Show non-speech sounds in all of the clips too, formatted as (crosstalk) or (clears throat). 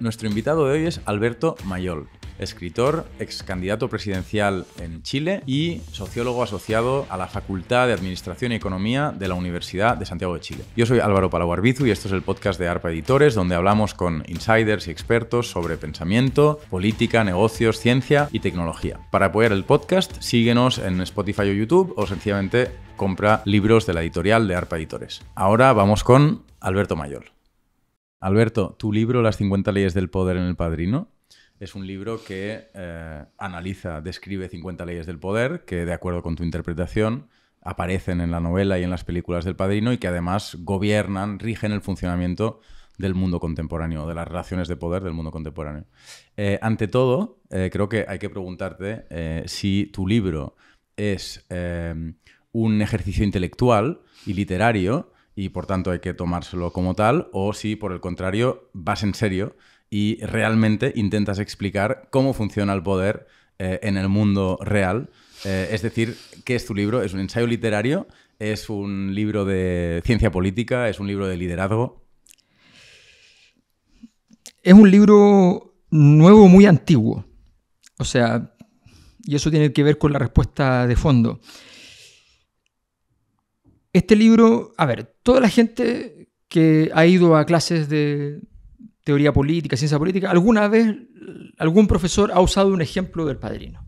Nuestro invitado de hoy es Alberto Mayol, escritor, ex candidato presidencial en Chile y sociólogo asociado a la Facultad de Administración y Economía de la Universidad de Santiago de Chile. Yo soy Álvaro Arbizu y esto es el podcast de ARPA Editores, donde hablamos con insiders y expertos sobre pensamiento, política, negocios, ciencia y tecnología. Para apoyar el podcast, síguenos en Spotify o YouTube o sencillamente compra libros de la editorial de ARPA Editores. Ahora vamos con Alberto Mayor. Alberto, tu libro Las 50 leyes del poder en el padrino es un libro que eh, analiza, describe 50 leyes del poder que, de acuerdo con tu interpretación, aparecen en la novela y en las películas del padrino y que además gobiernan, rigen el funcionamiento del mundo contemporáneo, de las relaciones de poder del mundo contemporáneo. Eh, ante todo, eh, creo que hay que preguntarte si tu libro es un ejercicio intelectual y literario y por tanto hay que tomárselo como tal, o si por el contrario vas en serio y realmente intentas explicar cómo funciona el poder eh, en el mundo real. Eh, es decir, ¿qué es tu libro? ¿Es un ensayo literario? ¿Es un libro de ciencia política? ¿Es un libro de liderazgo? Es un libro nuevo, muy antiguo. O sea, y eso tiene que ver con la respuesta de fondo. Este libro, a ver, toda la gente que ha ido a clases de, teoría política, ciencia política, alguna vez algún profesor ha usado un ejemplo del padrino.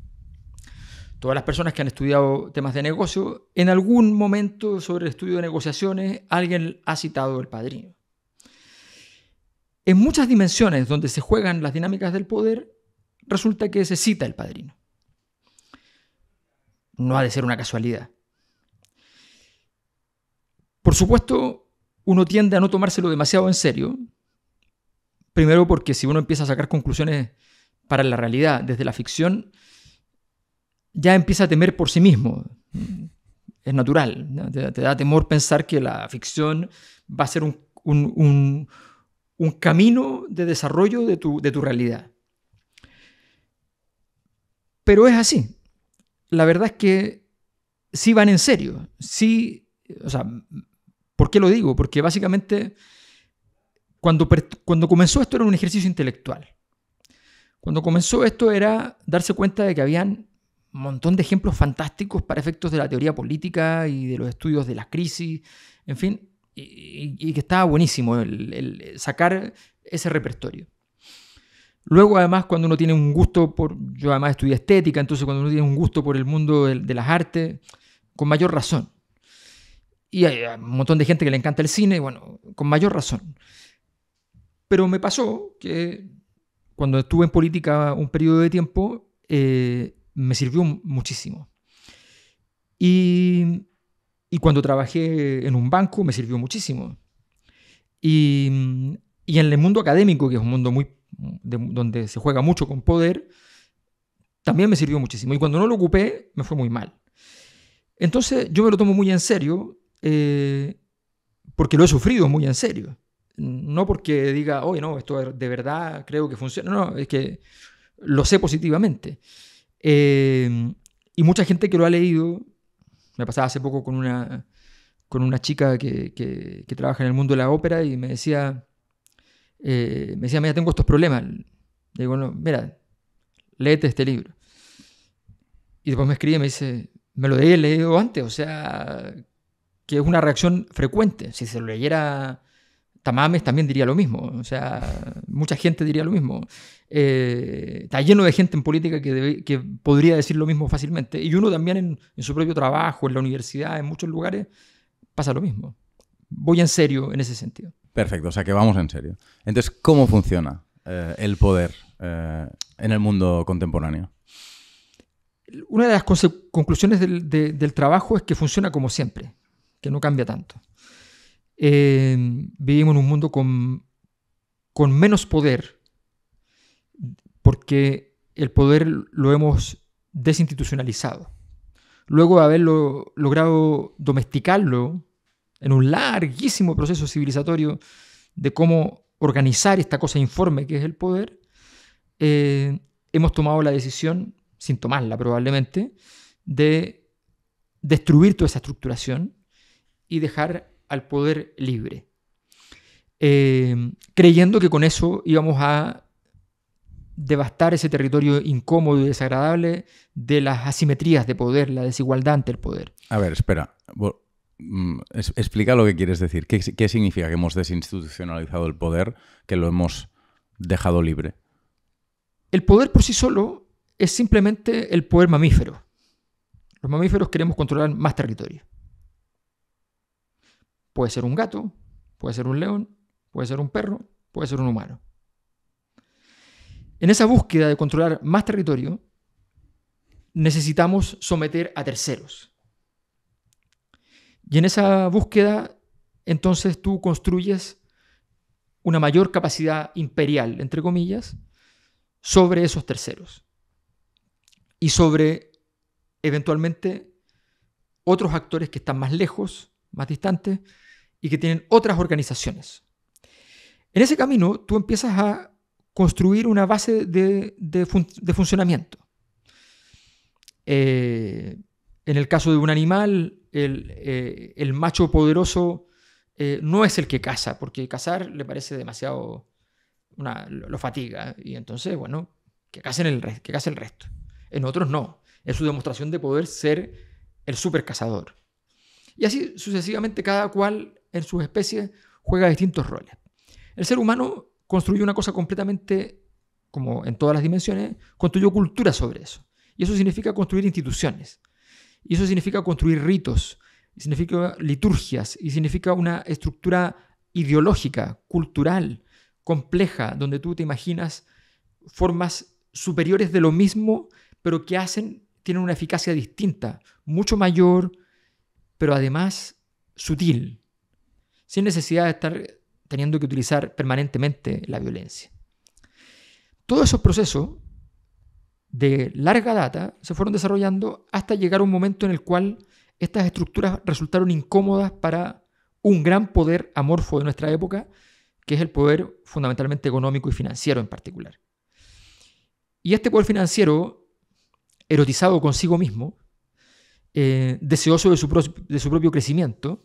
Todas las personas que han estudiado temas de negocio, en algún momento sobre el estudio de negociaciones, alguien ha citado el padrino. En muchas dimensiones donde se juegan las dinámicas del poder, resulta que se cita el padrino. No ha de ser una casualidad. Por supuesto, uno tiende a no tomárselo demasiado en serio, Primero porque si uno empieza a sacar conclusiones para la realidad desde la ficción, ya empieza a temer por sí mismo. Es natural. Te, da temor pensar que la ficción va a ser un, camino de desarrollo de tu, de tu realidad. Pero es así. La verdad es que sí van en serio. Sí, o ¿por qué lo digo? Porque básicamente cuando, cuando comenzó esto era un ejercicio intelectual. Cuando comenzó esto era darse cuenta de que habían un montón de ejemplos fantásticos para efectos de la teoría política y de los estudios de las crisis, en fin, y, que estaba buenísimo el, sacar ese repertorio. Luego, además, cuando uno tiene un gusto por. Yo además estudié estética, entonces cuando uno tiene un gusto por el mundo de, las artes, con mayor razón. Y hay un montón de gente que le encanta el cine, bueno, con mayor razón. Pero me pasó que cuando estuve en política un periodo de tiempo, eh, me sirvió muchísimo. Y, cuando trabajé en un banco, me sirvió muchísimo. Y, en el mundo académico, que es un mundo muy donde se juega mucho con poder, también me sirvió muchísimo. Y cuando no lo ocupé, me fue muy mal. Entonces yo me lo tomo muy en serio, eh, porque lo he sufrido muy en serio no porque diga, oye, no, esto er, de verdad creo que funciona, no, es que lo sé positivamente. Em, y mucha gente que lo ha leído, me pasaba hace poco con una, con una chica que, trabaja en el mundo de la ópera y me decía, eh, me decía, mira, tengo estos problemas. Le digo, no, mira, léete este libro. Y después me escribe y me dice, me lo he leído antes, o sea, que es una reacción frecuente. Si se lo leyera Tamames también diría lo mismo, o sea, mucha gente diría lo mismo. Eh, está lleno de gente en política que, podría decir lo mismo fácilmente. Y uno también en, su propio trabajo, en la universidad, en muchos lugares, pasa lo mismo. Voy en serio en ese sentido. Perfecto, o sea que vamos en serio. Entonces, ¿cómo funciona eh, el poder eh, en el mundo contemporáneo? Una de las conclusiones del trabajo es que funciona como siempre, que no cambia tanto. Eh, vivimos en un mundo con, menos poder, porque el poder lo hemos desinstitucionalizado. Luego de haberlo logrado domesticarlo en un larguísimo proceso civilizatorio de cómo organizar esta cosa informe que es el poder, eh, hemos tomado la decisión, sin tomarla probablemente, de destruir toda esa estructuración y dejar al poder libre, eh, creyendo que con eso íbamos a devastar ese territorio incómodo y desagradable de las asimetrías de poder, la desigualdad ante el poder. A ver, espera. Mm, explica lo que quieres decir. ¿Qué, significa que hemos desinstitucionalizado el poder, que lo hemos dejado libre? El poder por sí solo es simplemente el poder mamífero. Los mamíferos queremos controlar más territorio. Puede ser un gato, puede ser un león, puede ser un perro, puede ser un humano. En esa búsqueda de controlar más territorio, necesitamos someter a terceros. Y en esa búsqueda, entonces tú construyes una mayor capacidad imperial, entre comillas, sobre esos terceros y sobre eventualmente otros actores que están más lejos, más distantes, y que tienen otras organizaciones. En ese camino tú empiezas a construir una base de, funcionamiento. Eh, en el caso de un animal, el, eh, macho poderoso eh, no es el que caza, porque cazar le parece demasiado, lo fatiga, y entonces, bueno, que case, el, que el resto. En otros no, es su demostración de poder ser el super cazador. Y así sucesivamente cada cual en sus especies juega distintos roles. El ser humano construyó una cosa completamente, como en todas las dimensiones, construyó cultura sobre eso. Y eso significa construir instituciones. Y eso significa construir ritos, y significa liturgias, y significa una estructura ideológica, cultural, compleja, donde tú te imaginas formas superiores de lo mismo, pero que hacen, tienen una eficacia distinta, mucho mayor, pero además sutil, sin necesidad de estar teniendo que utilizar permanentemente la violencia. Todos esos procesos de larga data se fueron desarrollando hasta llegar a un momento en el cual estas estructuras resultaron incómodas para un gran poder amorfo de nuestra época, que es el poder fundamentalmente económico y financiero en particular. Y este poder financiero, erotizado consigo mismo, eh, deseoso de su propio crecimiento,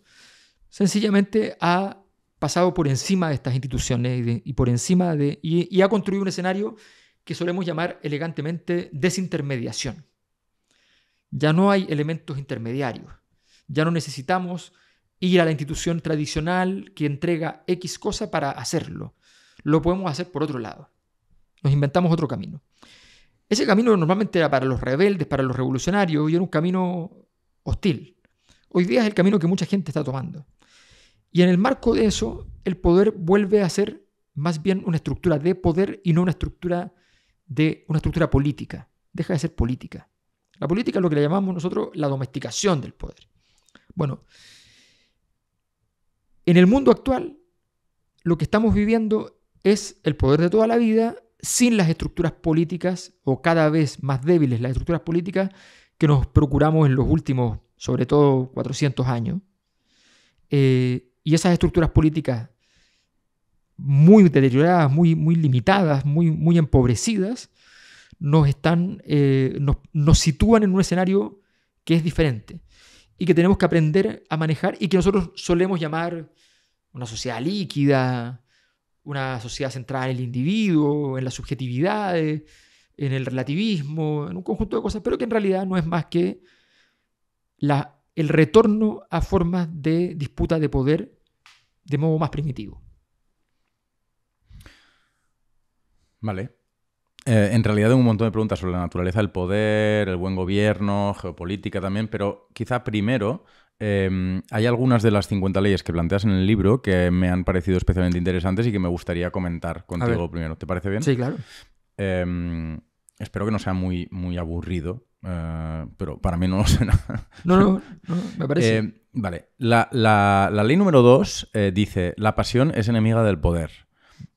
sencillamente ha pasado por encima de estas instituciones y, por encima de y, ha construido un escenario que solemos llamar elegantemente desintermediación. Ya no hay elementos intermediarios. Ya no necesitamos ir a la institución tradicional que entrega X cosa para hacerlo. Lo podemos hacer por otro lado. Nos inventamos otro camino. Ese camino normalmente era para los rebeldes, para los revolucionarios, y era un camino hostil. Hoy día es el camino que mucha gente está tomando. Y en el marco de eso, el poder vuelve a ser más bien una estructura de poder y no una estructura de una estructura política. Deja de ser política. La política es lo que le llamamos nosotros la domesticación del poder. Bueno, en el mundo actual, lo que estamos viviendo es el poder de toda la vida sin las estructuras políticas o cada vez más débiles las estructuras políticas que nos procuramos en los últimos, sobre todo, 400 años. Eh, y esas estructuras políticas muy deterioradas, muy, muy limitadas, muy, muy empobrecidas, nos, están, eh, nos, sitúan en un escenario que es diferente y que tenemos que aprender a manejar y que nosotros solemos llamar una sociedad líquida, una sociedad centrada en el individuo, en las subjetividades, en el relativismo, en un conjunto de cosas, pero que en realidad no es más que la, el retorno a formas de disputa de poder de modo más primitivo. Vale. Eh, en realidad tengo un montón de preguntas sobre la naturaleza el poder, el buen gobierno, geopolítica también, pero quizá primero em, hay algunas de las 50 leyes que planteas en el libro que me han parecido especialmente interesantes y que me gustaría comentar contigo primero. ¿Te parece bien? Sí, claro. Em, espero que no sea muy, muy aburrido eh, pero para mí no lo sé (laughs) nada. No, no, me parece. Eh, vale, la, ley número 2 eh, dice, la pasión es enemiga del poder.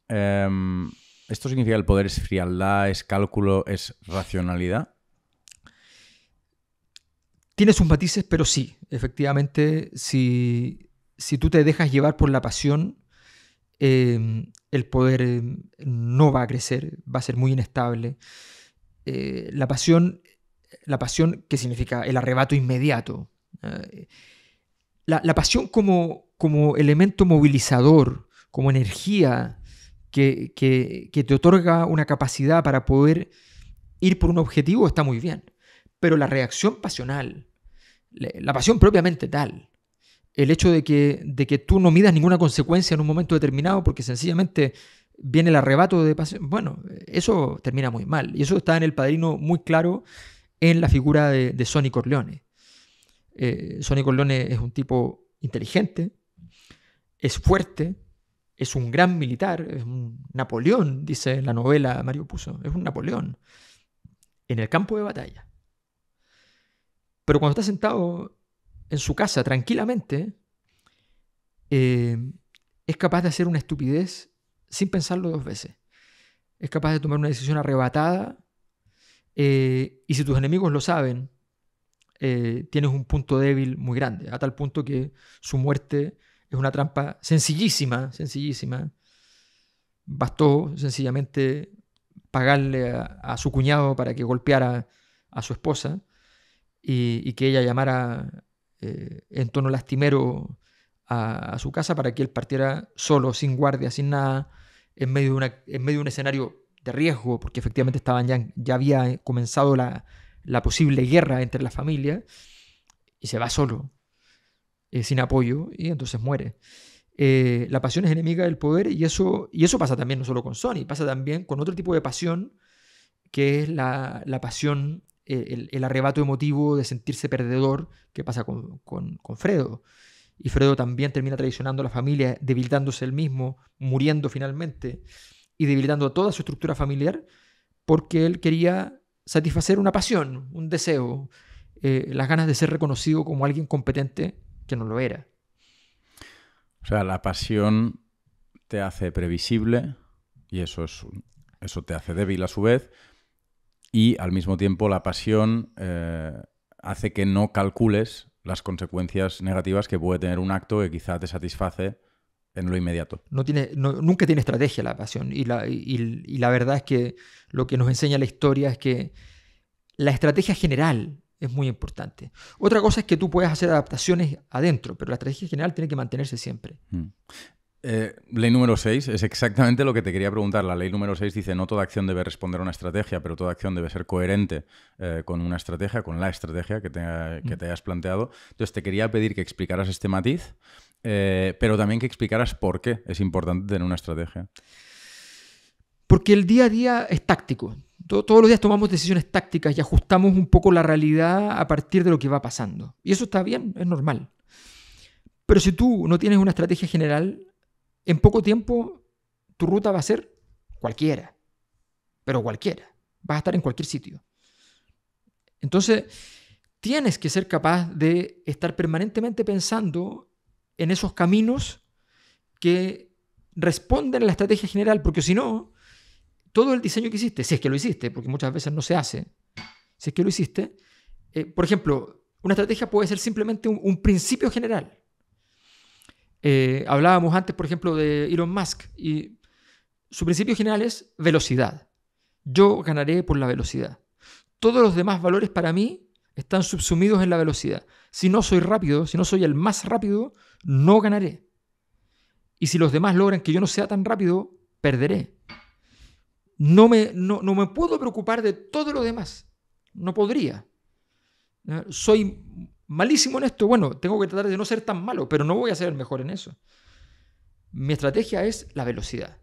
Em, ¿Esto significa que el poder es frialdad, es cálculo, es racionalidad? Tiene sus matices, pero sí, efectivamente, si, si tú te dejas llevar por la pasión, em, el poder em, no va a crecer, va a ser muy inestable. la pasión la pasión que significa el arrebato inmediato. Ah, la, pasión como, como elemento movilizador, como energía que, te otorga una capacidad para poder ir por un objetivo está muy bien. Pero la reacción pasional, la pasión propiamente tal, el hecho de que, de que tú no midas ninguna consecuencia en un momento determinado porque sencillamente viene el arrebato de pasión, bueno, eso termina muy mal. Y eso está en el padrino muy claro en la figura de, de Sonny Corleone. Eh, Corleone es un tipo inteligente, es fuerte, es un gran militar, es un Napoleón, dice la novela Mario Puzo, es un Napoleón en el campo de batalla. Pero cuando está sentado en su casa tranquilamente, eh, es capaz de hacer una estupidez sin pensarlo dos veces. Es capaz de tomar una decisión arrebatada eh, y si tus enemigos lo saben, eh, tienes un punto débil muy grande, a tal punto que su muerte es una trampa sencillísima, sencillísima. Bastó sencillamente pagarle a, su cuñado para que golpeara a su esposa y, que ella llamara eh, en tono lastimero a, su casa para que él partiera solo, sin guardia, sin nada, en medio en medio de un escenario de riesgo, porque efectivamente estaban ya, ya había comenzado la, posible guerra entre las familias, y se va solo, eh, sin apoyo, y entonces muere. Eh, la pasión es enemiga del poder, y eso, y eso pasa también no solo con Sony, pasa también con otro tipo de pasión, que es la, pasión, eh, el, arrebato emotivo de sentirse perdedor, que pasa con, con Fredo. Y Fredo también termina traicionando a la familia, debilitándose él mismo, muriendo finalmente y debilitando toda su estructura familiar porque él quería satisfacer una pasión, un deseo, eh, las ganas de ser reconocido como alguien competente que no lo era. O sea, la pasión te hace previsible y eso, es, eso te hace débil a su vez y al mismo tiempo la pasión eh, hace que no calcules las consecuencias negativas que puede tener un acto que quizá te satisface en lo inmediato. No tiene, nunca tiene estrategia la pasión. Y la, verdad es que lo que nos enseña la historia es que la estrategia general es muy importante. Otra cosa es que tú puedes hacer adaptaciones adentro, pero la estrategia general tiene que mantenerse siempre. Mm. Eh, ley número 6 es exactamente lo que te quería preguntar. La ley número 6 dice, no toda acción debe responder a una estrategia, pero toda acción debe ser coherente eh, con una estrategia, con la estrategia que te, que mm. te hayas planteado. Entonces, te quería pedir que explicaras este matiz eh, pero también que explicaras por qué es importante tener una estrategia. Porque el día a día es táctico. todos los días tomamos decisiones tácticas y ajustamos un poco la realidad a partir de lo que va pasando. Y eso está bien, es normal. Pero si tú no tienes una estrategia general, en poco tiempo tu ruta va a ser cualquiera. Pero cualquiera. Vas a estar en cualquier sitio. Entonces, tienes que ser capaz de estar permanentemente pensando en esos caminos que responden a la estrategia general, porque si no, todo el diseño que hiciste, si es que lo hiciste, porque muchas veces no se hace, si es que lo hiciste, eh, por ejemplo, una estrategia puede ser simplemente un, principio general. Eh, hablábamos antes, por ejemplo, de Elon Musk y su principio general es velocidad. Yo ganaré por la velocidad. Todos los demás valores para mí están subsumidos en la velocidad. Si no soy rápido, si no soy el más rápido, no ganaré. Y si los demás logran que yo no sea tan rápido, perderé. No me, no, me puedo preocupar de todo lo demás. No podría. Eh, soy malísimo en esto. Bueno, tengo que tratar de no ser tan malo, pero no voy a ser el mejor en eso. Mi estrategia es la velocidad.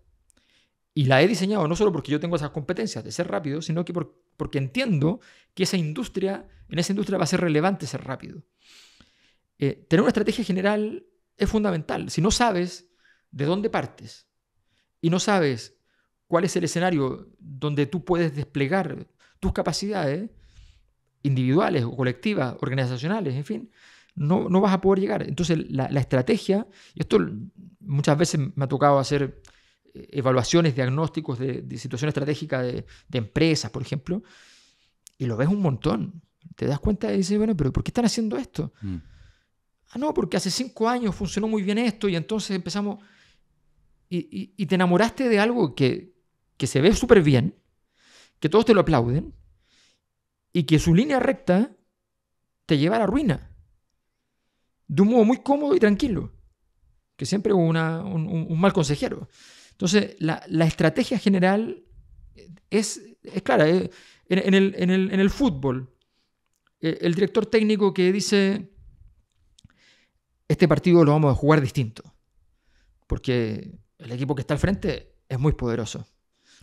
Y la he diseñado no solo porque yo tengo esas competencias de ser rápido, sino que porque entiendo que esa industria, en esa industria va a ser relevante ser rápido. Eh, tener una estrategia general es fundamental. Si no sabes de dónde partes y no sabes cuál es el escenario donde tú puedes desplegar tus capacidades individuales o colectivas, organizacionales, en fin, no, no vas a poder llegar. Entonces, la, estrategia, y esto muchas veces me ha tocado hacer eh, evaluaciones, diagnósticos de, situación estratégica de, empresas, por ejemplo, y lo ves un montón. Te das cuenta y dices, bueno, pero ¿por qué están haciendo esto? Mm ah, no, porque hace cinco años funcionó muy bien esto y entonces empezamos... Y, te enamoraste de algo que, se ve súper bien, que todos te lo aplauden y que su línea recta te lleva a la ruina. De un modo muy cómodo y tranquilo, que siempre hubo un, mal consejero. Entonces, la, la estrategia general es, clara. Eh, el, en el fútbol, eh, el director técnico que dice, este partido lo vamos a jugar distinto, porque el equipo que está al frente es muy poderoso.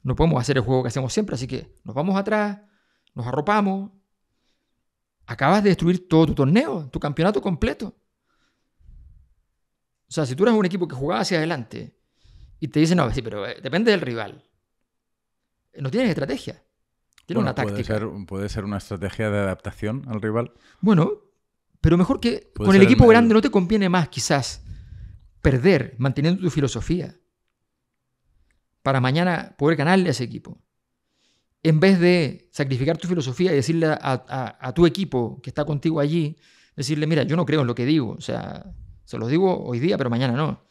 No podemos hacer el juego que hacemos siempre, así que nos vamos atrás, nos arropamos. Acabas de destruir todo tu torneo, tu campeonato completo. O sea, si tú eres un equipo que jugaba hacia adelante y te dicen, no, sí, pero eh, depende del rival. Eh, no tienes estrategia. Tiene una táctica. puede ser, una estrategia de adaptación al rival. Bueno, pero mejor que con el equipo grande no te conviene más quizás perder manteniendo tu filosofía para mañana poder ganarle a ese equipo. En vez de sacrificar tu filosofía y decirle a, tu equipo que está contigo allí, decirle, mira, yo no creo en lo que digo, o sea, se los digo hoy día, pero mañana no.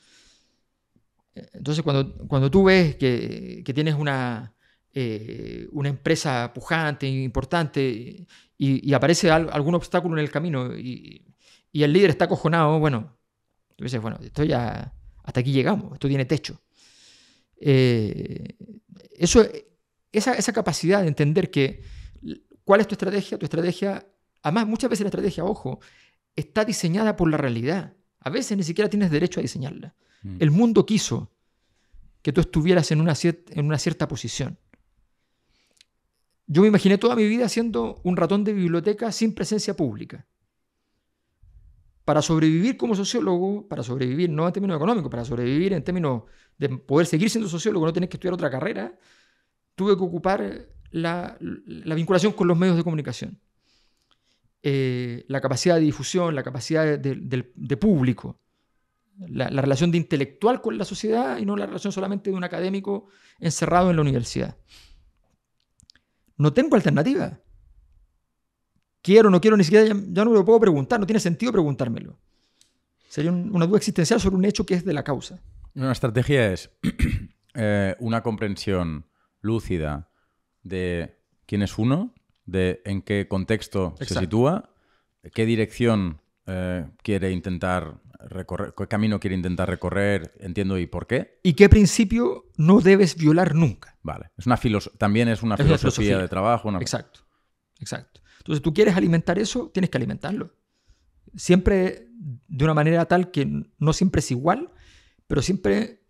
Entonces, cuando, cuando tú ves que tienes una, eh, una empresa pujante, importante, y, aparece algún obstáculo en el camino y, el líder está acojonado, bueno, tú dices, bueno, esto ya, hasta aquí llegamos, esto tiene techo. Eh, eso, esa, esa capacidad de entender que cuál es tu estrategia, tu estrategia, además muchas veces la estrategia, ojo, está diseñada por la realidad. A veces ni siquiera tienes derecho a diseñarla. Mm. El mundo quiso que tú estuvieras en una, en una cierta posición. Yo me imaginé toda mi vida siendo un ratón de biblioteca sin presencia pública. Para sobrevivir como sociólogo, para sobrevivir no en términos económicos, para sobrevivir en términos de poder seguir siendo sociólogo, no tener que estudiar otra carrera, tuve que ocupar la, vinculación con los medios de comunicación. Eh, la capacidad de difusión, la capacidad de, público, la, la, relación de intelectual con la sociedad y no la relación solamente de un académico encerrado en la universidad no tengo alternativa. Quiero, no quiero, ni siquiera, ya, no me lo puedo preguntar, no tiene sentido preguntármelo. Sería una duda existencial sobre un hecho que es de la causa. Una estrategia es (clears throat) eh, una comprensión lúcida de quién es uno, de en qué contexto se sitúa, qué dirección eh, quiere intentar recorrer, qué camino quiere intentar recorrer, entiendo y por qué. Y qué principio no debes violar nunca. Vale, es una también es una, filosofía, de trabajo. Exacto, exacto. Entonces tú quieres alimentar eso, tienes que alimentarlo. Siempre de una manera tal que no siempre es igual, pero siempre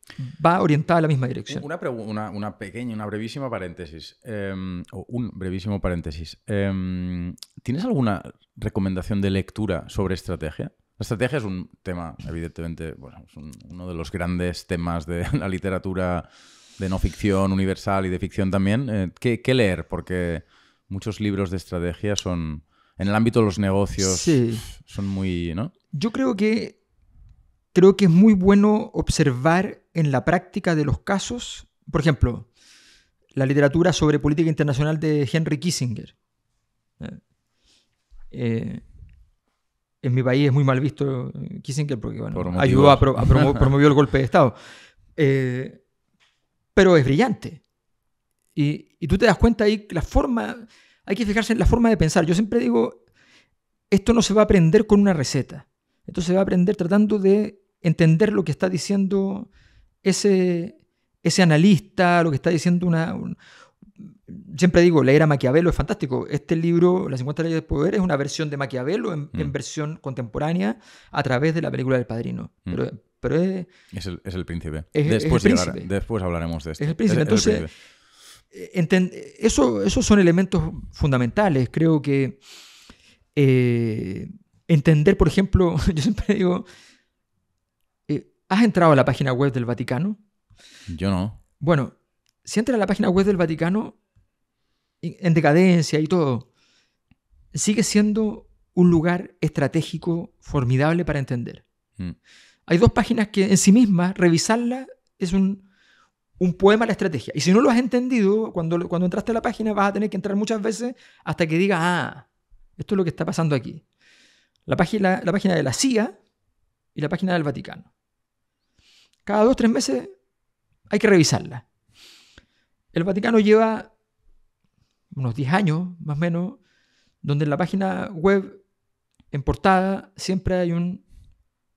va orientada a la misma dirección. Una, una, pequeña, una brevísima paréntesis, em, o un brevísimo paréntesis. Em, ¿Tienes alguna recomendación de lectura sobre estrategia? La estrategia es un tema, evidentemente, bueno, es uno de los grandes temas de (laughs) la literatura de no ficción universal y de ficción también. Eh, ¿qué, leer? Porque muchos libros de estrategia son, en el ámbito de los negocios, son muy... Yo creo que, creo que es muy bueno observar en la práctica de los casos, por ejemplo, la literatura sobre política internacional de Henry Kissinger. Eh, eh en mi país es muy mal visto eh, Kissinger porque ayudó a, (laughs) promover el golpe de Estado. Eh, pero es brillante. Y, tú te das cuenta ahí que la forma, hay que fijarse en la forma de pensar. Yo siempre digo, esto no se va a aprender con una receta. Esto se va a aprender tratando de entender lo que está diciendo ese, analista, lo que está diciendo una, siempre digo, leer a Maquiavelo es fantástico. Este libro, Las 50 leyes de poder, es una versión de Maquiavelo en, mm. versión contemporánea a través de la película del Padrino. Mm. Pero, es, el, príncipe. después, hablaremos de esto. Es el príncipe. Eh, eso, esos son elementos fundamentales. Creo que eh, entender, por ejemplo, (laughs) yo siempre digo, eh, ¿has entrado a la página web del Vaticano? Yo no. Bueno, si entras a la página web del Vaticano, en decadencia y todo, sigue siendo un lugar estratégico formidable para entender. Mm. Hay dos páginas que en sí mismas, revisarlas es un, poema a la estrategia. Y si no lo has entendido, cuando, cuando entraste a la página vas a tener que entrar muchas veces hasta que digas, ah, esto es lo que está pasando aquí. La página, la página de la CIA y la página del Vaticano. Cada dos, tres meses hay que revisarla. El Vaticano lleva unos 10 años más o menos, donde en la página web, en portada, siempre hay un,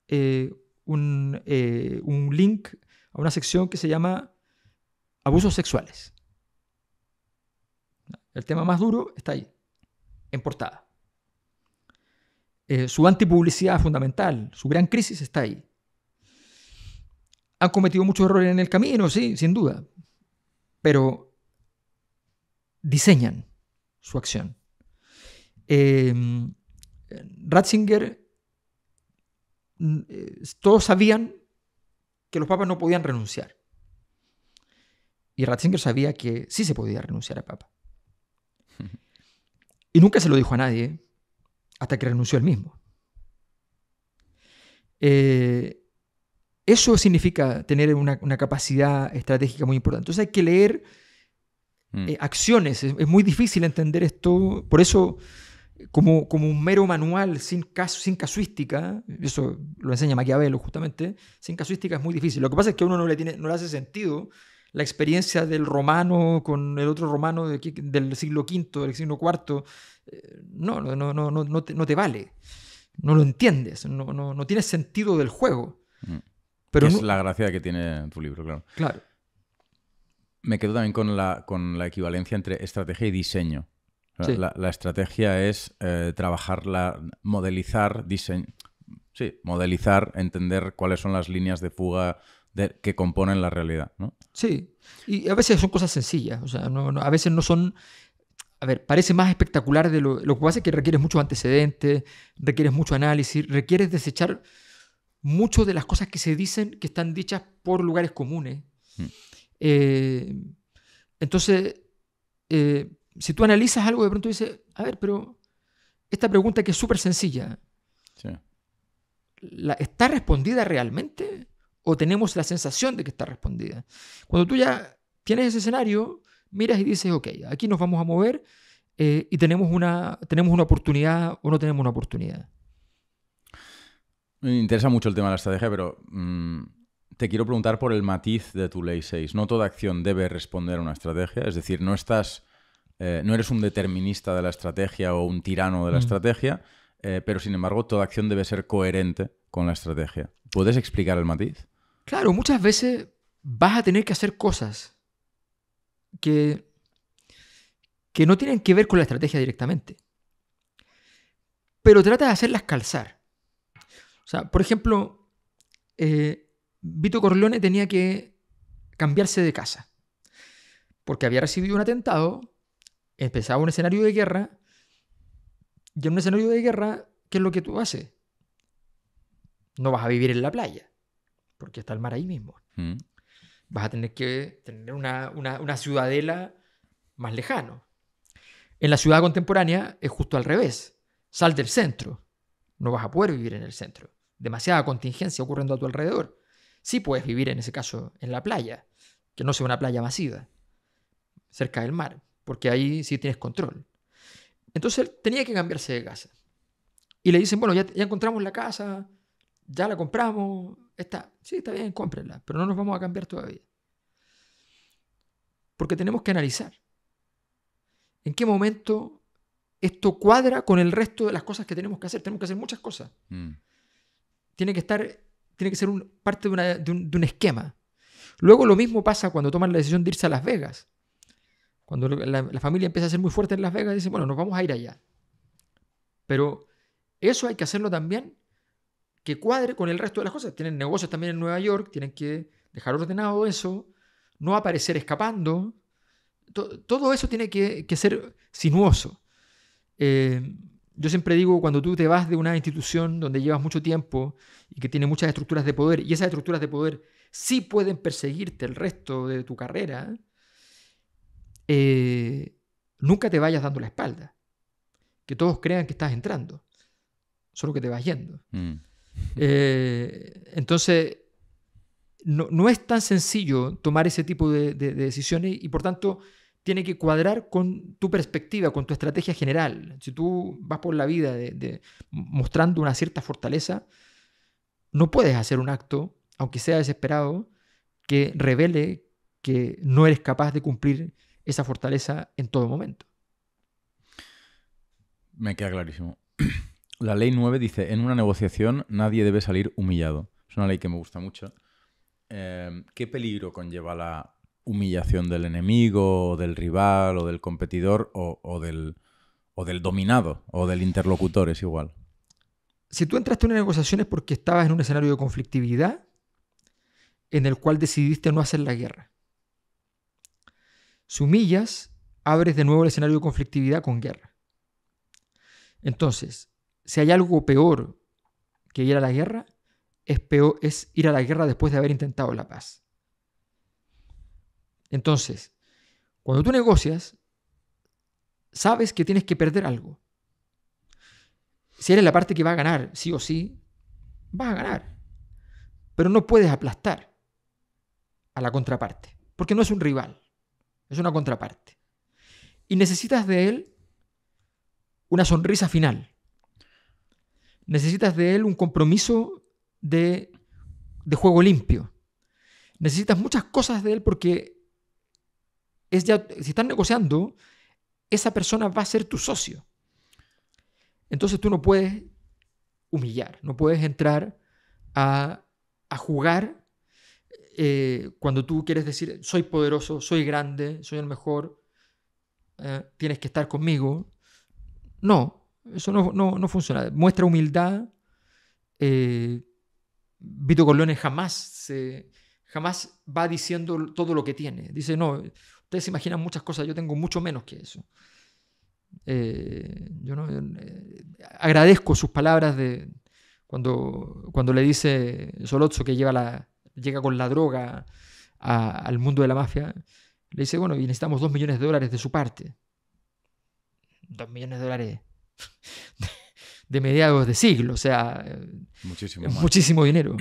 eh, eh, un, link a una sección que se llama abusos sexuales. El tema más duro está ahí, en portada. Eh, su antipublicidad fundamental, su gran crisis está ahí. Han cometido muchos errores en el camino, sí, sin duda. Pero diseñan su acción. Em, Ratzinger, mm, eh, todos sabían que los papas no podían renunciar. Y Ratzinger sabía que sí se podía renunciar a papa. (laughs) Y nunca se lo dijo a nadie hasta que renunció él mismo. Eh, eso significa tener una, una, capacidad estratégica muy importante. Entonces hay que leer Mm. Eh, acciones. Es, muy difícil entender esto. Por eso, como, como un mero manual sin, caso, sin casuística, eso lo enseña Maquiavelo justamente, sin casuística es muy difícil. Lo que pasa es que a uno no le, tiene, no le hace sentido la experiencia del romano con el otro romano del siglo V, del siglo IV, eh, no, no, no, no, no, te, no te vale. No lo entiendes, no, no, no tienes sentido del juego. Mm. Pero es la gracia que tiene tu libro, claro. Claro me quedo también con la, con la equivalencia entre estrategia y diseño. La, estrategia es eh, trabajarla, modelizar, diseño. Sí, modelizar, entender cuáles son las líneas de fuga que componen la realidad, Sí, y a veces son cosas sencillas, o sea, a veces no son... A ver, parece más espectacular de lo, lo que pasa es que requieres mucho antecedente, requieres mucho análisis, requieres desechar mucho de las cosas que se dicen que están dichas por lugares comunes. Mm. Eh, entonces, eh, si tú analizas algo, de pronto dices, a ver, pero esta pregunta que es súper sencilla, ¿está respondida realmente o tenemos la sensación de que está respondida? Cuando tú ya tienes ese escenario, miras y dices, ok, aquí nos vamos a mover eh, y tenemos una, tenemos una oportunidad o no tenemos una oportunidad. Me interesa mucho el tema de la estrategia, pero mm, te quiero preguntar por el matiz de tu ley 6. No toda acción debe responder a una estrategia, es decir, no estás, eh, no eres un determinista de la estrategia o un tirano de la mm. estrategia, eh, pero sin embargo toda acción debe ser coherente con la estrategia. ¿Puedes explicar el matiz? Claro, muchas veces vas a tener que hacer cosas que, que no tienen que ver con la estrategia directamente, pero trata de hacerlas calzar. O sea, por ejemplo, eh, Vito Corleone tenía que cambiarse de casa, porque había recibido un atentado, empezaba un escenario de guerra, y en un escenario de guerra, ¿qué es lo que tú haces? No vas a vivir en la playa, porque está el mar ahí mismo. Mm. Vas a tener que tener una, una ciudadela más lejano. En la ciudad contemporánea es justo al revés. Sal del centro. No vas a poder vivir en el centro. Demasiada contingencia ocurriendo a tu alrededor sí puedes vivir en ese caso en la playa, que no sea una playa masiva, cerca del mar, porque ahí sí tienes control. Entonces tenía que cambiarse de casa. Y le dicen, bueno, ya, ya encontramos la casa, ya la compramos, está, sí, está bien, cómprenla, pero no nos vamos a cambiar todavía. Porque tenemos que analizar en qué momento esto cuadra con el resto de las cosas que tenemos que hacer. Tenemos que hacer muchas cosas. Mm. Tiene que estar tiene que ser un, parte de, un, esquema. Luego lo mismo pasa cuando toman la decisión de irse a Las Vegas. Cuando la, familia empieza a ser muy fuerte en Las Vegas, dicen, bueno, nos vamos a ir allá. Pero eso hay que hacerlo también que cuadre con el resto de las cosas. Tienen negocios también en Nueva York, tienen que dejar ordenado eso, no aparecer escapando. todo eso tiene que, ser sinuoso. Eh, yo siempre digo, cuando tú te vas de una institución donde llevas mucho tiempo y que tiene muchas estructuras de poder, y esas estructuras de poder sí pueden perseguirte el resto de tu carrera, eh, nunca te vayas dando la espalda. Que todos crean que estás entrando, solo que te vas yendo. Mm. (laughs) Eh, entonces, no, es tan sencillo tomar ese tipo de decisiones y por tanto tiene que cuadrar con tu perspectiva, con tu estrategia general. Si tú vas por la vida mostrando una cierta fortaleza, no puedes hacer un acto, aunque sea desesperado, que revele que no eres capaz de cumplir esa fortaleza en todo momento. Me queda clarísimo. (clears throat) La ley 9 dice, en una negociación nadie debe salir humillado. Es una ley que me gusta mucho. Eh, ¿Qué peligro conlleva la humillación del enemigo, del rival, o del competidor, o, del, o del dominado, o del interlocutor, es igual. Si tú entraste en una negociación es porque estabas en un escenario de conflictividad en el cual decidiste no hacer la guerra. Si humillas, abres de nuevo el escenario de conflictividad con guerra. Entonces, si hay algo peor que ir a la guerra, es, peor, es ir a la guerra después de haber intentado la paz. Entonces, cuando tú negocias, sabes que tienes que perder algo. Si eres la parte que va a ganar, sí o sí, vas a ganar. Pero no puedes aplastar a la contraparte, porque no es un rival, es una contraparte. Y necesitas de él una sonrisa final. Necesitas de él un compromiso de, juego limpio. Necesitas muchas cosas de él porque es ya, si están negociando, esa persona va a ser tu socio. Entonces tú no puedes humillar, no puedes entrar a, jugar eh, cuando tú quieres decir, soy poderoso, soy grande, soy el mejor, eh, tienes que estar conmigo. No, eso no, funciona. Muestra humildad. Eh, Vito Corleone jamás, se, jamás va diciendo todo lo que tiene. Dice, no, Ustedes se imaginan muchas cosas, yo tengo mucho menos que eso. Eh, eh, agradezco sus palabras de cuando, cuando le dice Solozzo que llega con la droga al mundo de la mafia. Le dice, bueno, y necesitamos dos millones de dólares de su parte. Dos millones de dólares de mediados de siglo, o sea, muchísimo, eh, dinero.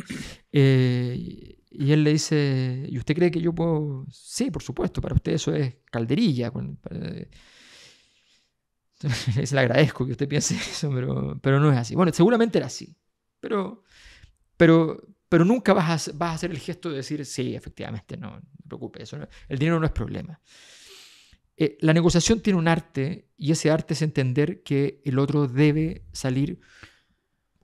Y él le dice, ¿y usted cree que yo puedo? Sí, por supuesto, para usted eso es calderilla. Eh, (laughs) le agradezco que usted piense (laughs) eso, pero, no es así. Bueno, seguramente era así, pero, pero, pero nunca vas a, hacer el gesto de decir, sí, efectivamente, no, no preocupe, eso el dinero no es problema. Eh, la negociación tiene un arte y ese arte es entender que el otro debe salir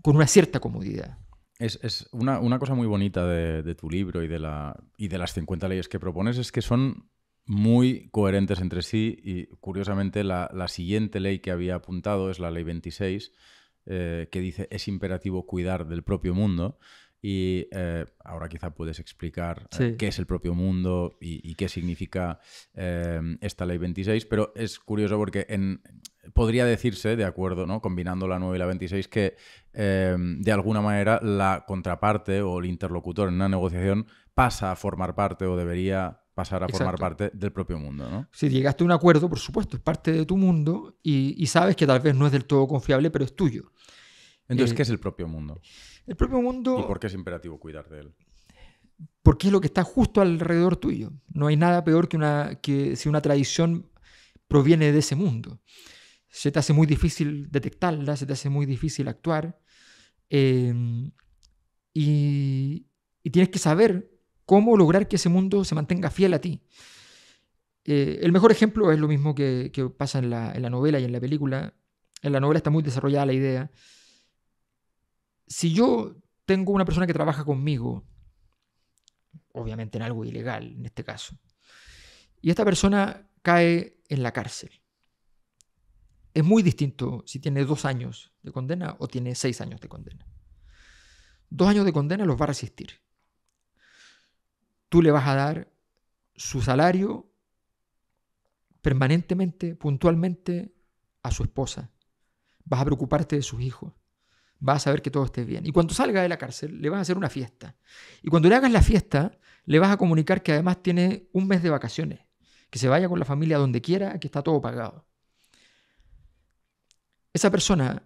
con una cierta comodidad. Es, es una, cosa muy bonita de, tu libro y de, la, y de las 50 leyes que propones es que son muy coherentes entre sí y curiosamente la, siguiente ley que había apuntado es la ley 26 eh, que dice es imperativo cuidar del propio mundo y eh, ahora quizá puedes explicar eh, qué es el propio mundo y, qué significa eh, esta ley 26, pero es curioso porque en, podría decirse, de acuerdo, ¿no? combinando la 9 y la 26, que de alguna manera la contraparte o el interlocutor en una negociación pasa a formar parte o debería pasar a formar parte del propio mundo. Si llegaste a un acuerdo, por supuesto, es parte de tu mundo y sabes que tal vez no es del todo confiable, pero es tuyo. Entonces, eh, ¿qué es el propio mundo? El propio mundo... ¿Y por qué es imperativo cuidar de él? Porque es lo que está justo alrededor tuyo. No hay nada peor que, una, que si una tradición proviene de ese mundo. Se te hace muy difícil detectarla, se te hace muy difícil actuar. Eh, y, tienes que saber cómo lograr que ese mundo se mantenga fiel a ti. Eh, el mejor ejemplo es lo mismo que, pasa en la, en la novela y en la película. En la novela está muy desarrollada la idea si yo tengo una persona que trabaja conmigo, obviamente en algo ilegal en este caso, y esta persona cae en la cárcel, es muy distinto si tiene dos años de condena o tiene seis años de condena. Dos años de condena los va a resistir. Tú le vas a dar su salario permanentemente, puntualmente, a su esposa. Vas a preocuparte de sus hijos. Vas a saber que todo esté bien. Y cuando salga de la cárcel, le vas a hacer una fiesta. Y cuando le hagas la fiesta, le vas a comunicar que además tiene un mes de vacaciones, que se vaya con la familia donde quiera, que está todo pagado. Esa persona,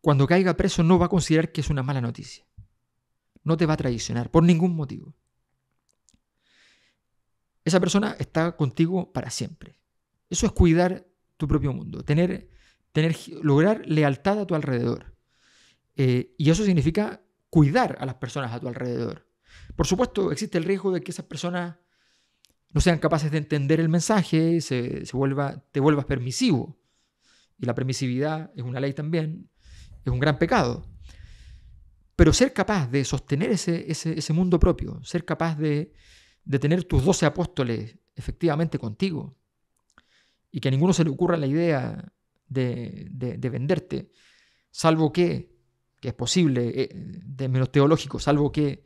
cuando caiga preso, no va a considerar que es una mala noticia. No te va a traicionar, por ningún motivo. Esa persona está contigo para siempre. Eso es cuidar tu propio mundo, tener, tener, lograr lealtad a tu alrededor. Eh, y eso significa cuidar a las personas a tu alrededor. Por supuesto, existe el riesgo de que esas personas no sean capaces de entender el mensaje, se, se vuelva, te vuelvas permisivo. Y la permisividad es una ley también, es un gran pecado. Pero ser capaz de sostener ese, mundo propio, ser capaz de, tener tus doce apóstoles efectivamente contigo, y que a ninguno se le ocurra la idea de, de venderte, salvo que que es posible, eh, de menos teológico, salvo que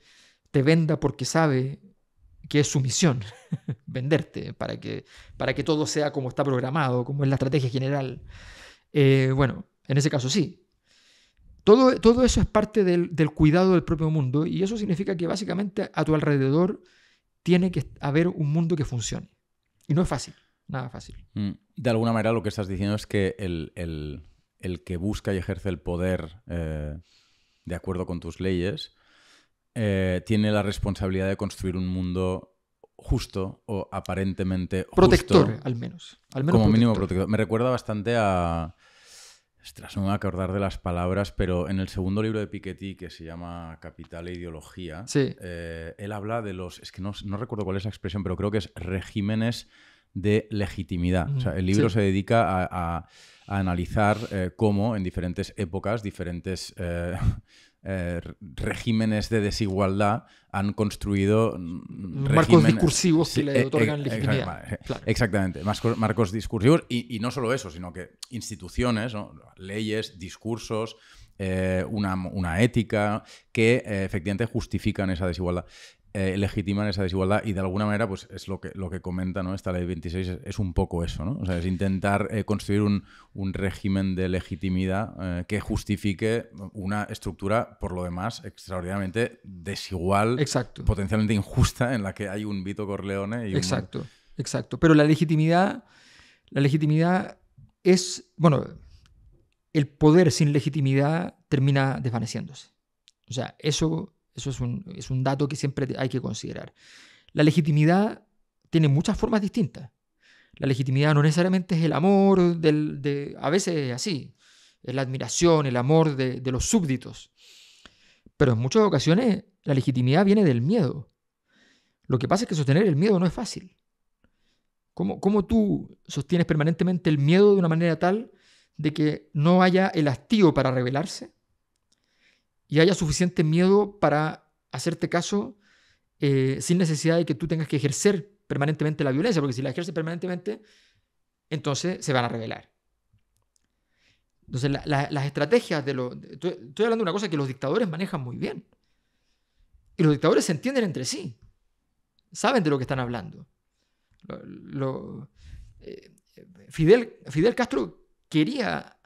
te venda porque sabe que es su misión (laughs) venderte para que, para que todo sea como está programado, como es la estrategia general. Eh, bueno, en ese caso sí. Todo, todo eso es parte del, cuidado del propio mundo y eso significa que básicamente a tu alrededor tiene que haber un mundo que funcione. Y no es fácil, nada fácil. Mm, de alguna manera lo que estás diciendo es que el el que busca y ejerce el poder eh, de acuerdo con tus leyes, eh, tiene la responsabilidad de construir un mundo justo o aparentemente justo, Protector, al menos. como mínimo protector. Me recuerda bastante a... Ostras, no me voy a acordar de las palabras, pero en el segundo libro de Piketty, que se llama Capital e Ideología, eh, él habla de los... Es que no, recuerdo cuál es la expresión, pero creo que es regímenes de legitimidad. o sea, el mm, libro se dedica a a analizar eh, cómo en diferentes épocas, diferentes eh, (laughs) eh, regímenes de desigualdad han construido marcos discursivos que le otorgan legitimidad. Exactamente, marcos, discursivos y, no solo eso, sino que instituciones, leyes, discursos, una, una, ética que efectivamente justifican esa desigualdad. Eh, legitiman esa desigualdad y de alguna manera pues es lo que, lo que comenta ¿no? esta ley 26, es, un poco eso, ¿no? O sea, es intentar eh, construir un, régimen de legitimidad eh, que justifique una estructura, por lo demás, extraordinariamente desigual, potencialmente injusta, en la que hay un Vito Corleone y un... Exacto, exacto. Pero la legitimidad, la legitimidad es, bueno, el poder sin legitimidad termina desvaneciéndose. O sea, eso eso es un, dato que siempre hay que considerar. La legitimidad tiene muchas formas distintas. La legitimidad no necesariamente es el amor, del, de, a veces es así, es la admiración, el amor de, los súbditos. Pero en muchas ocasiones la legitimidad viene del miedo. Lo que pasa es que sostener el miedo no es fácil. ¿Cómo, ¿Cómo, tú sostienes permanentemente el miedo de una manera tal de que no haya el hastío para rebelarse? y haya suficiente miedo para hacerte caso eh, sin necesidad de que tú tengas que ejercer permanentemente la violencia, porque si la ejerces permanentemente, entonces se van a revelar. Entonces, las estrategias de los... Estoy, hablando de una cosa que los dictadores manejan muy bien. Y los dictadores se entienden entre sí. Saben de lo que están hablando. Eh, Fidel, Fidel Castro quería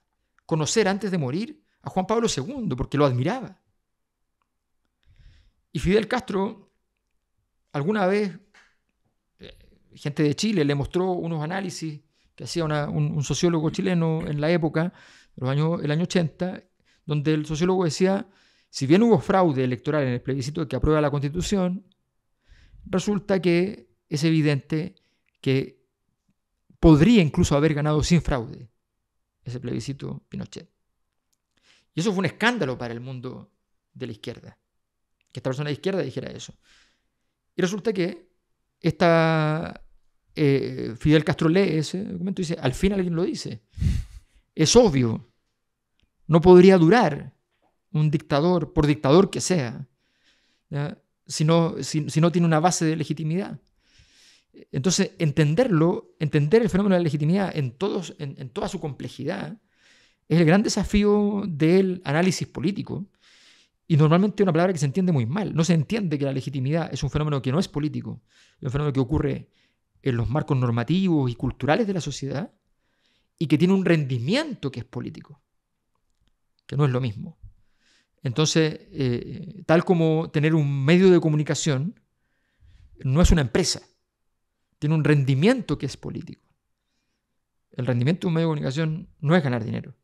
conocer antes de morir a Juan Pablo II porque lo admiraba. Y Fidel Castro alguna vez, eh, gente de Chile le mostró unos análisis que hacía un, sociólogo chileno en la época, los años, el año 80, donde el sociólogo decía, si bien hubo fraude electoral en el plebiscito que aprueba la Constitución, resulta que es evidente que podría incluso haber ganado sin fraude ese plebiscito Pinochet. Y eso fue un escándalo para el mundo de la izquierda, que esta persona de izquierda dijera eso. Y resulta que esta, eh, Fidel Castro lee ese documento y dice, al fin alguien lo dice. Es obvio, no podría durar un dictador, por dictador que sea, Si, no, tiene una base de legitimidad. Entonces, entenderlo, entender el fenómeno de la legitimidad en, todos, en toda su complejidad, es el gran desafío del análisis político. Y normalmente una palabra que se entiende muy mal. No se entiende que la legitimidad es un fenómeno que no es político, es un fenómeno que ocurre en los marcos normativos y culturales de la sociedad y que tiene un rendimiento que es político, que no es lo mismo. Entonces, eh, tal como tener un medio de comunicación, no es una empresa, tiene un rendimiento que es político. El rendimiento de un medio de comunicación no es ganar dinero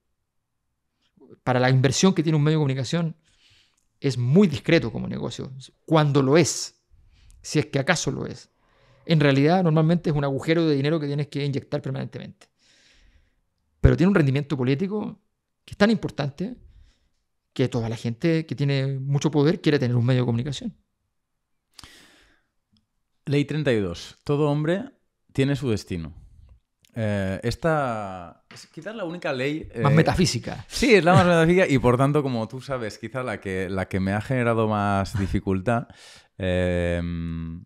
para la inversión que tiene un medio de comunicación, es muy discreto como negocio, cuando lo es, si es que acaso lo es. En realidad, normalmente es un agujero de dinero que tienes que inyectar permanentemente. Pero tiene un rendimiento político que es tan importante que toda la gente que tiene mucho poder quiere tener un medio de comunicación. Ley 32. Todo hombre tiene su destino. Eh, esta es quizás la única ley... Eh, más metafísica. Sí, es la más metafísica y por tanto, como tú sabes, quizá la que, la que me ha generado más dificultad. Em,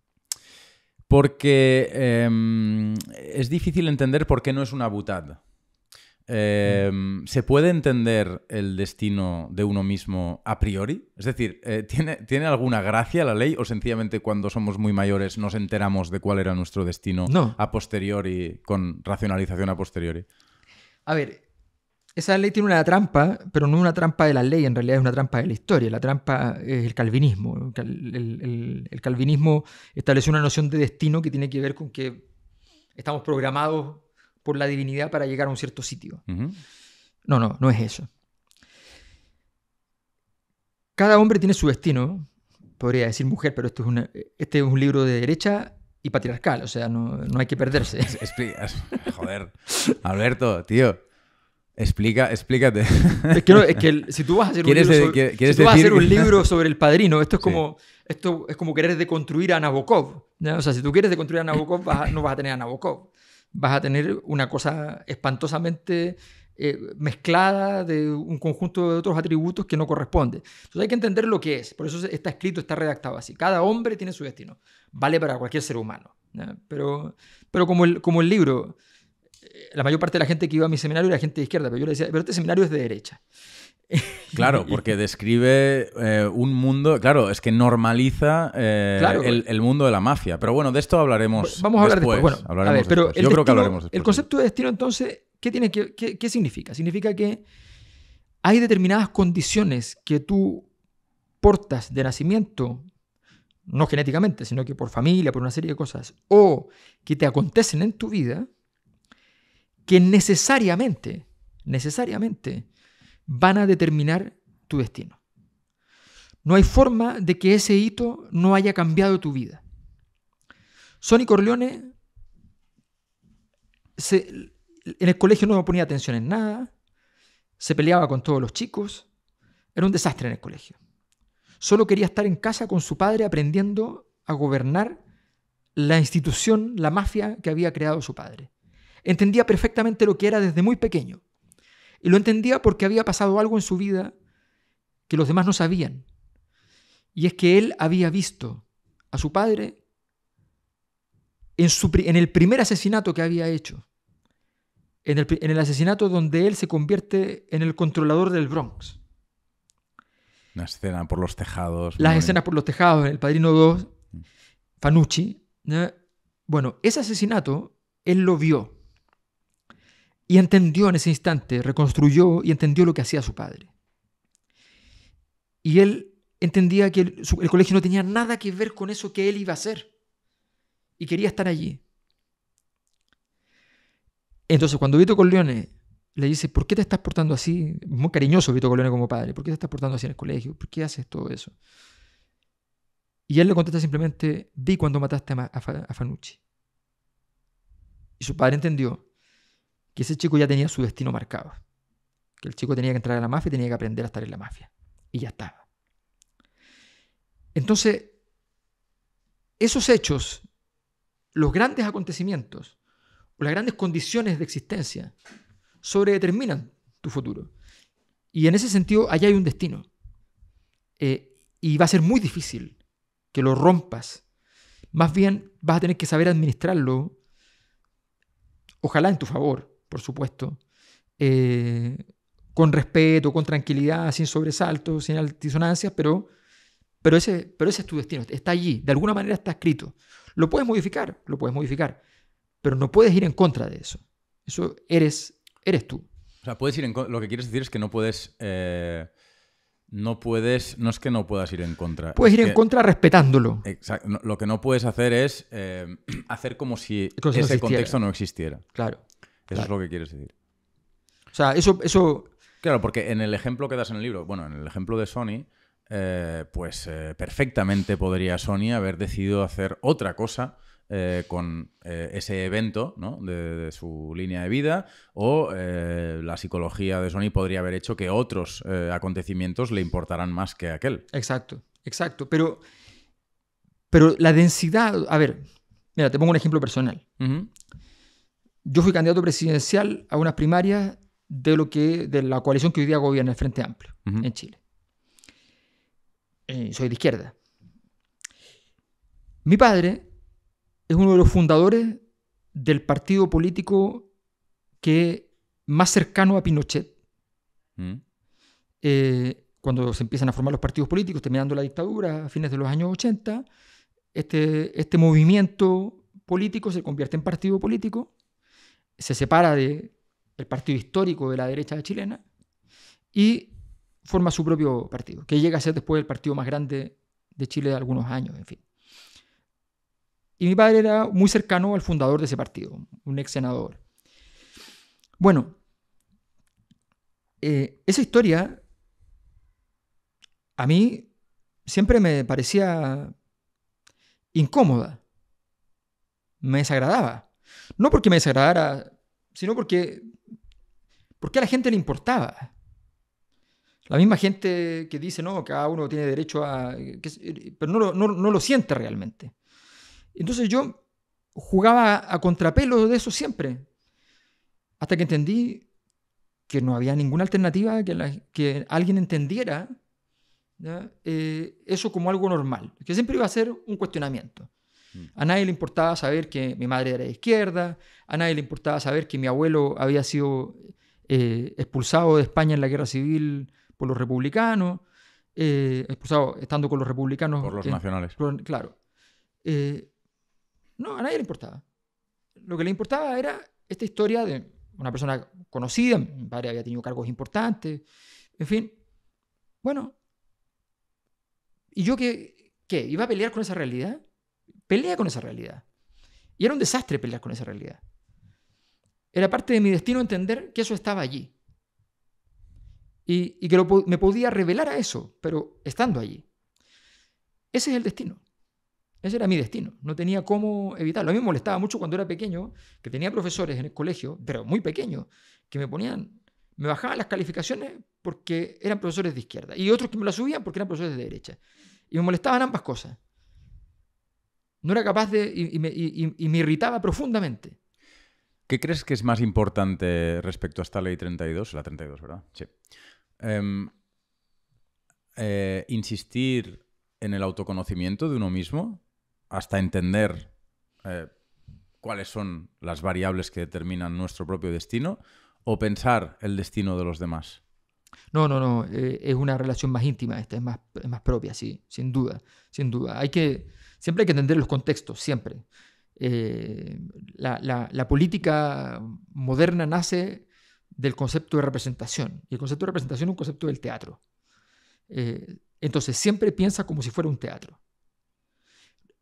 porque em, es difícil entender por qué no es una butad. Em, ¿Se puede entender el destino de uno mismo a priori? Es decir, eh, ¿tiene, ¿tiene, alguna gracia la ley o sencillamente cuando somos muy mayores nos enteramos de cuál era nuestro destino a posteriori, con racionalización a posteriori? A ver, esa ley tiene una trampa, pero no una trampa de la ley, en realidad es una trampa de la historia. La trampa es el calvinismo. El, calvinismo establece una noción de destino que tiene que ver con que estamos programados por la divinidad para llegar a un cierto sitio. No, no, no es eso. Cada hombre tiene su destino, podría decir mujer, pero esto es este es un libro de derecha y patriarcal, o sea, no, hay que perderse. (laughs) Joder, Alberto, tío. Explica, explícate. Es que, si tú vas a hacer, un libro, sobre, el padrino, esto es como esto es como querer deconstruir a Nabokov. O sea, si tú quieres deconstruir a Nabokov, no vas a tener a Nabokov vas a tener una cosa espantosamente eh, mezclada de un conjunto de otros atributos que no corresponde. Entonces hay que entender lo que es, por eso está escrito, está redactado así. Cada hombre tiene su destino, vale para cualquier ser humano, pero, pero como, el, como el libro, eh, la mayor parte de la gente que iba a mi seminario era gente de izquierda, pero yo le decía, pero este seminario es de derecha. (laughs) Claro, porque describe eh, un mundo, claro, es que normaliza eh, eh. el, mundo de la mafia. Pero bueno, de esto hablaremos. Vamos a hablar después. pero Yo creo que hablaremos después. El concepto de destino, entonces, qué significa? Significa que hay determinadas condiciones que tú portas de nacimiento, no genéticamente, sino que por familia, por una serie de cosas, o que te acontecen en tu vida, que necesariamente, necesariamente, van a determinar tu destino. No hay forma de que ese hito no haya cambiado tu vida. Sonny Corleone en el colegio no ponía atención en nada, se peleaba con todos los chicos, era un desastre en el colegio. Solo quería estar en casa con su padre aprendiendo a gobernar la institución, la mafia que había creado su padre. Entendía perfectamente lo que era desde muy pequeño. Y lo entendía porque había pasado algo en su vida que los demás no sabían. Y es que él había visto a su padre en, en el primer asesinato que había hecho. En el, asesinato donde él se convierte en el controlador del Bronx. Una escena por los tejados. Las escenas por los tejados, en El Padrino 2, mm. Fanucci. Bueno, ese asesinato él lo vio y entendió en ese instante, reconstruyó y entendió lo que hacía su padre. Y él entendía que el, colegio no tenía nada que ver con eso que él iba a hacer. Y quería estar allí. Entonces, cuando Vito Corleone le dice, ¿por qué te estás portando así? Muy cariñoso Vito Corleone como padre, ¿por qué te estás portando así en el colegio? ¿Por qué haces todo eso? Y él le contesta simplemente, vi cuando mataste a, a Fanucci. Y su padre entendió que ese chico ya tenía su destino marcado. Que el chico tenía que entrar a la mafia y tenía que aprender a estar en la mafia. Y ya estaba. Entonces, esos hechos, los grandes acontecimientos o las grandes condiciones de existencia sobredeterminan tu futuro. Y en ese sentido, allá hay un destino. Eh, y va a ser muy difícil que lo rompas. Más bien, vas a tener que saber administrarlo, ojalá en tu favor, por supuesto, eh, con respeto, con tranquilidad, sin sobresaltos, sin altisonancias, pero, pero, ese, pero ese es tu destino, está allí, de alguna manera está escrito. Lo puedes modificar, lo puedes modificar, pero no puedes ir en contra de eso. Eso eres, eres tú. puedes ir Lo que quieres decir es que no puedes. Eh, no puedes. No es que no puedas ir en contra. Puedes ir en contra respetándolo. Exacto. Lo que no puedes hacer es eh, hacer como si ese contexto no existiera. Claro. Eso es lo que quieres decir. O sea, eso, eso... Claro, porque en el ejemplo que das en el libro, bueno, en el ejemplo de Sony, eh, pues eh, perfectamente podría Sony haber decidido hacer otra cosa eh, con ese evento ¿no? de, su línea de vida o la psicología de Sony podría haber hecho que otros acontecimientos le importaran más que aquel. Exacto, exacto. Pero, pero la densidad, a ver, mira, te pongo un ejemplo personal yo fui candidato presidencial a unas primarias de lo que de la coalición que hoy día gobierna el Frente Amplio en Chile. Eh, soy de izquierda. Mi padre es uno de los fundadores del partido político que más cercano a Pinochet. Mm. Eh, cuando se empiezan a formar los partidos políticos, terminando la dictadura a fines de los años 80, este, este movimiento político se convierte en partido político se separa del partido histórico de la derecha chilena y forma su propio partido, que llega a ser después el partido más grande de Chile de algunos años, en fin. Y mi padre era muy cercano al fundador de ese partido, un ex senador. Bueno, eh, esa historia a mí siempre me parecía incómoda, me desagradaba. No porque me desagradara, sino porque, porque a la gente le importaba. La misma gente que dice, no, cada uno tiene derecho a... Eh, pero no lo, siente realmente. Entonces yo jugaba a contrapelo de eso siempre, hasta que entendí que no había ninguna alternativa que, que alguien entendiera eh, eso como algo normal, que siempre iba a ser un cuestionamiento. Mm. A nadie le importaba saber que mi madre era de izquierda, a nadie le importaba saber que mi abuelo había sido eh, expulsado de España en la guerra civil por los republicanos, eh, expulsado estando con los republicanos. Por los nacionales. claro. Eh, no, a nadie le importaba. Lo que le importaba era esta historia de una persona conocida, mi padre había tenido cargos importantes, en fin. Bueno. ¿Y yo qué? ¿Qué? ¿Iba a pelear con esa realidad? Pelea con esa realidad. Y era un desastre pelear con esa realidad. Era parte de mi destino entender que eso estaba allí. Y, que me podía revelar a eso, pero estando allí. Ese es el destino. Ese era mi destino. No tenía cómo evitarlo. A mí me molestaba mucho cuando era pequeño, que tenía profesores en el colegio, pero muy pequeños que me ponían, me bajaban las calificaciones porque eran profesores de izquierda y otros que me las subían porque eran profesores de derecha. Y me molestaban ambas cosas. No era capaz de... y, me, irritaba profundamente. ¿Qué crees que es más importante respecto a esta ley 32? La 32, ¿verdad? Sí. Em, eh, insistir en el autoconocimiento de uno mismo hasta entender eh, cuáles son las variables que determinan nuestro propio destino o pensar el destino de los demás. No, no, no, eh, es una relación más íntima esta, es más, es más propia, sí, sin duda, sin duda. Hay que, Siempre hay que entender los contextos, siempre. Eh, la, política moderna nace del concepto de representación. Y el concepto de representación es un concepto del teatro. Eh, entonces, siempre piensa como si fuera un teatro.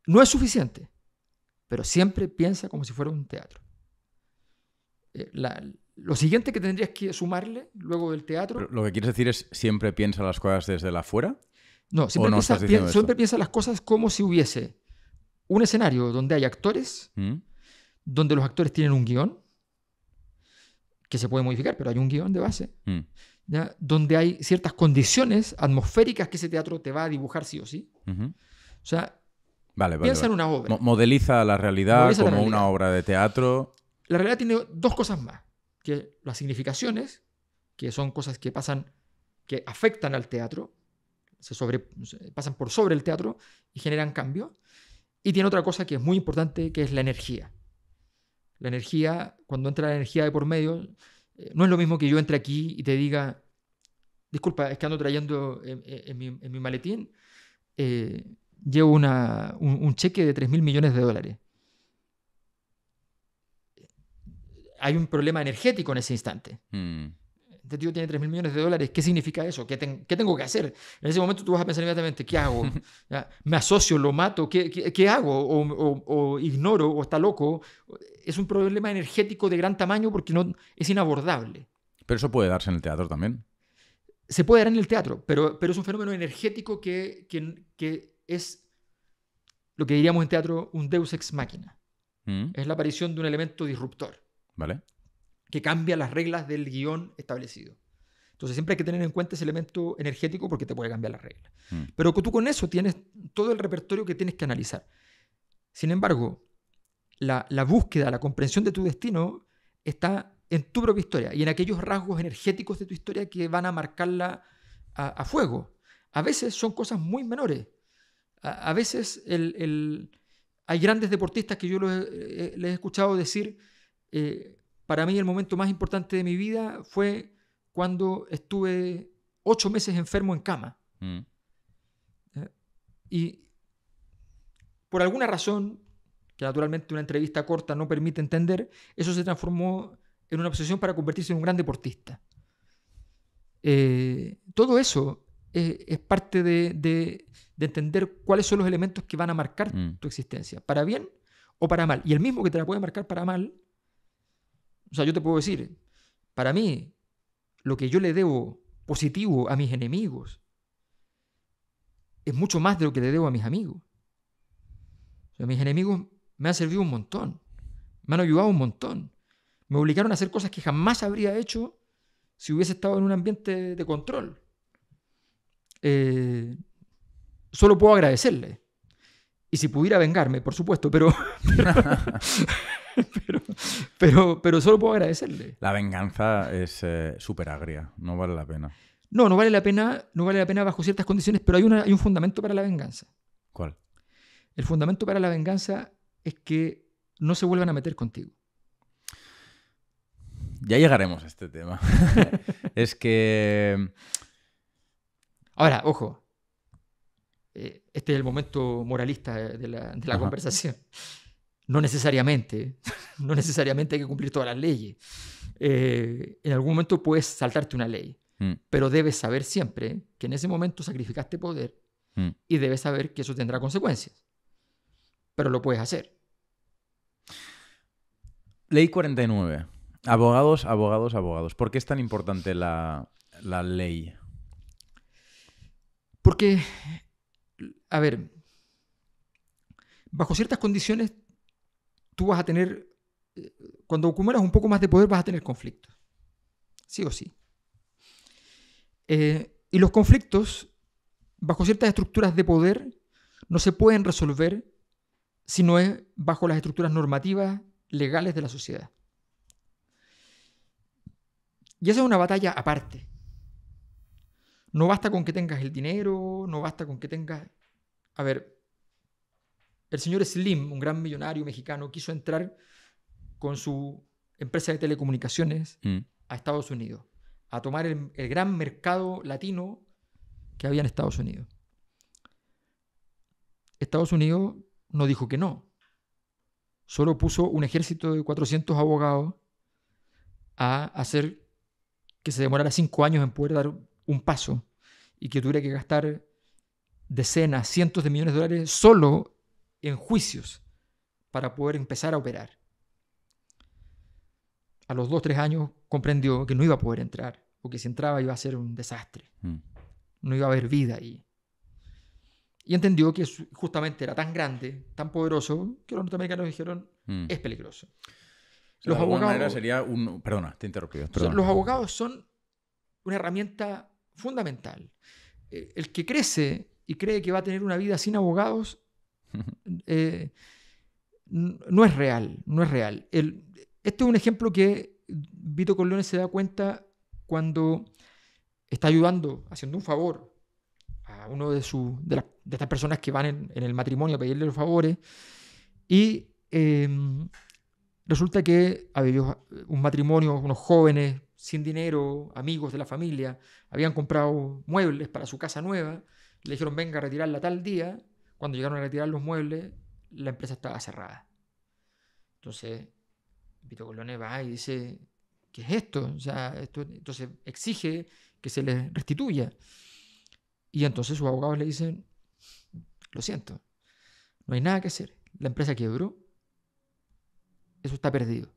No es suficiente, pero siempre piensa como si fuera un teatro. Eh, lo siguiente que tendrías que sumarle luego del teatro. lo que quieres decir es siempre piensa las cosas desde la fuera. No, siempre, piensa, las cosas como si hubiese un escenario donde hay actores, ¿Mm? donde los actores tienen un guión, que se puede modificar, pero hay un guión de base, ¿Mm? donde hay ciertas condiciones atmosféricas que ese teatro te va a dibujar sí o sí. O sea, piensa en una obra. modeliza la realidad como una obra de teatro. La realidad tiene dos cosas más, que las significaciones, que son cosas que pasan, que afectan al teatro, se sobre, pasan por sobre el teatro y generan cambio. Y tiene otra cosa que es muy importante, que es la energía. La energía, cuando entra la energía de por medio, eh, no es lo mismo que yo entre aquí y te diga, disculpa, es que ando trayendo en, mi, maletín, eh, llevo un, cheque de 3 mil millones de dólares. Hay un problema energético en ese instante. Mm este tío tiene 3 mil millones de dólares, ¿qué significa eso? ¿Qué, tengo que hacer? En ese momento tú vas a pensar inmediatamente, ¿qué hago? (laughs) ¿Me asocio, lo mato? ¿Qué, hago? O, ignoro? ¿O está loco? Es un problema energético de gran tamaño porque no, es inabordable. Pero eso puede darse en el teatro también. Se puede dar en el teatro, pero, es un fenómeno energético que, es lo que diríamos en teatro un deus ex machina. Mm. Es la aparición de un elemento disruptor. ¿Vale? que cambia las reglas del guión establecido. Entonces siempre hay que tener en cuenta ese elemento energético porque te puede cambiar las reglas. Mm. Pero tú con eso tienes todo el repertorio que tienes que analizar. Sin embargo, la, búsqueda, la comprensión de tu destino está en tu propia historia y en aquellos rasgos energéticos de tu historia que van a marcarla a, fuego. A veces son cosas muy menores. A, veces hay grandes deportistas que yo eh, les he escuchado decir, eh, para mí el momento más importante de mi vida fue cuando estuve ocho meses enfermo en cama. Mm. y por alguna razón, que naturalmente una entrevista corta no permite entender, eso se transformó en una obsesión para convertirse en un gran deportista. Eh, todo eso eh, es, parte de, entender cuáles son los elementos que van a marcar mm. tu existencia, para bien o para mal. Y el mismo que te la puede marcar para mal, o sea, yo te puedo decir, para mí, lo que yo le debo positivo a mis enemigos es mucho más de lo que le debo a mis amigos. A mis enemigos me han servido un montón, me han ayudado un montón, me obligaron a hacer cosas que jamás habría hecho si hubiese estado en un ambiente de control. Eh, solo puedo agradecerle. Y si pudiera vengarme, por supuesto, pero (laughs) (laughs) pero, pero, pero, solo puedo agradecerle. La venganza es eh, súper agria, no vale la pena. No, no vale la pena, no vale la pena bajo ciertas condiciones, pero hay, hay un fundamento para la venganza. ¿Cuál? El fundamento para la venganza es que no se vuelvan a meter contigo. Ya llegaremos a este tema. (laughs) es que. Ahora, ojo. Eh, este es el momento moralista de la conversación no necesariamente, (laughs) no necesariamente hay que cumplir todas las leyes. Eh, en algún momento puedes saltarte una ley, mm. pero debes saber siempre que en ese momento sacrificaste poder mm. y debes saber que eso tendrá consecuencias, pero lo puedes hacer. Ley 49. Abogados, abogados, abogados. ¿Por qué es tan importante la, la ley? Porque, a ver, bajo ciertas condiciones tú vas a tener, eh, cuando acumulas un poco más de poder vas a tener conflictos, sí o sí. Eh, y los conflictos, bajo ciertas estructuras de poder, no se pueden resolver si no es bajo las estructuras normativas, legales de la sociedad. Y esa es una batalla aparte. No basta con que tengas el dinero, no basta con que tengas... A ver, el señor Slim, un gran millonario mexicano, quiso entrar con su empresa de telecomunicaciones mm. a Estados Unidos, a tomar el, el gran mercado latino que había en Estados Unidos. Estados Unidos no dijo que no, solo puso un ejército de 400 abogados a hacer que se demorara cinco años en poder dar un paso y que tuviera que gastar decenas, cientos de millones de dólares solo en juicios para poder empezar a operar. A los dos, tres años comprendió que no iba a poder entrar, porque si entraba iba a ser un desastre. Mm. No iba a haber vida ahí. Y entendió que justamente era tan grande, tan poderoso, que los norteamericanos dijeron, mm. es peligroso. los abogados, sería un... Perdona, te interrumpí. los abogados son una herramienta fundamental. Eh, el que crece y cree que va a tener una vida sin abogados (laughs) Eh, no es real, no es real. El, este es un ejemplo que Vito Corleone se da cuenta cuando está ayudando, haciendo un favor a uno de, su, de, estas personas que van en, el matrimonio a pedirle los favores y em, resulta que había un matrimonio, unos jóvenes sin dinero, amigos de la familia, habían comprado muebles para su casa nueva, le dijeron venga a retirarla tal día cuando llegaron a retirar los muebles, la empresa estaba cerrada. Entonces, Vito Colone va y dice, ¿qué es esto? O sea, esto? Entonces exige que se les restituya. Y entonces sus abogados le dicen, lo siento, no hay nada que hacer. La empresa quebró, eso está perdido.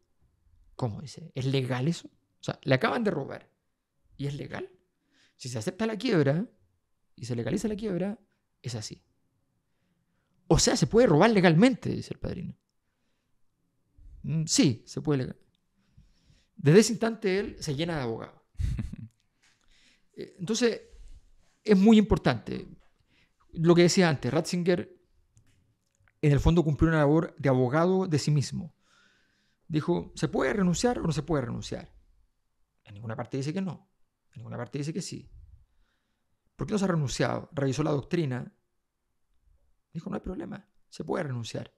¿Cómo dice? ¿Es legal eso? O sea, le acaban de robar. ¿Y es legal? Si se acepta la quiebra y se legaliza la quiebra, es así. O sea, se puede robar legalmente, dice el padrino. Mm, sí, se puede Desde ese instante él se llena de abogado. (laughs) Eh, entonces, es muy importante. Lo que decía antes, Ratzinger en el fondo cumplió una labor de abogado de sí mismo. Dijo, ¿se puede renunciar o no se puede renunciar? En ninguna parte dice que no, en ninguna parte dice que sí. ¿Por qué no se ha renunciado? Revisó la doctrina, Dijo, no hay problema, se puede renunciar.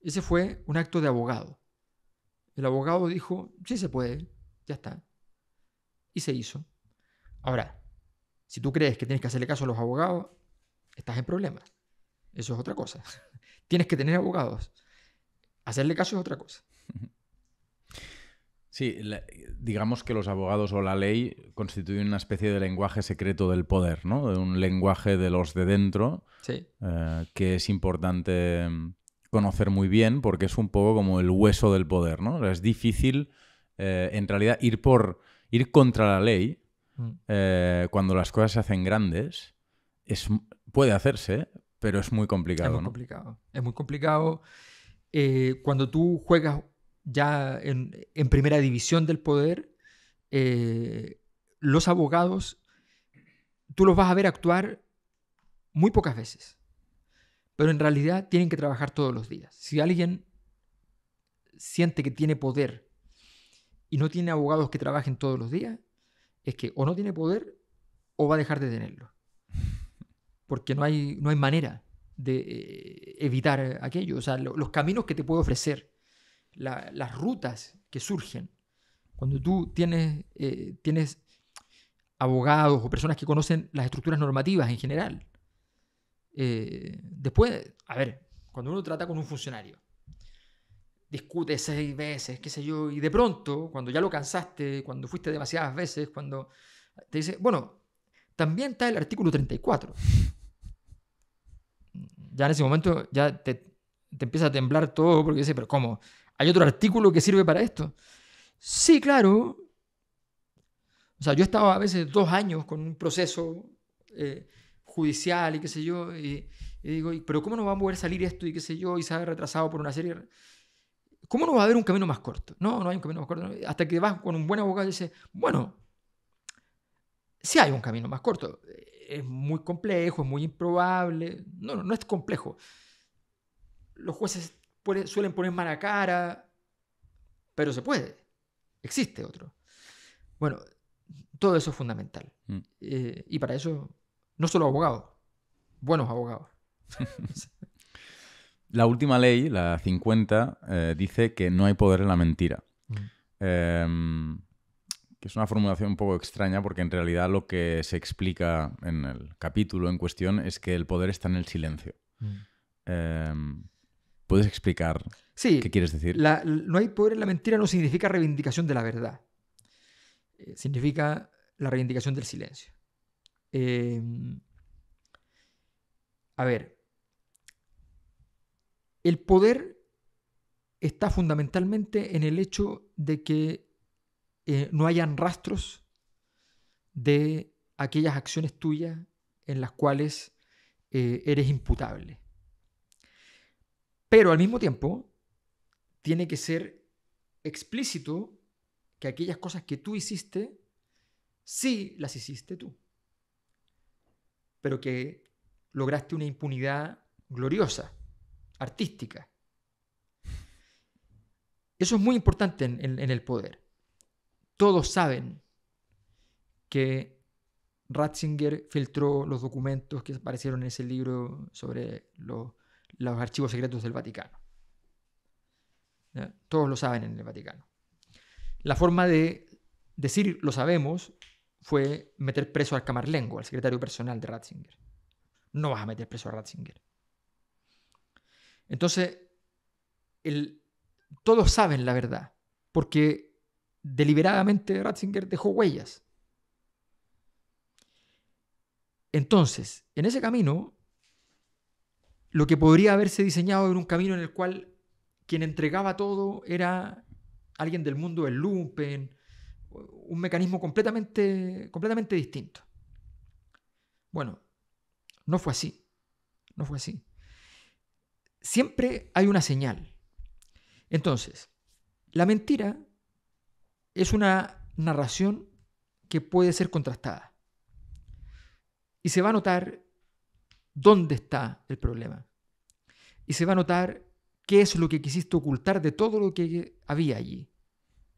Ese fue un acto de abogado. El abogado dijo, sí se puede, ya está. Y se hizo. Ahora, si tú crees que tienes que hacerle caso a los abogados, estás en problema. Eso es otra cosa. (laughs) tienes que tener abogados. Hacerle caso es otra cosa. Sí, digamos que los abogados o la ley constituyen una especie de lenguaje secreto del poder, ¿no? Un lenguaje de los de dentro eh, que es importante mm, conocer muy bien porque es un poco como el hueso del poder, ¿no? es difícil, eh, en realidad, ir por ir contra la ley mm. eh, cuando las cosas se hacen grandes es, puede hacerse, pero es muy complicado. Es muy complicado. Es muy complicado. cuando tú juegas ya en, primera división del poder, eh, los abogados, tú los vas a ver actuar muy pocas veces, pero en realidad tienen que trabajar todos los días. Si alguien siente que tiene poder y no tiene abogados que trabajen todos los días, es que o no tiene poder o va a dejar de tenerlo. Porque no hay, no hay manera de eh, evitar aquello. O sea, los caminos que te puede ofrecer las rutas que surgen. Cuando tú tienes, eh, tienes abogados o personas que conocen las estructuras normativas en general. Eh, después, a ver, cuando uno trata con un funcionario, discute seis veces, qué sé yo, y de pronto, cuando ya lo cansaste, cuando fuiste demasiadas veces, cuando te dice, bueno, también está el artículo 34. Ya en ese momento ya te, te empieza a temblar todo porque dice, pero ¿cómo? ¿Hay otro artículo que sirve para esto? Sí, claro. O sea, yo estaba a veces dos años con un proceso eh, judicial y qué sé yo, y, digo, pero ¿cómo nos va a poder salir esto y qué sé yo, y se ha retrasado por una serie? ¿Cómo no va a haber un camino más corto? No, no hay un camino más corto. Hasta que vas con un buen abogado y dices, bueno, sí hay un camino más corto. Es muy complejo, es muy improbable. No, no, no es complejo. Los jueces suelen poner mala cara, pero se puede, existe otro. Bueno, todo eso es fundamental. Mm. Eh, y para eso, no solo abogados, buenos abogados. (laughs) la última ley, la 50, eh, dice que no hay poder en la mentira. Mm. Em, que es una formulación un poco extraña porque en realidad lo que se explica en el capítulo en cuestión es que el poder está en el silencio. Mm. Em, ¿Puedes explicar qué quieres decir? no hay poder en la mentira no significa reivindicación de la verdad. Eh, significa la reivindicación del silencio. Eh, a ver, el poder está fundamentalmente en el hecho de que eh, no hayan rastros de aquellas acciones tuyas en las cuales eres imputable. Pero al mismo tiempo, tiene que ser explícito que aquellas cosas que tú hiciste, sí las hiciste tú. Pero que lograste una impunidad gloriosa, artística. Eso es muy importante en, el poder. Todos saben que Ratzinger filtró los documentos que aparecieron en ese libro sobre los los archivos secretos del Vaticano. Todos lo saben en el Vaticano. La forma de decir lo sabemos fue meter preso al Camarlengo, al secretario personal de Ratzinger. No vas a meter preso a Ratzinger. Entonces, todos saben la verdad, porque deliberadamente Ratzinger dejó huellas. Entonces, en ese camino, lo que podría haberse diseñado en un camino en el cual quien entregaba todo era alguien del mundo del lumpen, un mecanismo completamente, completamente distinto. Bueno, no fue así, no fue así. Siempre hay una señal. Entonces, la mentira es una narración que puede ser contrastada. Y se va a notar dónde está el problema. Y se va a notar qué es lo que quisiste ocultar de todo lo que había allí,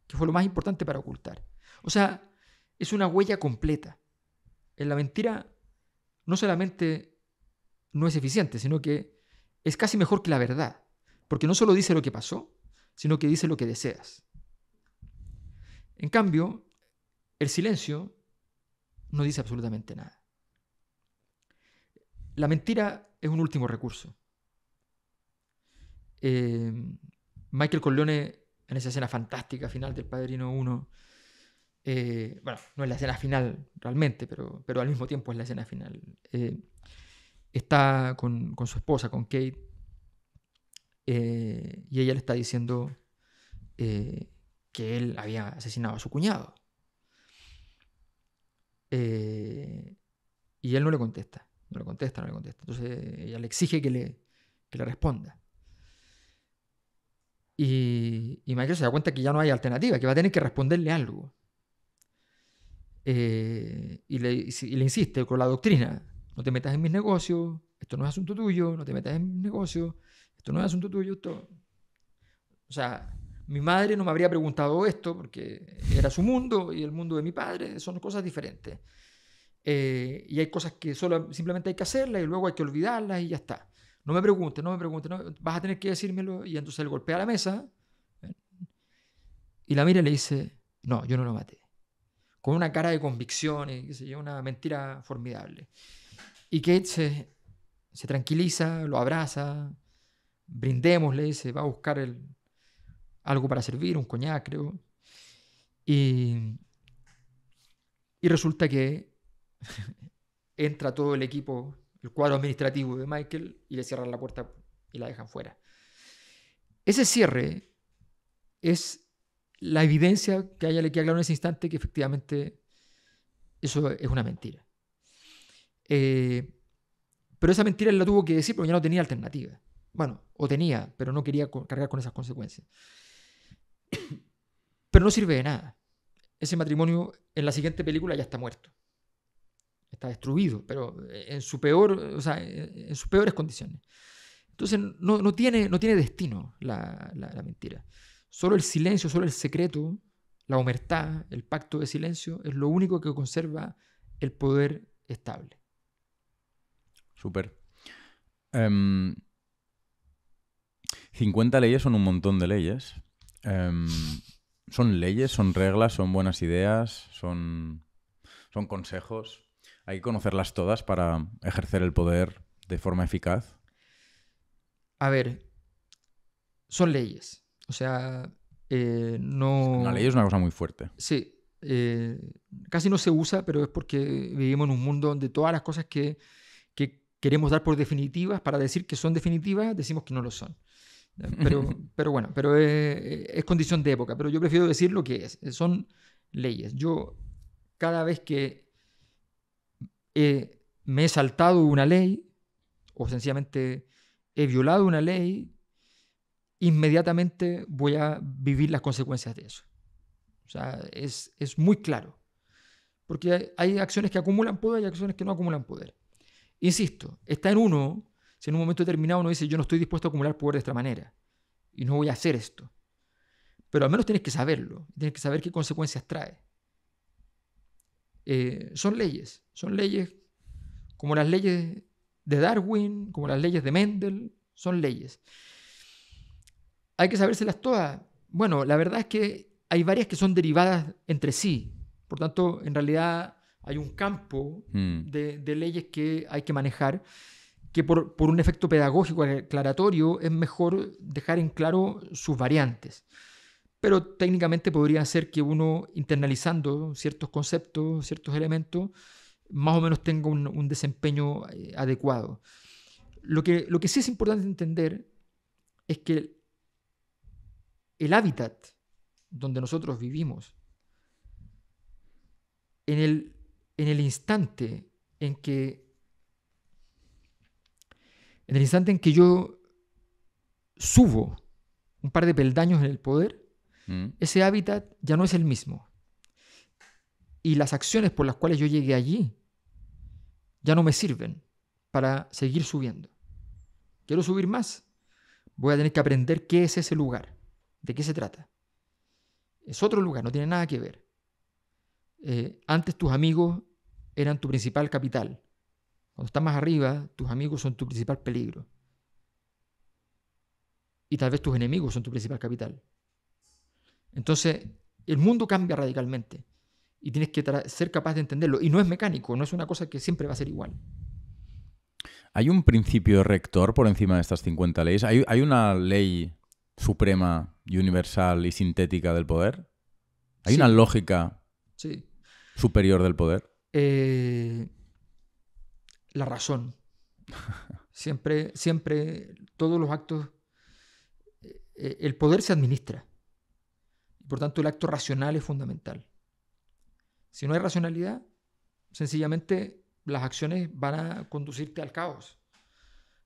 que fue lo más importante para ocultar. O sea, es una huella completa. En la mentira no solamente no es eficiente, sino que es casi mejor que la verdad, porque no solo dice lo que pasó, sino que dice lo que deseas. En cambio, el silencio no dice absolutamente nada. La mentira es un último recurso. Eh, Michael Corleone, en esa escena fantástica final del Padrino 1, eh, bueno, no es la escena final realmente, pero, pero al mismo tiempo es la escena final. Eh, está con, su esposa, con Kate, y ella le está diciendo que él había asesinado a su cuñado. y él no le contesta. No le contesta, no le contesta. Entonces ella le exige que le, que le responda. Y, y, se da cuenta que ya no hay alternativa, que va a tener que responderle algo. Eh, y, le, insiste con la doctrina, no te metas en mis negocios, esto no es asunto tuyo, no te metas en mis negocios, esto no es asunto tuyo, esto... O sea, mi madre no me habría preguntado esto porque era su mundo y el mundo de mi padre son cosas diferentes. Eh, y hay cosas que solo, simplemente hay que hacerlas y luego hay que olvidarlas y ya está. No me pregunte no me preguntes, vas a tener que decírmelo. Y entonces él golpea la mesa eh, y la mira y le dice, no, yo no lo maté. Con una cara de convicción y una mentira formidable. Y Kate se, tranquiliza, lo abraza, brindemos, le dice, va a buscar algo para servir, un coñac creo. Y, y resulta que entra todo el equipo, el cuadro administrativo de Michael y le cierran la puerta y la dejan fuera. Ese cierre es la evidencia que a ella le queda claro en ese instante que efectivamente eso es una mentira. Eh, pero esa mentira él la tuvo que decir porque ya no tenía alternativa. Bueno, o tenía, pero no quería cargar con esas consecuencias. (coughs) Pero no sirve de nada. Ese matrimonio en la siguiente película ya está muerto está destruido, pero eh, en su peor, o sea, eh, en sus peores condiciones. Entonces no, no, tiene, no tiene destino la, la, mentira. Solo el silencio, solo el secreto, la humertad, el pacto de silencio, es lo único que conserva el poder estable. Súper. 50 em, leyes son un montón de leyes. Em, son leyes, son reglas, son buenas ideas, son, son consejos. ¿Hay que conocerlas todas para ejercer el poder de forma eficaz? A ver, son leyes. O sea, eh, no... La ley es una cosa muy fuerte. Sí. Eh, casi no se usa, pero es porque vivimos en un mundo donde todas las cosas que, queremos dar por definitivas, para decir que son definitivas, decimos que no lo son. Pero, (laughs) bueno, pero es, eh, es, condición de época. Pero yo prefiero decir lo que es. Son leyes. Yo, cada vez que eh, me he saltado una ley o sencillamente he violado una ley, inmediatamente voy a vivir las consecuencias de eso. O sea, es, muy claro. Porque hay, acciones que acumulan poder y acciones que no acumulan poder. Insisto, está en uno, si en un momento determinado uno dice, yo no estoy dispuesto a acumular poder de esta manera, y no voy a hacer esto. Pero al menos tienes que saberlo, tienes que saber qué consecuencias trae. Eh, son leyes, son leyes como las leyes de Darwin, como las leyes de Mendel, son leyes. Hay que sabérselas todas. Bueno, la verdad es que hay varias que son derivadas entre sí. Por tanto, en realidad hay un campo mm. de, leyes que hay que manejar, que por, por, un efecto pedagógico aclaratorio es mejor dejar en claro sus variantes pero técnicamente podría ser que uno internalizando ciertos conceptos, ciertos elementos, más o menos tenga un, desempeño eh, adecuado. Lo que, lo que sí es importante entender es que el hábitat donde nosotros vivimos, en el, en el instante en que en el instante en que yo subo un par de peldaños en el poder, Mm. ese hábitat ya no es el mismo. Y las acciones por las cuales yo llegué allí ya no me sirven para seguir subiendo. Quiero subir más. Voy a tener que aprender qué es ese lugar, de qué se trata. Es otro lugar, no tiene nada que ver. Eh, antes tus amigos eran tu principal capital. Cuando estás más arriba, tus amigos son tu principal peligro. Y tal vez tus enemigos son tu principal capital. Entonces, el mundo cambia radicalmente y tienes que ser capaz de entenderlo. Y no es mecánico, no es una cosa que siempre va a ser igual. ¿Hay un principio rector por encima de estas 50 leyes? ¿Hay, una ley suprema, y universal y sintética del poder? ¿Hay una lógica superior del poder? Eh, la razón. (laughs) Siempre, siempre, todos los actos, eh, el poder se administra. Por tanto, el acto racional es fundamental. Si no hay racionalidad, sencillamente las acciones van a conducirte al caos.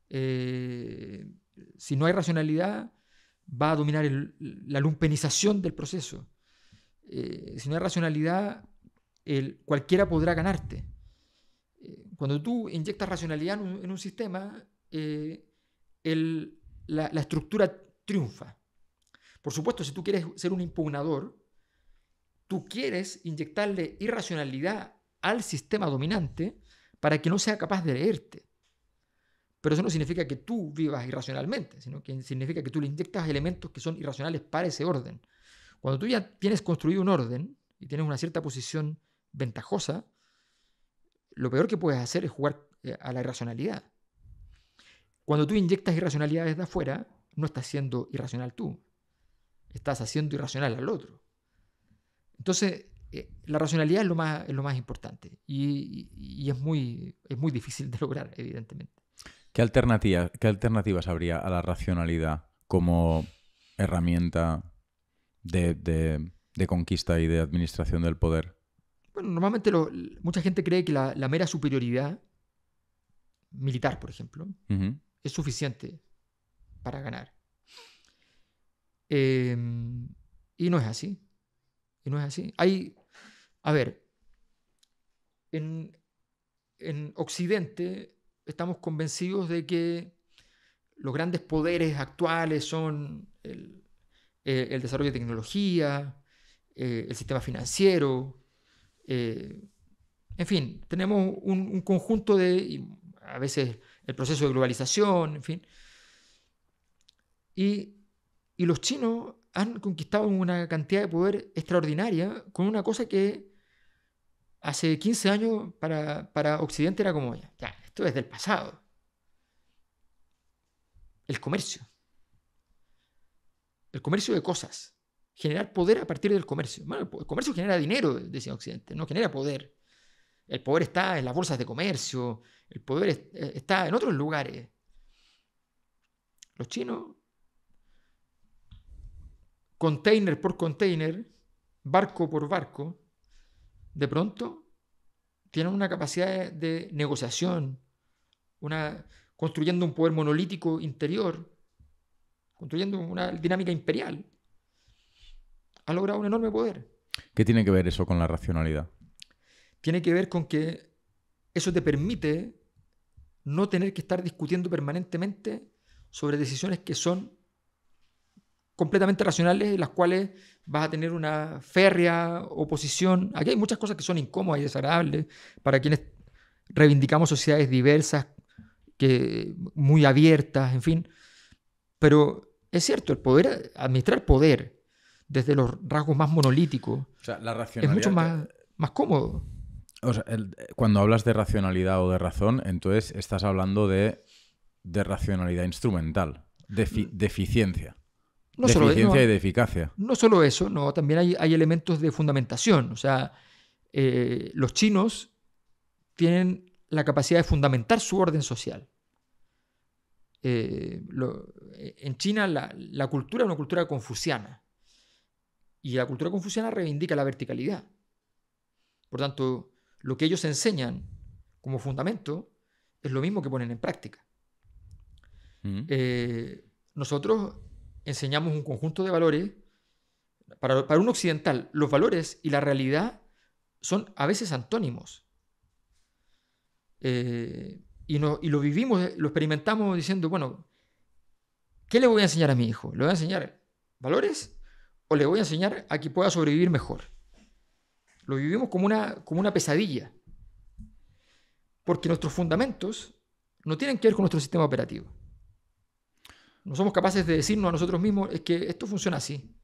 Eh, si no hay racionalidad, va a dominar la lumpenización del proceso. Eh, si no hay racionalidad, cualquiera podrá ganarte. Eh, cuando tú inyectas racionalidad en un, sistema, la estructura triunfa. Por supuesto, si tú quieres ser un impugnador, tú quieres inyectarle irracionalidad al sistema dominante para que no sea capaz de leerte. Pero eso no significa que tú vivas irracionalmente, sino que significa que tú le inyectas elementos que son irracionales para ese orden. Cuando tú ya tienes construido un orden y tienes una cierta posición ventajosa, lo peor que puedes hacer es jugar eh, a la irracionalidad. Cuando tú inyectas irracionalidad desde afuera, no estás siendo irracional tú, Estás haciendo irracional al otro. Entonces, eh, la racionalidad es lo más, es lo más importante y, es, muy, muy difícil de lograr, evidentemente. ¿Qué, alternativa, ¿Qué alternativas habría a la racionalidad como herramienta de, conquista y de administración del poder? Bueno, normalmente mucha gente cree que la, mera superioridad militar, por ejemplo, es suficiente para ganar. Em, y no es así. Y no es así. Hay, a ver, en, Occidente estamos convencidos de que los grandes poderes actuales son el, eh, desarrollo de tecnología, eh, el sistema financiero, eh, en fin, tenemos un, un, conjunto de, a veces el proceso de globalización, en fin. Y y los chinos han conquistado una cantidad de poder extraordinaria con una cosa que hace 15 años para, Occidente era como, ya, esto es del pasado. El comercio. El comercio de cosas. Generar poder a partir del comercio. el comercio genera dinero, decía Occidente, no genera poder. El poder está en las bolsas de comercio, el poder eh, está en otros lugares. Los chinos container por container, barco por barco, de pronto tienen una capacidad de negociación, construyendo un poder monolítico interior, construyendo una dinámica imperial, ha logrado un enorme poder. ¿Qué tiene que ver eso con la racionalidad? Tiene que ver con que eso te permite no tener que estar discutiendo permanentemente sobre decisiones que son completamente racionales, en las cuales vas a tener una férrea oposición. Aquí hay muchas cosas que son incómodas y desagradables para quienes reivindicamos sociedades diversas, que, muy abiertas, en fin. Pero es cierto, el poder, administrar poder desde los rasgos más monolíticos es mucho más, más cómodo. cuando hablas de racionalidad o de razón, entonces estás hablando de, de racionalidad instrumental, mm. de eficiencia no de solo, eficiencia y de eficacia. No solo eso, no, también hay, elementos de fundamentación. O sea, eh, los chinos tienen la capacidad de fundamentar su orden social. Eh, eh, en China la, cultura es una cultura confuciana. Y la cultura confuciana reivindica la verticalidad. Por tanto, lo que ellos enseñan como fundamento es lo mismo que ponen en práctica. Mm. nosotros enseñamos un conjunto de valores. Para, un occidental, los valores y la realidad son a veces antónimos. Eh, y, no, lo vivimos, lo experimentamos diciendo, bueno, ¿qué le voy a enseñar a mi hijo? ¿Le voy a enseñar valores o le voy a enseñar a que pueda sobrevivir mejor? Lo vivimos como una, como una pesadilla, porque nuestros fundamentos no tienen que ver con nuestro sistema operativo no somos capaces de decirnos a nosotros mismos es que esto funciona así.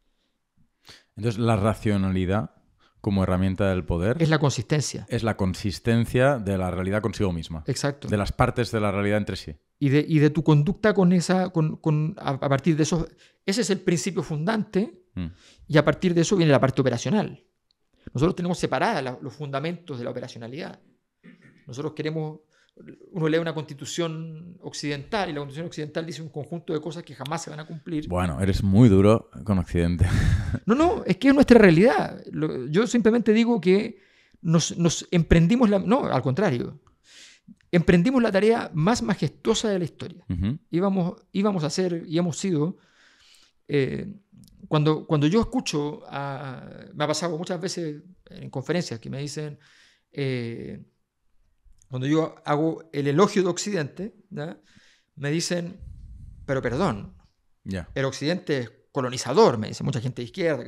Entonces, la racionalidad como herramienta del poder. Es la consistencia. Es la consistencia de la realidad consigo misma. Exacto. De las partes de la realidad entre sí. Y de, de tu conducta con esa, a, partir de eso. Ese es el principio fundante mm. y a partir de eso viene la parte operacional. Nosotros tenemos separadas los fundamentos de la operacionalidad. Nosotros queremos uno lee una constitución occidental y la constitución occidental dice un conjunto de cosas que jamás se van a cumplir. Bueno, eres muy duro con Occidente. (laughs) No, no, es que es nuestra realidad. Yo simplemente digo que nos, emprendimos la... No, al contrario. Emprendimos la tarea más majestuosa de la historia. íbamos, a ser y hemos sido... Eh, cuando, cuando yo escucho, me ha pasado muchas veces en conferencias que me dicen... Eh, cuando yo hago el elogio de Occidente, me dicen, pero perdón, el Occidente es colonizador, me dice mucha gente de izquierda.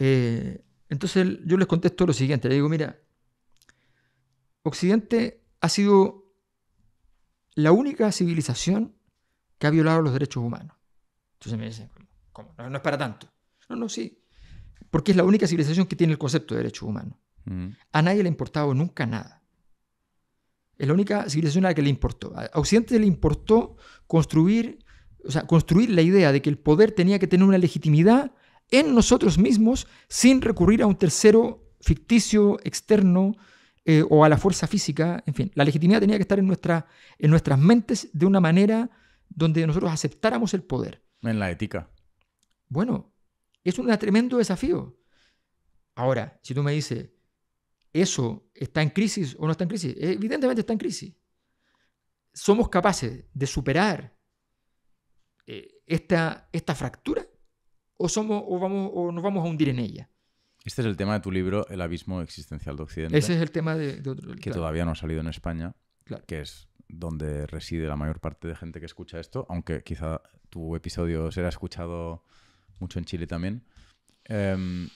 Eh, entonces yo les contesto lo siguiente, le digo, mira, Occidente ha sido la única civilización que ha violado los derechos humanos. Entonces me dicen, ¿cómo? No, es para tanto. No, no, sí. Porque es la única civilización que tiene el concepto de derechos humanos. A nadie le ha importado nunca nada. Es la única civilización a la que le importó. A Occidente le importó construir, o sea, construir la idea de que el poder tenía que tener una legitimidad en nosotros mismos sin recurrir a un tercero ficticio, externo eh, o a la fuerza física. En fin, la legitimidad tenía que estar en, nuestra, en nuestras mentes de una manera donde nosotros aceptáramos el poder. En la ética. Bueno, es un tremendo desafío. Ahora, si tú me dices, ¿Eso está en crisis o no está en crisis? Evidentemente está en crisis. ¿Somos capaces de superar eh, esta, esta fractura o, somos, o, vamos, o nos vamos a hundir en ella? Este es el tema de tu libro, El abismo existencial de Occidente. Ese es el tema de, otro libro. Que todavía no ha salido en España, que es donde reside la mayor parte de gente que escucha esto, aunque quizá tu episodio será escuchado mucho en Chile también. Em,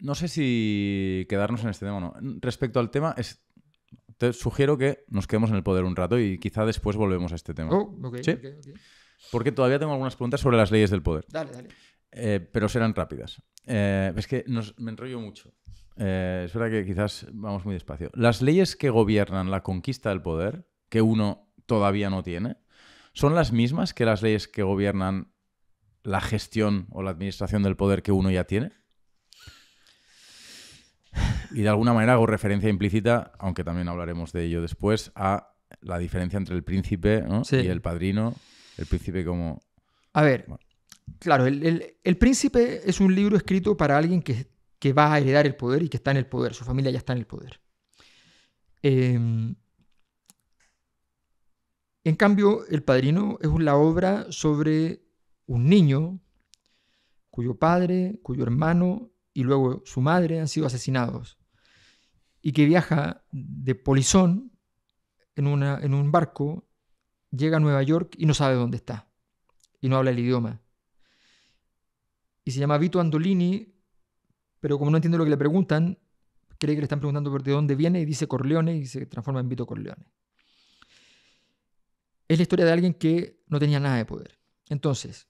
no sé si quedarnos en este tema o no. Respecto al tema, es, te sugiero que nos quedemos en el poder un rato y quizá después volvemos a este tema. Oh, Porque todavía tengo algunas preguntas sobre las leyes del poder. Dale, dale. Eh, pero serán rápidas. Eh, es que me enrollo mucho. Eh, es verdad que quizás vamos muy despacio. Las leyes que gobiernan la conquista del poder, que uno todavía no tiene, son las mismas que las leyes que gobiernan la gestión o la administración del poder que uno ya tiene. Y de alguna manera hago referencia implícita, aunque también hablaremos de ello después, a la diferencia entre el príncipe y el padrino. El príncipe como... A ver, claro, el, príncipe es un libro escrito para alguien que, va a heredar el poder y que está en el poder, su familia ya está en el poder. Em, en cambio, El Padrino es la obra sobre un niño cuyo padre, cuyo hermano y luego su madre han sido asesinados y que viaja de polizón en, un barco, llega a Nueva York y no sabe dónde está y no habla el idioma. Y se llama Vito Andolini, pero como no entiende lo que le preguntan, cree que le están preguntando por de dónde viene y dice Corleone y se transforma en Vito Corleone. Es la historia de alguien que no tenía nada de poder. Entonces,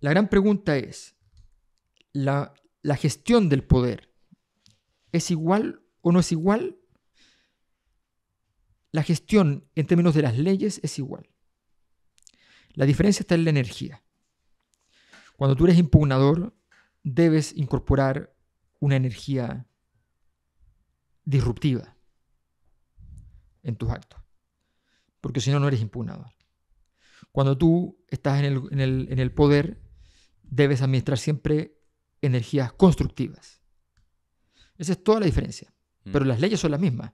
la gran pregunta es, la, la gestión del poder es igual o no es igual, la gestión en términos de las leyes es igual. La diferencia está en la energía. Cuando tú eres impugnador, debes incorporar una energía disruptiva en tus actos, porque si no, no eres impugnador. Cuando tú estás en el, en el poder, debes administrar siempre energías constructivas esa es toda la diferencia. Mm. Pero las leyes son las mismas.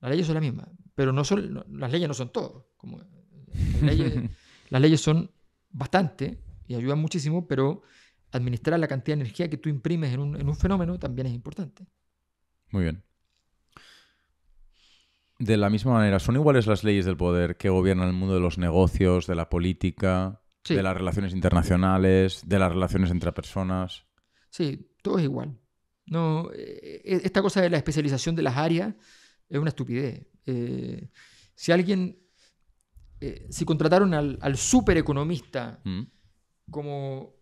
Las leyes son las mismas. Pero no son, las leyes no son todo. Como, (laughs) las, leyes, son bastante y ayudan muchísimo, pero administrar la cantidad de energía que tú imprimes en un, fenómeno también es importante. Muy bien. De la misma manera, ¿son iguales las leyes del poder que gobiernan el mundo de los negocios, de la política, de las relaciones internacionales, de las relaciones entre personas? Sí, todo es igual. No, eh, eh, esta cosa de la especialización de las áreas es una estupidez. Eh, si alguien, si contrataron al, super economista mm. como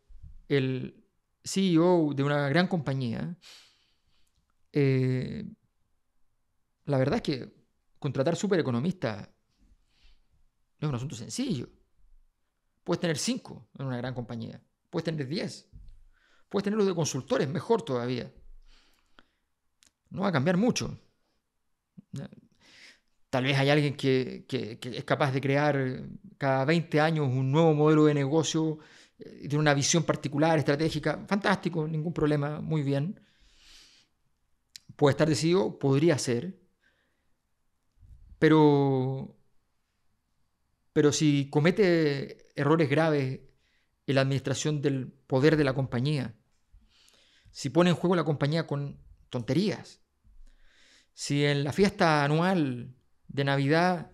el CEO de una gran compañía, la verdad es que contratar super economista no es un asunto sencillo. Puedes tener cinco en una gran compañía, puedes tener diez, puedes tener los de consultores, mejor todavía no va a cambiar mucho. Tal vez hay alguien que, es capaz de crear cada 20 años un nuevo modelo de negocio, eh, tiene una visión particular, estratégica, fantástico, ningún problema, muy bien. Puede estar decidido, podría ser, pero, pero si comete errores graves en la administración del poder de la compañía, si pone en juego la compañía con tonterías, si en la fiesta anual de Navidad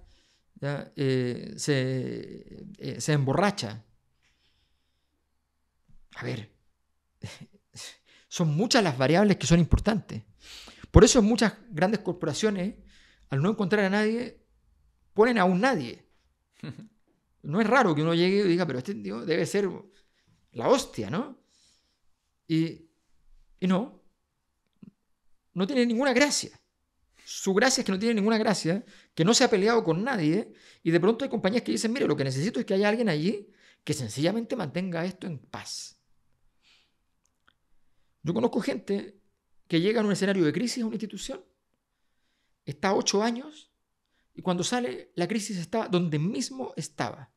eh, eh, se, emborracha. A ver, (laughs) son muchas las variables que son importantes. Por eso muchas grandes corporaciones, al no encontrar a nadie, ponen a un nadie. (laughs) No es raro que uno llegue y diga, pero este tío debe ser la hostia, ¿no? Y, y no, no tiene ninguna gracia su gracia es que no tiene ninguna gracia, que no se ha peleado con nadie, y de pronto hay compañías que dicen, mire, lo que necesito es que haya alguien allí que sencillamente mantenga esto en paz. Yo conozco gente que llega a un escenario de crisis a una institución, está ocho años, y cuando sale, la crisis está donde mismo estaba.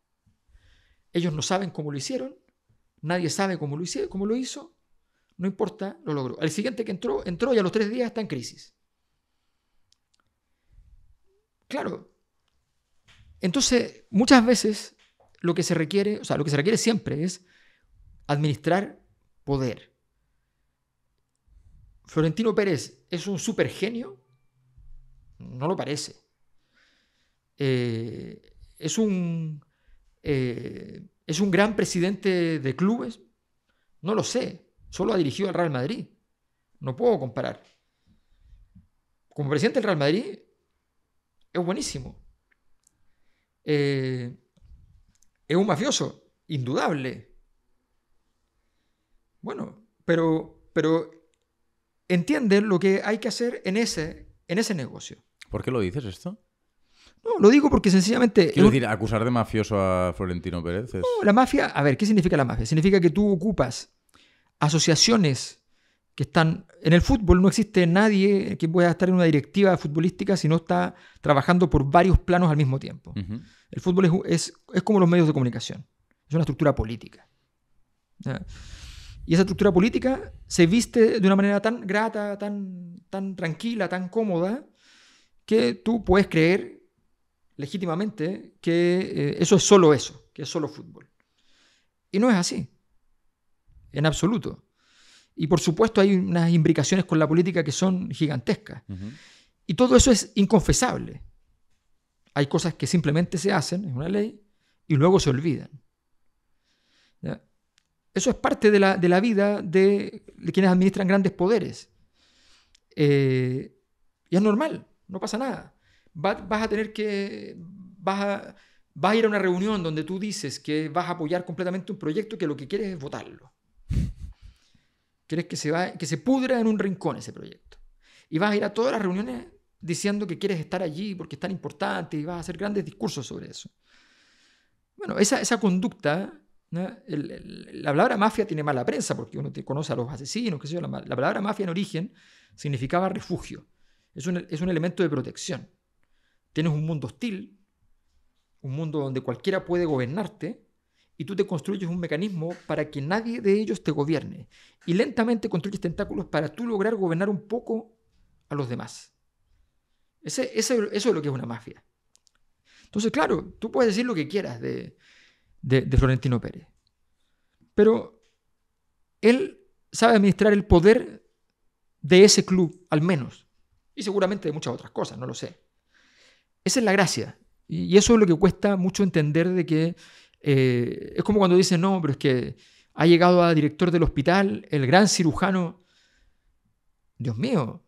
Ellos no saben cómo lo hicieron, nadie sabe cómo lo, hizo, cómo lo hizo, no importa, lo logró. El siguiente que entró, entró y a los tres días está en crisis. Claro. Entonces, muchas veces lo que se requiere, o sea, lo que se requiere siempre es administrar poder. Florentino Pérez es un supergenio, no lo parece. Eh, es, un, eh, es un gran presidente de clubes, no lo sé, solo ha dirigido al Real Madrid. No puedo comparar. Como presidente del Real Madrid, es buenísimo. Eh, es un mafioso, indudable. Bueno, pero, pero entiende lo que hay que hacer en ese, en ese negocio. ¿Por qué lo dices esto? No, lo digo porque sencillamente. Quiero decir, acusar de mafioso a Florentino Pérez. No, la mafia. A ver, ¿qué significa la mafia? Significa que tú ocupas asociaciones que están en el fútbol no existe nadie que pueda estar en una directiva futbolística si no está trabajando por varios planos al mismo tiempo. El fútbol es, como los medios de comunicación, es una estructura política. Y esa estructura política se viste de una manera tan grata, tan, tan tranquila, tan cómoda, que tú puedes creer legítimamente que eh, eso es solo eso, que es solo fútbol. Y no es así, en absoluto. Y por supuesto hay unas imbricaciones con la política que son gigantescas. Y todo eso es inconfesable. Hay cosas que simplemente se hacen, es una ley, y luego se olvidan. Eso es parte de la, vida de, quienes administran grandes poderes. Eh, y es normal, no pasa nada. vas a tener que... Vas a, vas a ir a una reunión donde tú dices que vas a apoyar completamente un proyecto que lo que quieres es votarlo. Quieres que se, va, que se pudra en un rincón ese proyecto. Y vas a ir a todas las reuniones diciendo que quieres estar allí porque es tan importante y vas a hacer grandes discursos sobre eso. Bueno, esa, conducta, la palabra mafia tiene mala prensa porque uno te conoce a los asesinos, qué sé yo, la, palabra mafia en origen significaba refugio, es un, es un elemento de protección. Tienes un mundo hostil, un mundo donde cualquiera puede gobernarte, y tú te construyes un mecanismo para que nadie de ellos te gobierne. Y lentamente construyes tentáculos para tú lograr gobernar un poco a los demás. eso es lo que es una mafia. Entonces, claro, tú puedes decir lo que quieras de, de Florentino Pérez. Pero él sabe administrar el poder de ese club, al menos. Y seguramente de muchas otras cosas, no lo sé. Esa es la gracia. Y eso es lo que cuesta mucho entender de que eh, es como cuando dicen, no, pero es que ha llegado a director del hospital, el gran cirujano. Dios mío,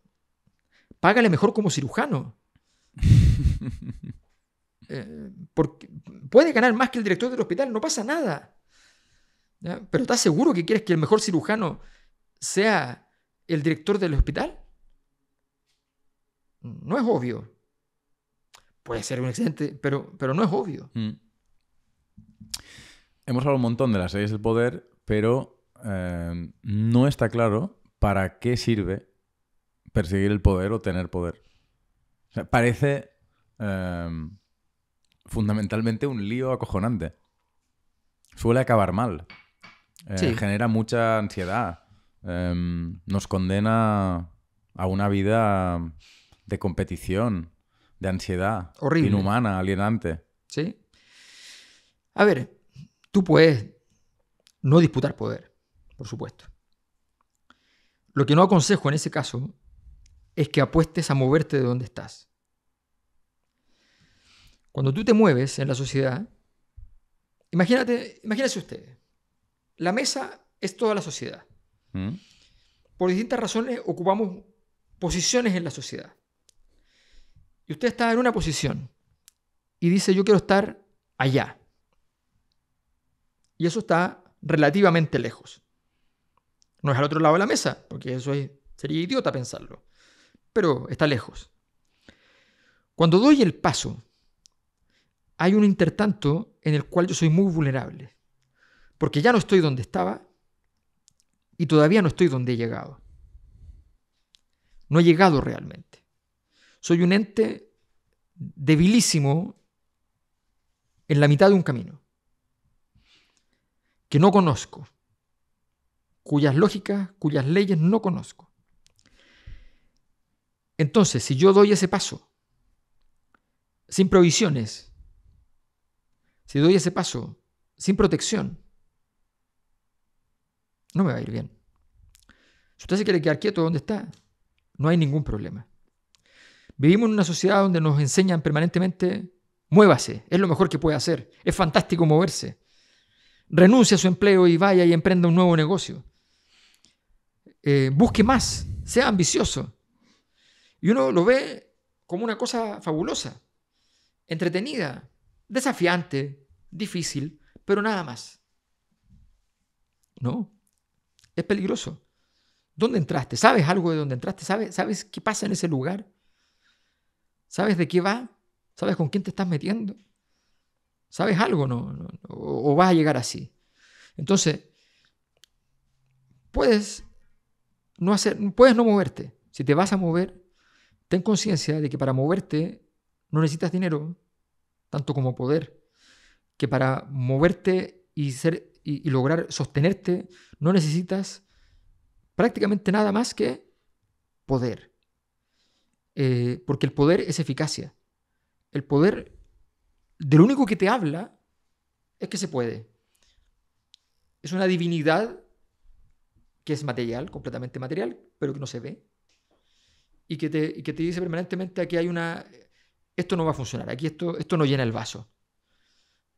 págale mejor como cirujano. (laughs) Eh, porque puede ganar más que el director del hospital, no pasa nada. Pero ¿estás seguro que quieres que el mejor cirujano sea el director del hospital? No es obvio. Puede ser un excelente, pero, pero no es obvio. Mm hemos hablado un montón de las leyes del poder, pero eh, no está claro para qué sirve perseguir el poder o tener poder. parece eh, fundamentalmente un lío acojonante. Suele acabar mal. Eh, genera mucha ansiedad. nos condena a una vida de competición, de ansiedad, Horrible. inhumana, alienante. Sí. A ver, Tú puedes no disputar poder, por supuesto. Lo que no aconsejo en ese caso es que apuestes a moverte de donde estás. Cuando tú te mueves en la sociedad, imagínate, imagínese usted, la mesa es toda la sociedad. Mm. Por distintas razones ocupamos posiciones en la sociedad. Y usted está en una posición y dice yo quiero estar allá y eso está relativamente lejos. No es al otro lado de la mesa, porque eso sería idiota pensarlo, pero está lejos. Cuando doy el paso, hay un intertanto en el cual yo soy muy vulnerable, porque ya no estoy donde estaba y todavía no estoy donde he llegado. No he llegado realmente. Soy un ente debilísimo en la mitad de un camino que no conozco, cuyas lógicas, cuyas leyes no conozco. Entonces, si yo doy ese paso, sin provisiones, si doy ese paso, sin protección, no me va a ir bien. Si usted se quiere quedar quieto donde está, no hay ningún problema. Vivimos en una sociedad donde nos enseñan permanentemente, muévase, es lo mejor que puede hacer, es fantástico moverse, Renuncia a su empleo y vaya y emprenda un nuevo negocio. Eh, busque más, sea ambicioso. Y uno lo ve como una cosa fabulosa, entretenida, desafiante, difícil, pero nada más. No, es peligroso. ¿Dónde entraste? ¿Sabes algo de dónde entraste? ¿Sabes, ¿Sabes qué pasa en ese lugar? ¿Sabes de qué va? ¿Sabes con quién te estás metiendo? ¿Sabes algo? No, o, vas a llegar así. Entonces, puedes no hacer, puedes no moverte. Si te vas a mover, ten conciencia de que para moverte no necesitas dinero, tanto como poder. Que para moverte y, ser, lograr sostenerte no necesitas prácticamente nada más que poder. Eh, porque el poder es eficacia. El poder de lo único que te habla es que se puede. Es una divinidad que es material, completamente material, pero que no se ve. Y que te, dice permanentemente aquí hay una... Esto no va a funcionar, aquí esto, esto no llena el vaso.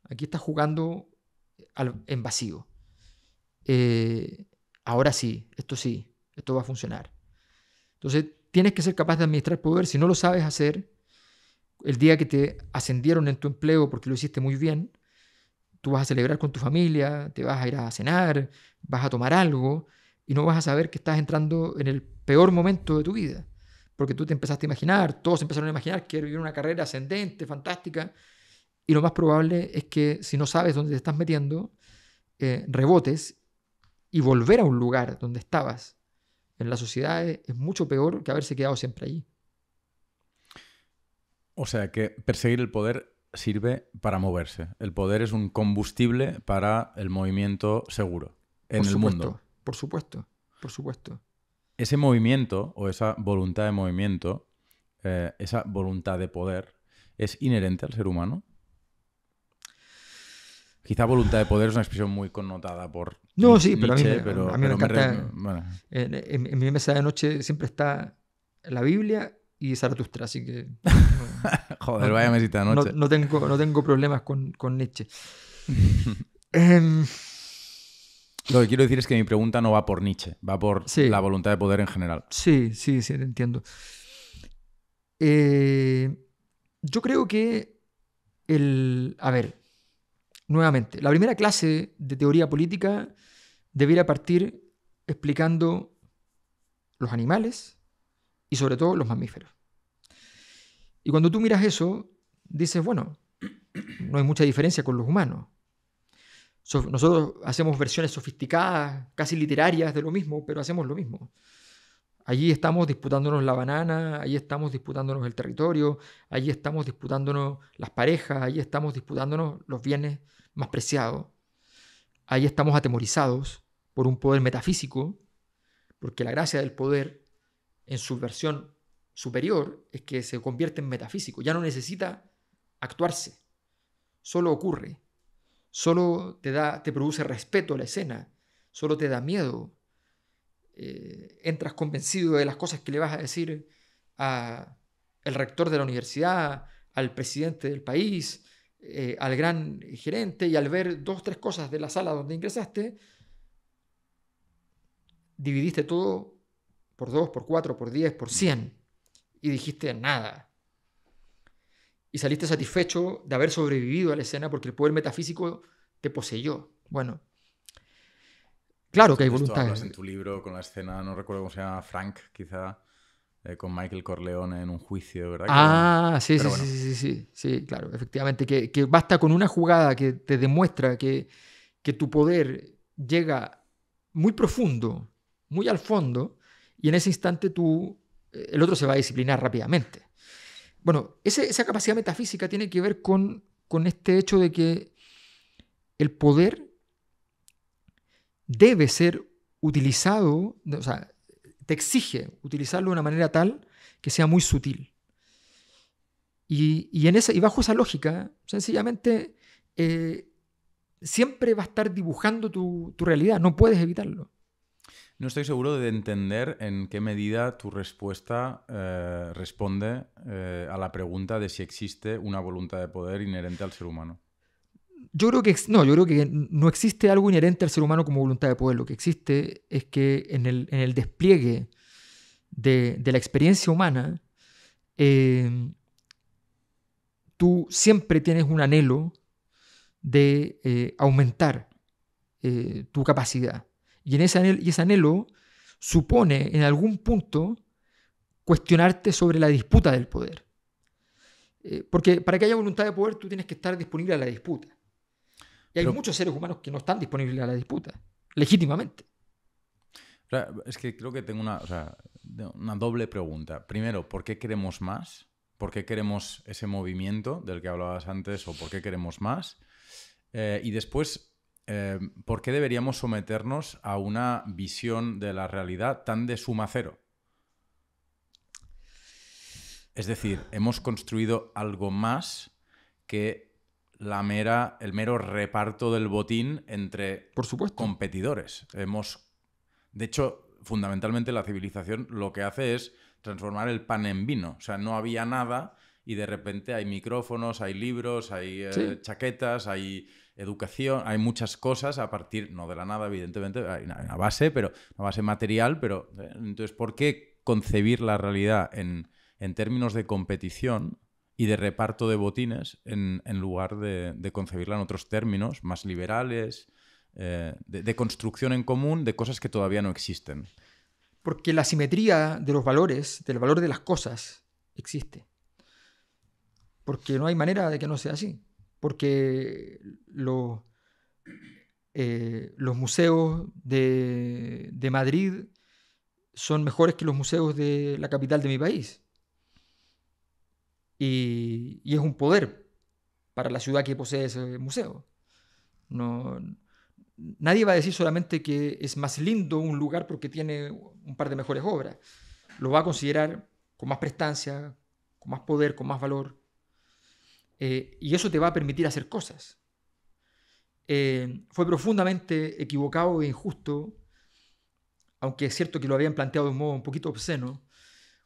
Aquí estás jugando en vacío. Eh, ahora sí, esto sí, esto va a funcionar. Entonces, tienes que ser capaz de administrar poder. Si no lo sabes hacer, el día que te ascendieron en tu empleo porque lo hiciste muy bien, tú vas a celebrar con tu familia, te vas a ir a cenar, vas a tomar algo y no vas a saber que estás entrando en el peor momento de tu vida, porque tú te empezaste a imaginar, todos empezaron a imaginar, quiero vivir una carrera ascendente, fantástica, y lo más probable es que si no sabes dónde te estás metiendo, eh, rebotes y volver a un lugar donde estabas en la sociedad es mucho peor que haberse quedado siempre allí. O sea que perseguir el poder sirve para moverse. El poder es un combustible para el movimiento seguro en el mundo. Por supuesto, por supuesto. Ese movimiento o esa voluntad de movimiento, eh, esa voluntad de poder, es inherente al ser humano. Quizá voluntad de poder es una expresión muy connotada por. No, sí, pero a mí me, encanta. en, mi mesa de noche siempre está la Biblia y Zaratustra, así que. (laughs) Joder, vaya mesita noche. No, no, tengo, problemas con, con Nietzsche. (laughs) Em, lo que quiero decir es que mi pregunta no va por Nietzsche, va por la voluntad de poder en general. Sí, sí, sí, te entiendo. Eh, yo creo que el. A ver, nuevamente, la primera clase de teoría política debiera partir explicando los animales, y sobre todo los mamíferos. Y cuando tú miras eso, dices, bueno, no hay mucha diferencia con los humanos. Nosotros hacemos versiones sofisticadas, casi literarias de lo mismo, pero hacemos lo mismo. Allí estamos disputándonos la banana, allí estamos disputándonos el territorio, allí estamos disputándonos las parejas, allí estamos disputándonos los bienes más preciados. Allí estamos atemorizados por un poder metafísico, porque la gracia del poder en su versión superior es que se convierte en metafísico, ya no necesita actuarse, solo ocurre, solo te, da, te produce respeto a la escena, solo te da miedo, eh, entras convencido de las cosas que le vas a decir al rector de la universidad, al presidente del país, eh, al gran gerente y al ver dos, tres cosas de la sala donde ingresaste, dividiste todo por 2, por 4, por 10, por 100, y dijiste nada. Y saliste satisfecho de haber sobrevivido a la escena porque el poder metafísico te poseyó. Bueno, claro que hay voluntad. en tu libro con la escena, no recuerdo cómo se llama, Frank, quizá, eh, con Michael Corleone en un juicio, ¿verdad? Ah, sí, sí, sí, sí, sí, sí, claro, efectivamente, que, que, basta con una jugada que te demuestra que, que tu poder llega muy profundo, muy al fondo, y en ese instante tú, eh, el otro se va a disciplinar rápidamente. Bueno, esa capacidad metafísica tiene que ver con, este hecho de que el poder debe ser utilizado, o sea, te exige utilizarlo de una manera tal que sea muy sutil. Y, en y bajo esa lógica, sencillamente, eh, siempre va a estar dibujando tu realidad, no puedes evitarlo. No estoy seguro de entender en qué medida tu respuesta eh, responde eh, a la pregunta de si existe una voluntad de poder inherente al ser humano. Yo creo que no, yo creo que no existe algo inherente al ser humano como voluntad de poder. Lo que existe es que en el, despliegue de, la experiencia humana, eh, tú siempre tienes un anhelo de aumentar tu capacidad y, ese anhelo, supone en algún punto cuestionarte sobre la disputa del poder. Eh, porque para que haya voluntad de poder tú tienes que estar disponible a la disputa. Y hay muchos seres humanos que no están disponibles a la disputa, legítimamente. Es que creo que tengo una, doble pregunta. Primero, ¿por qué queremos más? ¿Por qué queremos ese movimiento del que hablabas antes o por qué queremos más? Eh, y después, eh, ¿por qué deberíamos someternos a una visión de la realidad tan de suma cero? Es decir, hemos construido algo más que la mera, el mero reparto del botín entre Por supuesto. competidores. Hemos, de hecho, fundamentalmente la civilización lo que hace es transformar el pan en vino. O sea, no había nada y de repente hay micrófonos, hay libros, hay eh, chaquetas, hay educación, hay muchas cosas a partir, no de la nada, evidentemente, hay una, base, pero una base material, pero eh, entonces, ¿por qué concebir la realidad en, términos de competición y de reparto de botines en, lugar de, concebirla en otros términos más liberales, eh, de construcción en común de cosas que todavía no existen? Porque la simetría de los valores, del valor de las cosas, existe. Porque no hay manera de que no sea así porque eh, los museos de, Madrid son mejores que los museos de la capital de mi país. Y, es un poder para la ciudad que posee ese museo. No, nadie va a decir solamente que es más lindo un lugar porque tiene un par de mejores obras. Lo va a considerar con más prestancia, con más poder, con más valor. Eh, y eso te va a permitir hacer cosas. Eh, fue profundamente equivocado e injusto, aunque es cierto que lo habían planteado de un modo un poquito obsceno,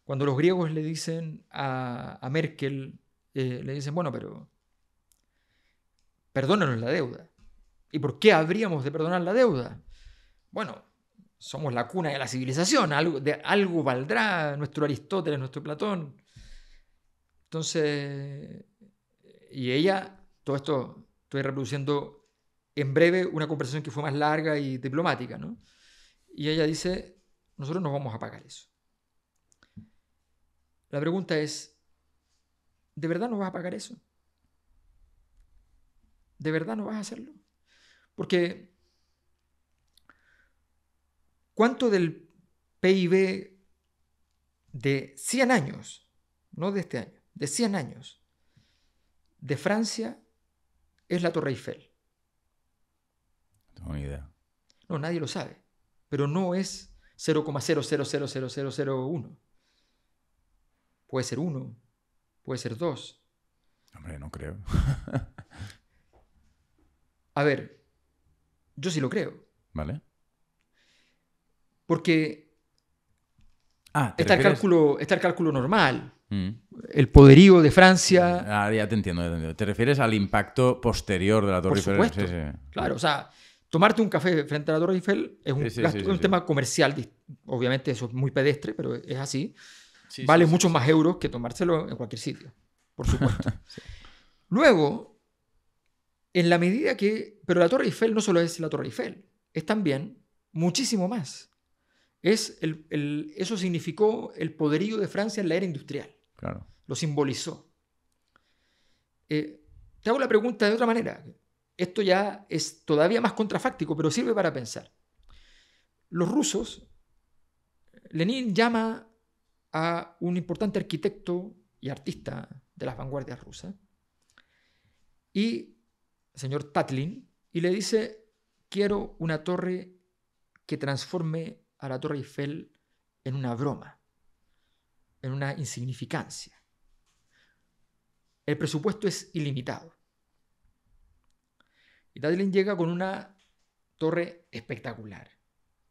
cuando los griegos le dicen a, Merkel, eh, le dicen, bueno, pero perdónanos la deuda. ¿Y por qué habríamos de perdonar la deuda? Bueno, somos la cuna de la civilización, algo, de, algo valdrá nuestro Aristóteles, nuestro Platón. Entonces, y ella, todo esto estoy reproduciendo en breve una conversación que fue más larga y diplomática, ¿no? Y ella dice, nosotros no vamos a pagar eso. La pregunta es, ¿de verdad no vas a pagar eso? ¿De verdad no vas a hacerlo? Porque ¿cuánto del PIB de 100 años, no de este año, de 100 años, de Francia es la Torre Eiffel? No tengo ni idea. No, nadie lo sabe. Pero no es 0,0000001. Puede ser 1, puede ser 2. Hombre, no creo. A ver, yo sí lo creo. ¿Vale? Porque ah, está, el cálculo, está el cálculo normal. El poderío de Francia. Mm, ah, ya te entiendo, ya te Te refieres al impacto posterior de la Torre Eiffel. Claro, o sea, tomarte un café frente a la Torre Eiffel es un, tema comercial. Obviamente, eso es muy pedestre, pero es así. vale muchos más euros que tomárselo en cualquier sitio. Por supuesto. (laughs) Luego, en la medida que. Pero la Torre Eiffel no solo es la Torre Eiffel, es también muchísimo más. Es el, eso significó el poderío de Francia en la era industrial. Lo simbolizó. Eh, te hago la pregunta de otra manera. Esto ya es todavía más contrafáctico, pero sirve para pensar. Los rusos, Lenin llama a un importante arquitecto y artista de las vanguardias rusas, y el señor Tatlin, y le dice, quiero una torre que transforme a la Torre Eiffel en una broma en una insignificancia. El presupuesto es ilimitado. Y Tatlin llega con una torre espectacular,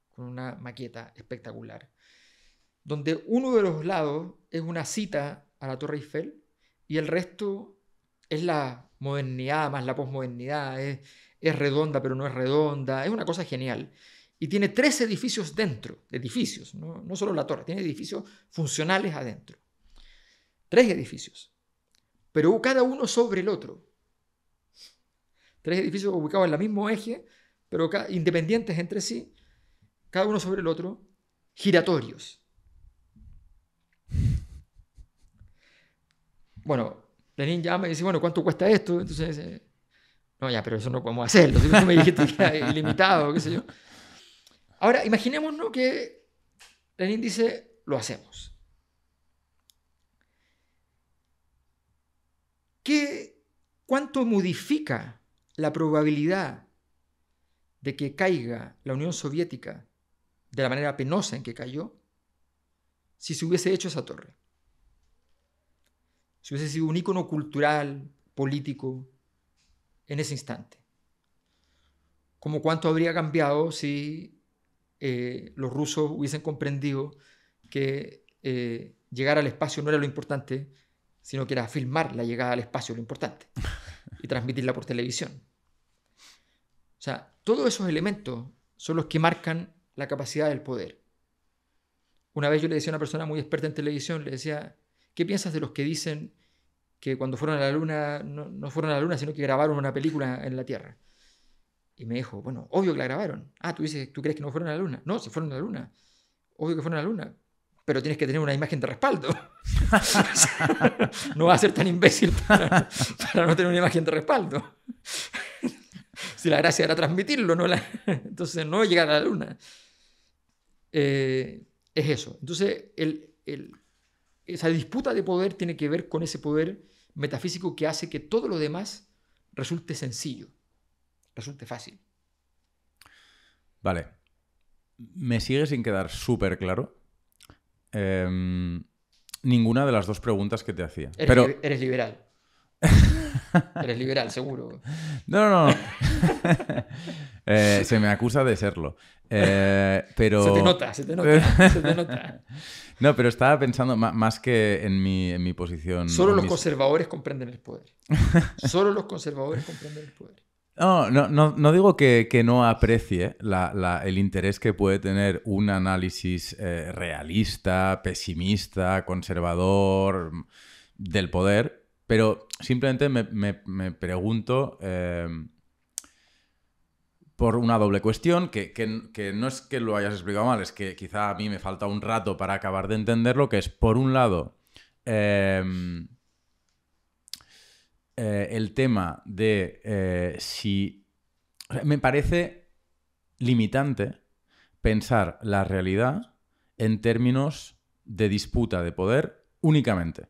con una maqueta espectacular, donde uno de los lados es una cita a la Torre Eiffel y el resto es la modernidad más la posmodernidad, es, es redonda pero no es redonda, es una cosa genial y tiene tres edificios dentro, edificios, no, solo la torre, tiene edificios funcionales adentro. Tres edificios, pero cada uno sobre el otro. Tres edificios ubicados en el mismo eje, pero independientes entre sí, cada uno sobre el otro, giratorios. Bueno, Lenin llama y dice, bueno, ¿cuánto cuesta esto? Entonces, no, ya, pero eso no podemos hacerlo. Si me dijiste que era ilimitado, qué sé yo. Ahora, imaginémonos que Lenin dice, lo hacemos. ¿Qué, ¿Cuánto modifica la probabilidad de que caiga la Unión Soviética de la manera penosa en que cayó si se hubiese hecho esa torre? Si hubiese sido un ícono cultural, político, en ese instante. ¿Cómo cuánto habría cambiado si eh, los rusos hubiesen comprendido que eh, llegar al espacio no era lo importante, sino que era filmar la llegada al espacio lo importante (laughs) y transmitirla por televisión. O sea, todos esos elementos son los que marcan la capacidad del poder. Una vez yo le decía a una persona muy experta en televisión, le decía, ¿qué piensas de los que dicen que cuando fueron a la luna, no fueron a la luna, sino que grabaron una película en la Tierra? Y me dijo, bueno, obvio que la grabaron. Ah, tú dices, ¿tú crees que no fueron a la luna? No, se fueron a la luna. Obvio que fueron a la luna. Pero tienes que tener una imagen de respaldo. (laughs) no vas a ser tan imbécil para, no tener una imagen de respaldo. (laughs) si la gracia era transmitirlo, no entonces no llegar a la luna. Eh, es eso. Entonces, el, esa disputa de poder tiene que ver con ese poder metafísico que hace que todo lo demás resulte sencillo resulte fácil. Vale. Me sigue sin quedar súper claro. Em, ninguna de las dos preguntas que te hacía. Eres, Pero... eres liberal. (laughs) eres liberal, seguro. No, no, no. (laughs) Eh, se me acusa de serlo. Eh, pero... Se te nota, se te nota, (laughs) no, pero estaba pensando más que en mi, posición. Solo los conservadores comprenden el poder. Solo los conservadores comprenden el poder. No, no, no, digo que, no aprecie el interés que puede tener un análisis eh, realista, pesimista, conservador mm, del poder, pero simplemente me, pregunto em, por una doble cuestión, que, no es que lo hayas explicado mal, es que quizá a mí me falta un rato para acabar de entenderlo, que es, por un lado, em, eh, el tema de eh, si... me parece limitante pensar la realidad en términos de disputa de poder únicamente.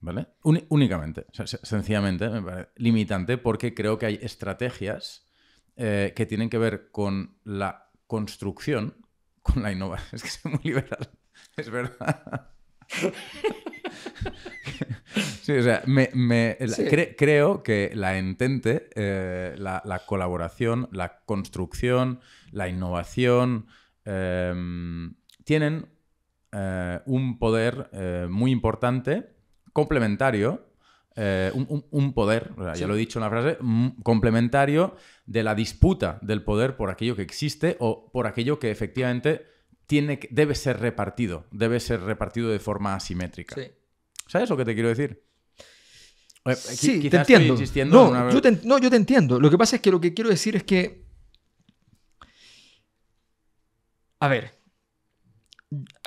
¿Vale? únicamente, sencillamente, limitante porque creo que hay estrategias eh, que tienen que ver con la construcción, con la innovación. (laughs) Es que soy muy liberal, es verdad. (laughs) (laughs) sí, o sea, me, creo que la entente, eh, la, colaboración, la construcción, la innovación, em, tienen eh, un poder eh, muy importante, complementario, un, poder, ya lo he dicho en la frase, mm, complementario de la disputa del poder por aquello que existe o por aquello que efectivamente tiene, debe ser repartido, debe ser repartido de forma asimétrica. Sí. ¿Sabes lo que te quiero decir? Eh, sí, te entiendo. No, yo te, no, yo te entiendo. Lo que pasa es que lo que quiero decir es que. A ver.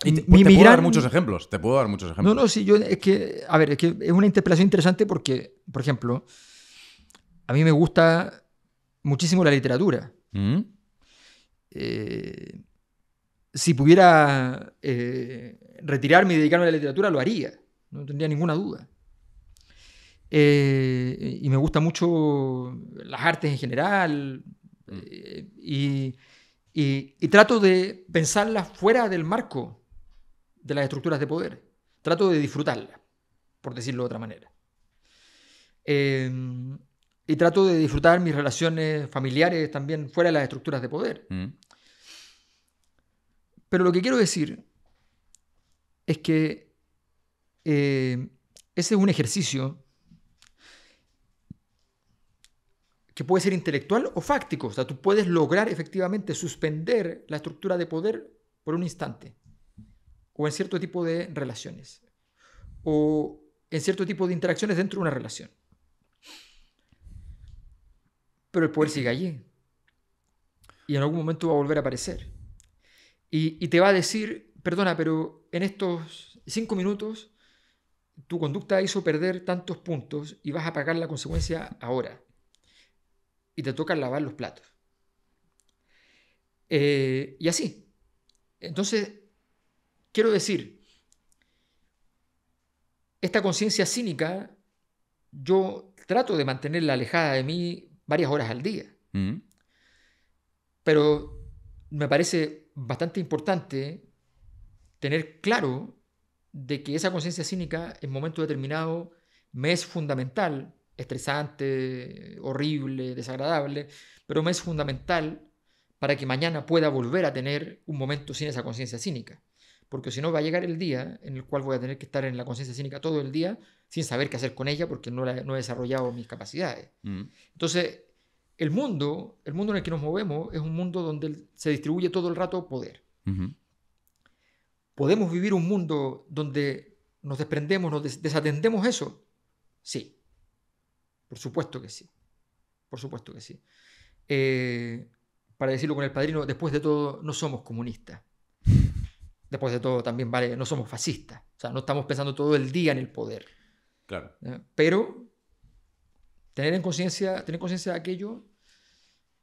Y te, puedo dar muchos ejemplos. Te puedo dar muchos ejemplos. No, no, sí, yo es que. A ver, es que es una interpretación interesante porque, por ejemplo, a mí me gusta muchísimo la literatura. ¿Mm? Eh, si pudiera eh, retirarme y dedicarme a la literatura, lo haría no tendría ninguna duda. Eh, y me gusta mucho las artes en general mm. eh, y, trato de pensarlas fuera del marco de las estructuras de poder. Trato de disfrutarlas, por decirlo de otra manera. Eh, y trato de disfrutar mis relaciones familiares también fuera de las estructuras de poder. Mm. Pero lo que quiero decir es que eh, ese es un ejercicio que puede ser intelectual o fáctico. O sea, tú puedes lograr efectivamente suspender la estructura de poder por un instante, o en cierto tipo de relaciones, o en cierto tipo de interacciones dentro de una relación. Pero el poder sigue allí. Y en algún momento va a volver a aparecer. Y, y te va a decir, perdona, pero en estos cinco minutos tu conducta hizo perder tantos puntos y vas a pagar la consecuencia ahora. Y te toca lavar los platos. Eh, y así. Entonces, quiero decir, esta conciencia cínica, yo trato de mantenerla alejada de mí varias horas al día. Mm. Pero me parece bastante importante tener claro de que esa conciencia cínica en momento determinado me es fundamental, estresante, horrible, desagradable, pero me es fundamental para que mañana pueda volver a tener un momento sin esa conciencia cínica. Porque si no, va a llegar el día en el cual voy a tener que estar en la conciencia cínica todo el día sin saber qué hacer con ella porque no, la, no he desarrollado mis capacidades. Mm. Entonces, el mundo, el mundo en el que nos movemos es un mundo donde se distribuye todo el rato poder. ¿Podemos vivir un mundo donde nos desprendemos, nos desatendemos eso? Sí. Por supuesto que sí. Por supuesto que sí. Eh, para decirlo con el padrino, después de todo, no somos comunistas. Después de todo, también vale, no somos fascistas. O sea, no estamos pensando todo el día en el poder. Claro. ¿Eh? pero tener en conciencia, tener conciencia de aquello,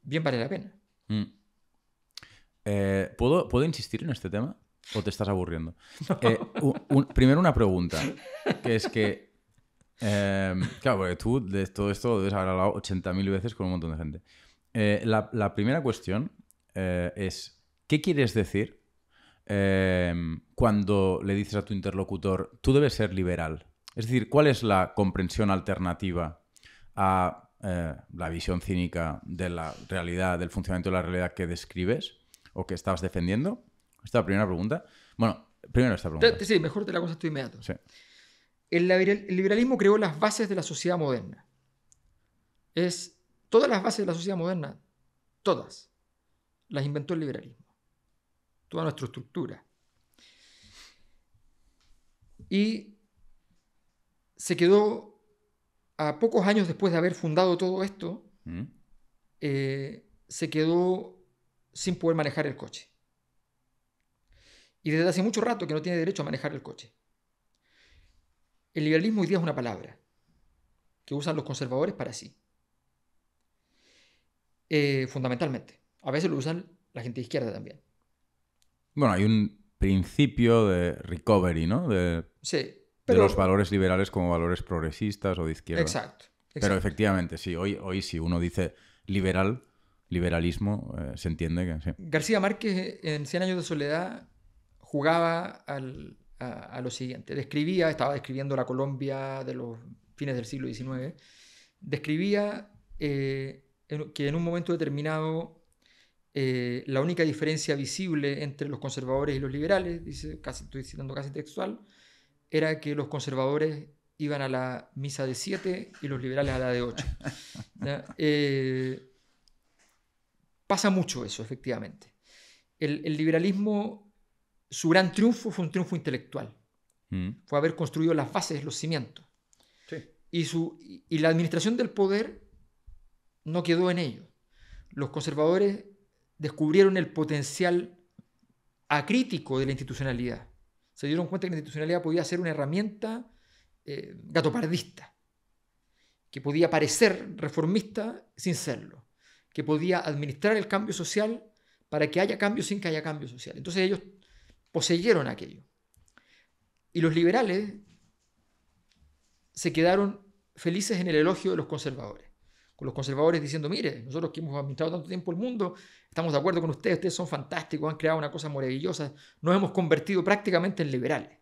bien vale la pena. Mm. Eh, ¿puedo, ¿Puedo insistir en este tema? o te estás aburriendo. Eh, primero una pregunta, que es que, em, claro, porque tú de todo esto lo debes haber hablado 80.000 veces con un montón de gente. Eh, la, primera cuestión eh, es, ¿qué quieres decir em, cuando le dices a tu interlocutor, tú debes ser liberal? Es decir, ¿cuál es la comprensión alternativa a la visión cínica de la realidad, del funcionamiento de la realidad que describes o que estabas defendiendo. Esta primera pregunta. Bueno, primero esta pregunta. Sí, mejor te la cosa estoy inmediato. Sí. El, liberalismo creó las bases de la sociedad moderna. Es todas las bases de la sociedad moderna, todas, las inventó el liberalismo. Toda nuestra estructura. Y se quedó a pocos años después de haber fundado todo esto, mm. eh, se quedó sin poder manejar el coche y desde hace mucho rato que no tiene derecho a manejar el coche. El liberalismo hoy día es una palabra que usan los conservadores para sí. Eh, fundamentalmente. A veces lo usan la gente de izquierda también. Bueno, hay un principio de recovery, ¿no? De, sí, de los valores liberales como valores progresistas o de izquierda. Exacto. Pero efectivamente, sí, hoy, hoy si uno dice liberal, liberalismo, eh, se entiende que sí. García Márquez en 100 años de soledad jugaba a, lo siguiente. Describía, estaba describiendo la Colombia de los fines del siglo XIX, describía eh, que en un momento determinado eh, la única diferencia visible entre los conservadores y los liberales, dice, casi, estoy citando casi textual, era que los conservadores iban a la misa de 7 y los liberales a la de 8. (laughs) Eh, pasa mucho eso, efectivamente. El, el liberalismo su gran triunfo fue un triunfo intelectual. Mm. Fue haber construido las bases, los cimientos. Y, su, la administración del poder no quedó en ello. Los conservadores descubrieron el potencial acrítico de la institucionalidad. Se dieron cuenta que la institucionalidad podía ser una herramienta eh, gatopardista, que podía parecer reformista sin serlo, que podía administrar el cambio social para que haya cambio sin que haya cambio social. Entonces ellos poseyeron aquello. Y los liberales se quedaron felices en el elogio de los conservadores. Con los conservadores diciendo, mire, nosotros que hemos administrado tanto tiempo el mundo, estamos de acuerdo con ustedes, ustedes son fantásticos, han creado una cosa maravillosa, nos hemos convertido prácticamente en liberales.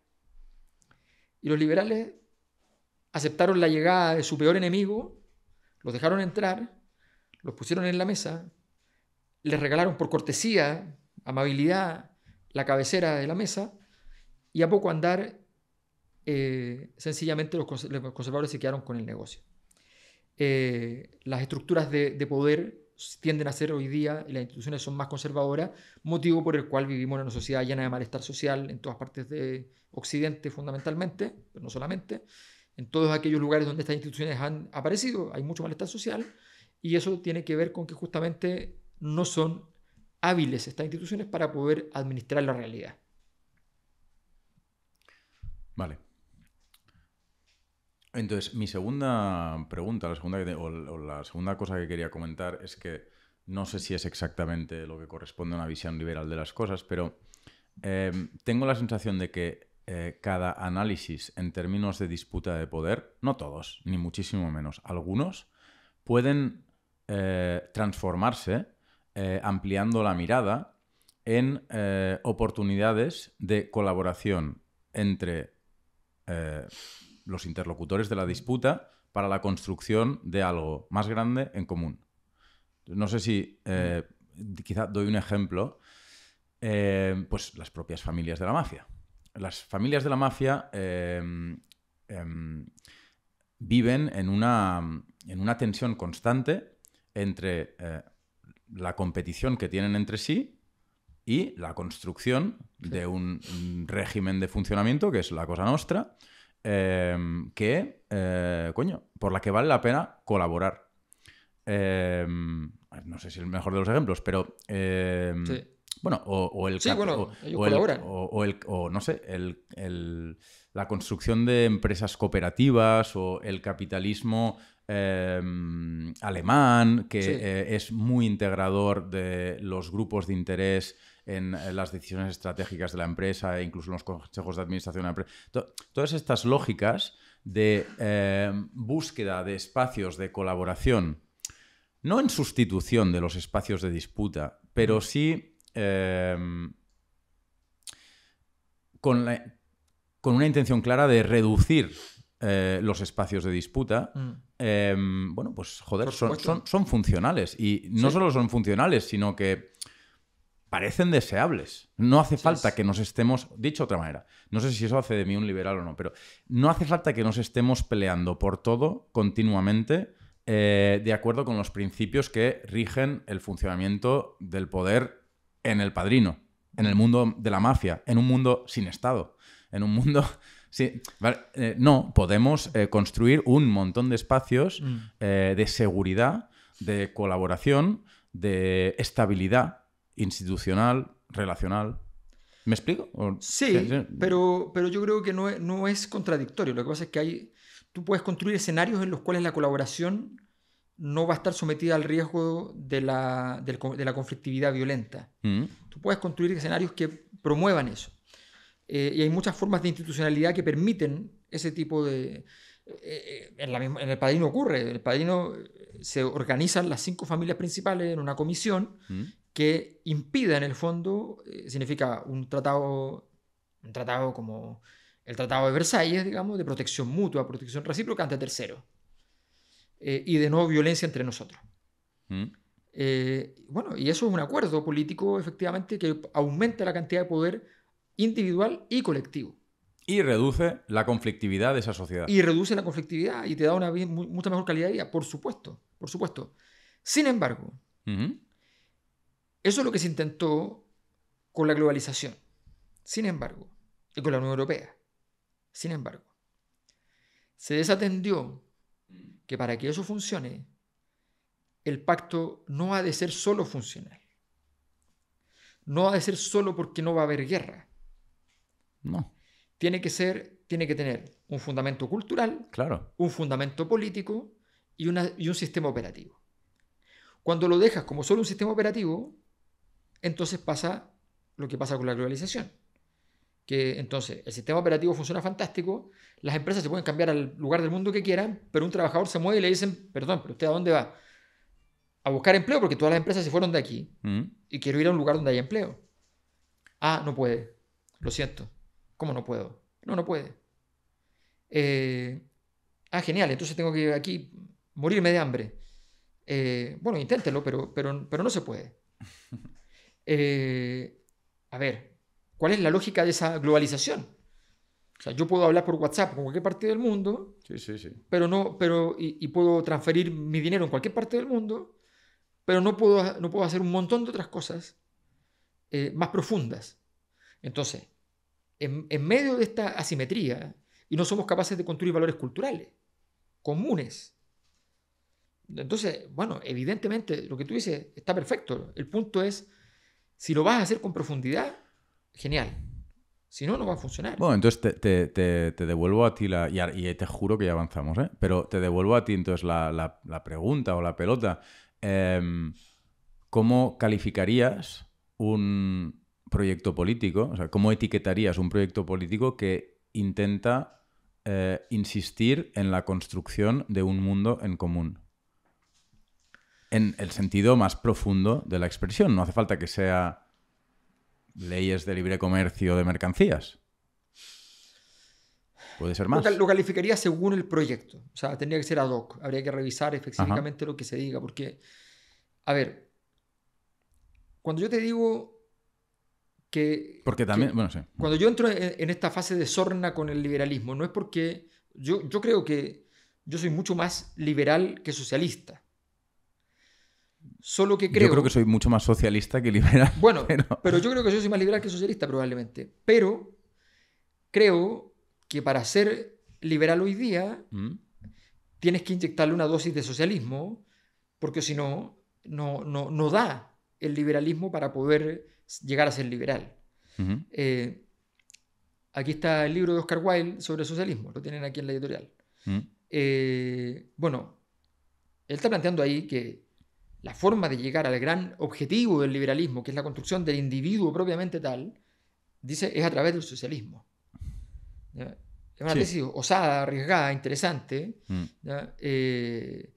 Y los liberales aceptaron la llegada de su peor enemigo, los dejaron entrar, los pusieron en la mesa, les regalaron por cortesía, amabilidad, la cabecera de la mesa y a poco andar, eh, sencillamente los, conservadores se quedaron con el negocio. Eh, las estructuras de, poder tienden a ser hoy día, las instituciones son más conservadoras, motivo por el cual vivimos en una sociedad llena de malestar social en todas partes de Occidente fundamentalmente, pero no solamente, en todos aquellos lugares donde estas instituciones han aparecido, hay mucho malestar social y eso tiene que ver con que justamente no son hábiles estas instituciones para poder administrar la realidad. Vale. Entonces, mi segunda pregunta, la segunda, o, la segunda cosa que quería comentar es que no sé si es exactamente lo que corresponde a una visión liberal de las cosas, pero eh, tengo la sensación de que eh, cada análisis en términos de disputa de poder, no todos, ni muchísimo menos, algunos, pueden eh, transformarse eh, ampliando la mirada en eh, oportunidades de colaboración entre eh, los interlocutores de la disputa para la construcción de algo más grande en común. No sé si, quizá doy un ejemplo, pues las propias familias de la mafia. Las familias de la mafia em, viven en en una tensión constante entre la competición que tienen entre sí y la construcción de un régimen de funcionamiento, que es la cosa nuestra eh, que, eh, coño, por la que vale la pena colaborar. Eh, no sé si es el mejor de los ejemplos, pero... Sí. Bueno, o, el... Sí, bueno, ellos colaboran. o, el, o, no sé, la construcción de empresas cooperativas o el capitalismo Em, alemán, que eh, es muy integrador de los grupos de interés en, eh, las decisiones estratégicas de la empresa e incluso en los consejos de administración de la empresa. todas estas lógicas de em, búsqueda de espacios de colaboración, no en sustitución de los espacios de disputa, pero sí em, con, con una intención clara de reducir eh, los espacios de disputa, mm. em, bueno, pues joder, son, funcionales. Y no solo son funcionales, sino que parecen deseables. No hace falta que nos estemos, dicho de otra manera, no sé si eso hace de mí un liberal o no, pero no hace falta que nos estemos peleando por todo continuamente eh, de acuerdo con los principios que rigen el funcionamiento del poder en el padrino, en el mundo de la mafia, en un mundo sin Estado, en un mundo Sí, vale, eh, no, podemos eh, construir un montón de espacios mm. eh, de seguridad, de colaboración, de estabilidad institucional, relacional. ¿Me explico? Sí, Pero, pero yo creo que no es, contradictorio. Lo que pasa es que hay, tú puedes construir escenarios en los cuales la colaboración no va a estar sometida al riesgo de la, conflictividad violenta. Mm. Tú puedes construir escenarios que promuevan eso. Eh, y hay muchas formas de institucionalidad que permiten ese tipo de... Eh, eh, en, el padrino ocurre, en el padrino se organizan las cinco familias principales en una comisión mm. que impida en el fondo, significa un tratado, un tratado como el Tratado de Versalles, digamos, de protección mutua, protección recíproca ante terceros y de no violencia entre nosotros. Mm. bueno, y eso es un acuerdo político, efectivamente, que aumenta la cantidad de poder individual y colectivo. Y reduce la conflictividad de esa sociedad. Y reduce la conflictividad y te da una mucha mejor calidad de vida, por supuesto, por supuesto. Sin embargo, eso es lo que se intentó con la globalización. Sin embargo, y con la Unión Europea. Sin embargo, se desatendió que para que eso funcione, el pacto no ha de ser solo funcional. No ha de ser solo porque no va a haber guerra no. Tiene que ser, tiene que tener un fundamento cultural, claro. un fundamento político y, un sistema operativo. Cuando lo dejas como solo un sistema operativo, entonces pasa lo que pasa con la globalización. Que entonces el sistema operativo funciona fantástico, las empresas se pueden cambiar al lugar del mundo que quieran, pero un trabajador se mueve y le dicen, perdón, pero usted a dónde va? A buscar empleo porque todas las empresas se fueron de aquí mm. y quiero ir a un lugar donde hay empleo. Ah, no puede, lo siento. ¿Cómo no puedo? No, no puede. Eh, ah, genial, entonces tengo que aquí morirme de hambre. Eh, bueno, inténtelo, pero, pero, pero no se puede. (laughs) Eh, a ver, ¿cuál es la lógica de esa globalización? O sea, yo puedo hablar por WhatsApp con cualquier parte del mundo, sí, sí, sí. pero no, pero y, puedo transferir mi dinero en cualquier parte del mundo, pero no puedo, no puedo hacer un montón de otras cosas más profundas. Entonces, en, medio de esta asimetría y no somos capaces de construir valores culturales comunes. Entonces, bueno, evidentemente lo que tú dices está perfecto. El punto es, si lo vas a hacer con profundidad, genial. Si no, no va a funcionar. Bueno, entonces te, devuelvo a ti la... Y, te juro que ya avanzamos, ¿eh? Pero te devuelvo a ti entonces la, pregunta o la pelota. Em, ¿Cómo calificarías un, proyecto político? O sea, ¿cómo etiquetarías un proyecto político que intenta eh, insistir en la construcción de un mundo en común? En el sentido más profundo de la expresión. No hace falta que sea leyes de libre comercio de mercancías. Puede ser más. Lo, calificaría según el proyecto. O sea, tendría que ser ad hoc. Habría que revisar específicamente lo que se diga. Porque, a ver, cuando yo te digo porque también, bueno, Cuando yo entro en, esta fase de sorna con el liberalismo, no es porque yo, creo que yo soy mucho más liberal que socialista. Solo que creo... Yo creo que soy mucho más socialista que liberal. (laughs) Bueno, pero, yo creo que yo soy más liberal que socialista probablemente. Pero creo que para ser liberal hoy día mm. tienes que inyectarle una dosis de socialismo, porque si no, no, no da el liberalismo para poder llegar a ser liberal. Eh, aquí está el libro de Oscar Wilde sobre socialismo, lo tienen aquí en la editorial. Eh, bueno, él está planteando ahí que la forma de llegar al gran objetivo del liberalismo, que es la construcción del individuo propiamente tal, dice, es a través del socialismo. Es una tesis osada, arriesgada, interesante. Eh,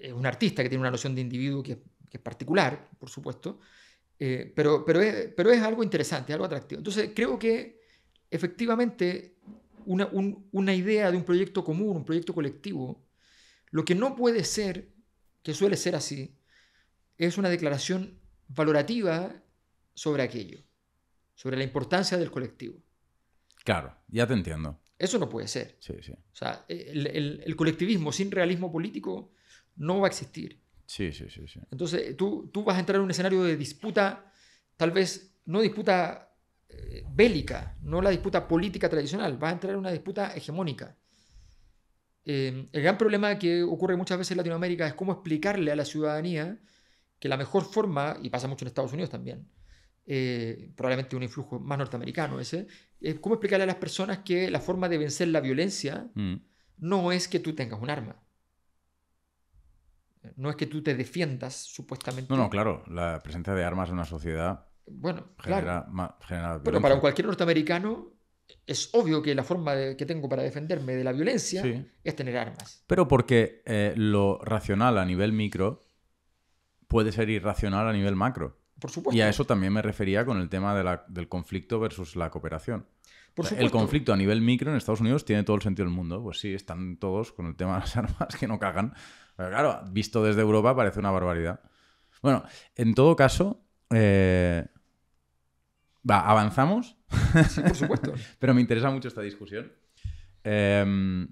es un artista que tiene una noción de individuo que, que es particular, por supuesto, eh, pero, pero, es, algo interesante, algo atractivo. Entonces, creo que efectivamente una, idea de un proyecto común, un proyecto colectivo, lo que no puede ser, que suele ser así, es una declaración valorativa sobre aquello, sobre la importancia del colectivo. Claro, ya te entiendo. Eso no puede ser. el colectivismo sin realismo político no va a existir. Sí, sí, sí. Entonces, eh, tú, tú vas a entrar en un escenario de disputa, tal vez no disputa eh, bélica, no la disputa política tradicional, vas a entrar en una disputa hegemónica. Em, el gran problema que ocurre muchas veces en Latinoamérica es cómo explicarle a la ciudadanía que la mejor forma, y pasa mucho en Estados Unidos también, eh, probablemente un influjo más norteamericano ese, es cómo explicarle a las personas que la forma de vencer la violencia mm. no es que tú tengas un arma. No es que tú te defiendas, supuestamente. No, no, claro. La presencia de armas en una sociedad bueno, Pero para cualquier norteamericano es obvio que la forma que tengo para defenderme de la violencia es tener armas. Pero porque eh, lo racional a nivel micro puede ser irracional a nivel macro. Por supuesto. Y a eso también me refería con el tema del conflicto versus la cooperación. Por el conflicto a nivel micro en Estados Unidos tiene todo el sentido del mundo. Pues sí, están todos con el tema de las (laughs) armas que no cagan. Pero claro, visto desde Europa parece una barbaridad. Bueno, en todo caso, eh, va, avanzamos. Sí, por supuesto. (laughs) Pero me interesa mucho esta discusión. Em,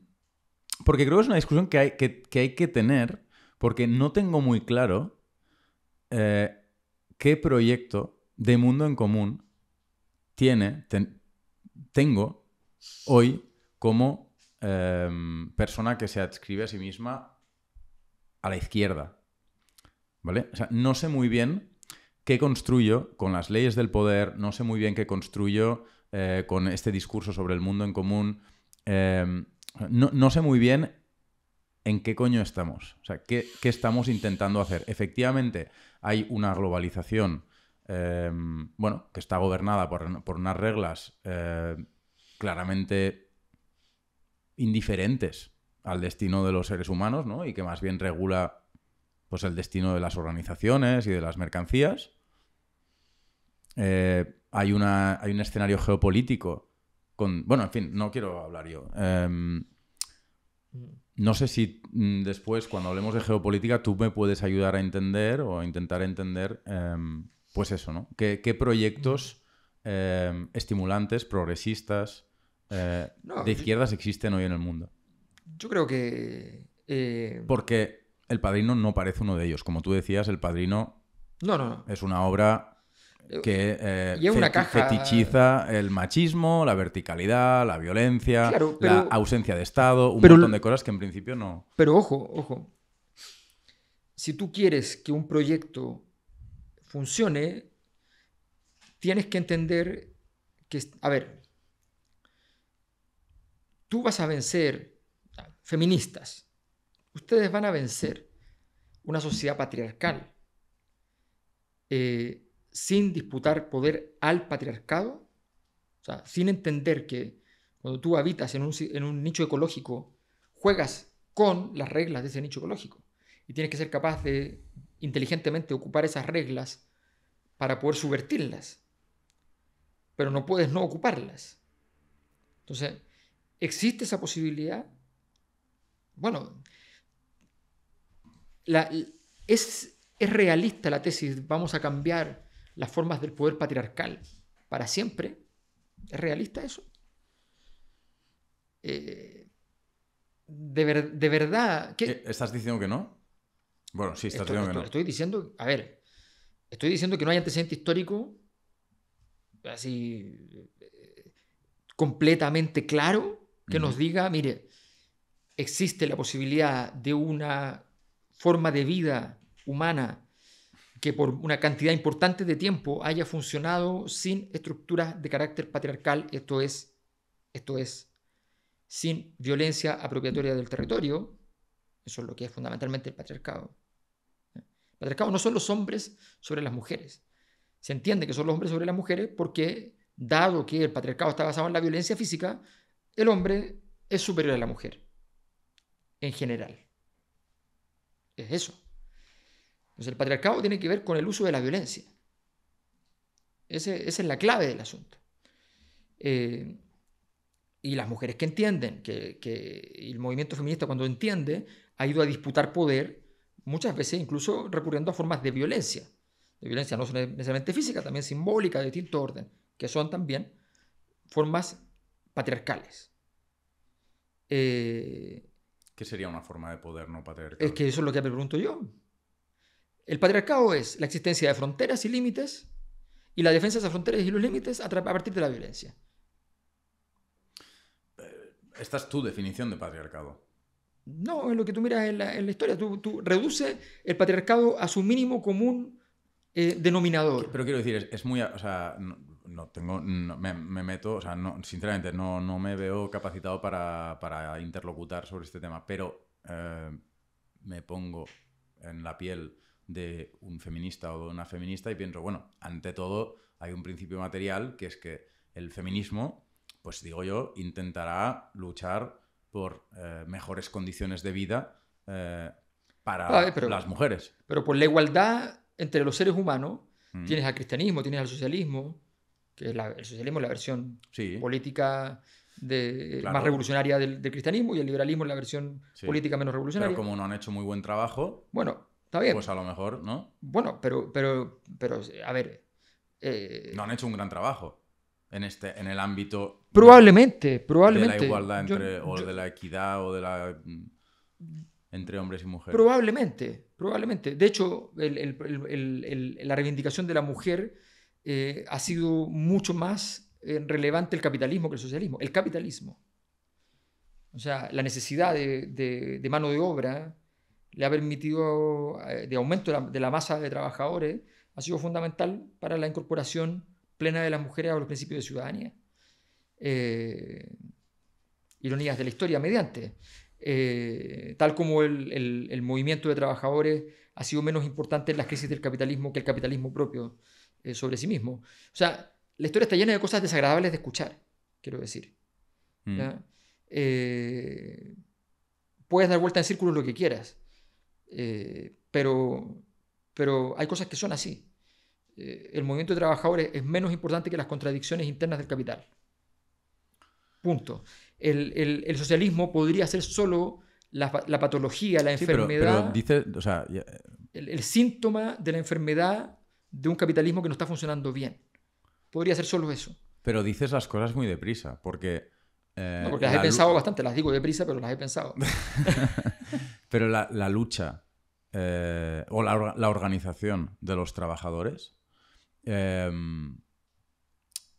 porque creo que es una discusión que hay que, hay que tener, porque no tengo muy claro eh, qué proyecto de mundo en común tiene, tengo hoy como em, persona que se adscribe a sí misma a la izquierda. ¿Vale? O sea, no sé muy bien qué construyo con las leyes del poder, no sé muy bien qué construyo eh, con este discurso sobre el mundo en común. Eh, no, sé muy bien en qué coño estamos, o sea, qué, estamos intentando hacer. Efectivamente, hay una globalización, eh, bueno, que está gobernada por, por unas reglas claramente indiferentes al destino de los seres humanos, ¿no? Y que más bien regula pues el destino de las organizaciones y de las mercancías. Eh, hay, una, hay un escenario geopolítico con... Bueno, en fin, no quiero hablar yo. Em, no sé si mm, después, cuando hablemos de geopolítica, tú me puedes ayudar a entender o a intentar entender, em, pues eso, ¿no? ¿Qué, proyectos em, estimulantes, progresistas, eh, de izquierdas existen hoy en el mundo? Yo creo que... Eh, Porque El Padrino no parece uno de ellos. Como tú decías, El Padrino no, no, no. es una obra eh, que eh, fetichiza el machismo, la verticalidad, la violencia, la ausencia de Estado, un montón de cosas que en principio no... Pero ojo, ojo. Si tú quieres que un proyecto funcione, tienes que entender que, a ver, tú vas a vencer feministas, ustedes van a vencer una sociedad patriarcal eh, sin disputar poder al patriarcado, o sea, sin entender que cuando tú habitas en un, en un nicho ecológico, juegas con las reglas de ese nicho ecológico y tienes que ser capaz de inteligentemente ocupar esas reglas para poder subvertirlas, pero no puedes no ocuparlas. Entonces, existe esa posibilidad bueno, es, es realista la tesis, vamos a cambiar las formas del poder patriarcal para siempre. ¿Es realista eso? Eh, de, verdad. Eh, ¿Estás diciendo que no? Bueno, sí, estás estoy, diciendo que no. Estoy diciendo, a ver, estoy diciendo que no hay antecedente histórico así eh, completamente claro que nos diga, mire, existe la posibilidad de una forma de vida humana que por una cantidad importante de tiempo haya funcionado sin estructuras de carácter patriarcal, esto es, esto es, sin violencia apropiatoria del territorio, eso es lo que es fundamentalmente el patriarcado. El patriarcado no son los hombres sobre las mujeres. Se entiende que son los hombres sobre las mujeres porque, dado que el patriarcado está basado en la violencia física, el hombre es superior a la mujer en general. Es eso. Entonces el patriarcado tiene que ver con el uso de la violencia. esa es la clave del asunto. Eh, y las mujeres que entienden, que, el movimiento feminista cuando entiende ha ido a disputar poder, muchas veces incluso recurriendo a formas de violencia. De violencia no necesariamente física, también simbólica, de distinto orden, que son también formas patriarcales. Eh, ¿Qué sería una forma de poder no patriarcal? Es que eso es lo que me pregunto yo. El patriarcado es la existencia de fronteras y límites y la defensa de esas fronteras y los límites a, partir de la violencia. Eh, esta es tu definición de patriarcado. No, es lo que tú miras en la, historia. Tú, reduces el patriarcado a su mínimo común eh, denominador. Pero quiero decir, es, muy no tengo, me, meto, o sea, no, sinceramente no, me veo capacitado para, interlocutar sobre este tema, pero eh, me pongo en la piel de un feminista o de una feminista y pienso, bueno, ante todo hay un principio material que es que el feminismo, pues digo yo, intentará luchar por eh, mejores condiciones de vida eh, para las mujeres. Pero por la igualdad entre los seres humanos, mm. tienes al cristianismo, tienes al socialismo, que el socialismo es la versión política más revolucionaria del, cristianismo y el liberalismo es la versión política menos revolucionaria. Pero como no han hecho muy buen trabajo, bueno, está bien. Pues a lo mejor, ¿no? Bueno, pero, pero, pero a ver. Eh, no han hecho un gran trabajo en este, en el ámbito. Probablemente, probablemente. De la igualdad entre, o de la equidad o de la mm, entre hombres y mujeres. Probablemente, probablemente. De hecho, la reivindicación de la mujer eh, ha sido mucho más eh, relevante el capitalismo que el socialismo. El capitalismo. O sea, la necesidad de, mano de obra le ha permitido, eh, de aumento de la, masa de trabajadores, ha sido fundamental para la incorporación plena de las mujeres a los principios de ciudadanía. ironías de la historia mediante. tal como el, movimiento de trabajadores ha sido menos importante en las crisis del capitalismo que el capitalismo propio. Eh, sobre sí mismo. O sea, la historia está llena de cosas desagradables de escuchar, quiero decir. Mm. Eh, puedes dar vuelta en círculo lo que quieras, eh, pero, pero hay cosas que son así. el movimiento de trabajadores es menos importante que las contradicciones internas del capital. Punto. El, socialismo podría ser solo la, patología, la enfermedad. el síntoma de la enfermedad de un capitalismo que no está funcionando bien. Podría ser solo eso. Pero dices las cosas muy deprisa, porque... Eh, no, porque las he pensado bastante, las digo deprisa, pero las he pensado. (laughs) pero la, lucha eh, o la, organización de los trabajadores em,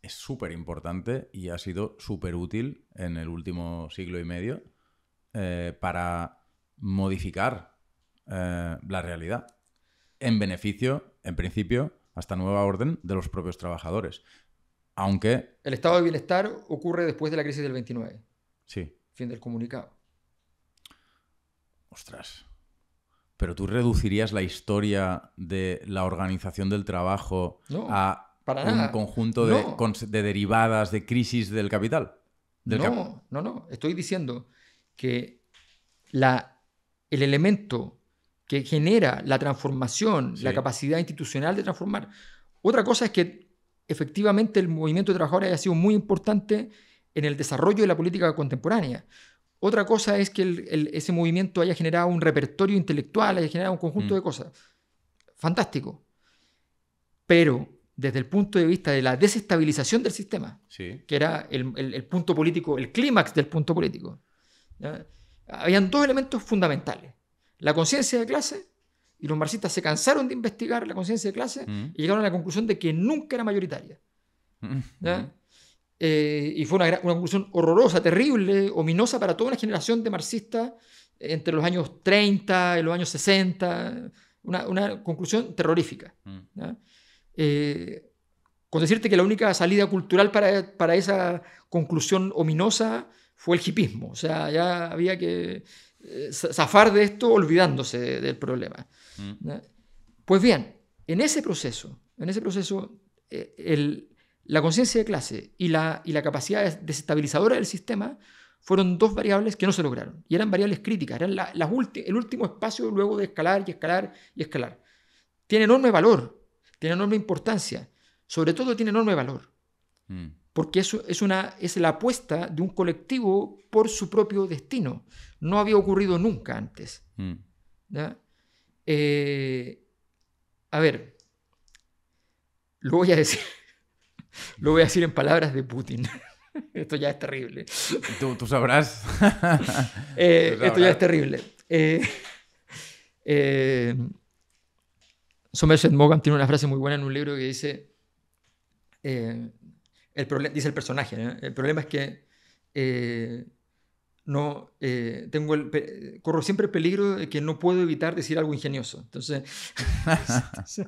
es súper importante y ha sido súper útil en el último siglo y medio eh, para modificar la realidad en beneficio en principio, hasta nueva orden, de los propios trabajadores. Aunque... El estado de bienestar ocurre después de la crisis del 29. Sí. Fin del comunicado. Ostras. Pero tú reducirías la historia de la organización del trabajo a un conjunto de, derivadas de crisis del capital. no, no, no. Estoy diciendo que la, el elemento que genera la transformación, la capacidad institucional de transformar. Otra cosa es que efectivamente el movimiento de trabajadores haya sido muy importante en el desarrollo de la política contemporánea. Otra cosa es que ese movimiento haya generado un repertorio intelectual, haya generado un conjunto mm. de cosas. Fantástico. Pero desde el punto de vista de la desestabilización del sistema, que era el, punto político, el clímax del punto político, habían dos elementos fundamentales la conciencia de clase y los marxistas se cansaron de investigar la conciencia de clase mm. y llegaron a la conclusión de que nunca era mayoritaria. Mm. Mm. Eh, y fue una, conclusión horrorosa, terrible, ominosa para toda una generación de marxistas entre los años 30 y los años 60. Una, conclusión terrorífica. Eh, con decirte que la única salida cultural para, para esa conclusión ominosa fue el hipismo. O sea, ya había que eh, zafar de esto olvidándose del problema. Mm. Pues bien, en ese proceso, en ese proceso, eh, la conciencia de clase y la, la capacidad desestabilizadora del sistema fueron dos variables que no se lograron. Y eran variables críticas, eran el último espacio luego de escalar y escalar y escalar. Tiene enorme valor, tiene enorme importancia, sobre todo tiene enorme valor. Mm. porque eso es, una, es la apuesta de un colectivo por su propio destino, no había ocurrido nunca antes. Mm. Eh, a ver, lo voy a decir, (laughs) lo voy a decir en palabras de Putin. (laughs) esto ya es terrible. Tú, sabrás. (laughs) Eh, esto ya es terrible. Eh, Somerset Mogan tiene una frase muy buena en un libro que dice, dice el personaje, el problema es que no eh, tengo el, corro siempre el peligro de que no puedo evitar decir algo ingenioso. Entonces, (laughs)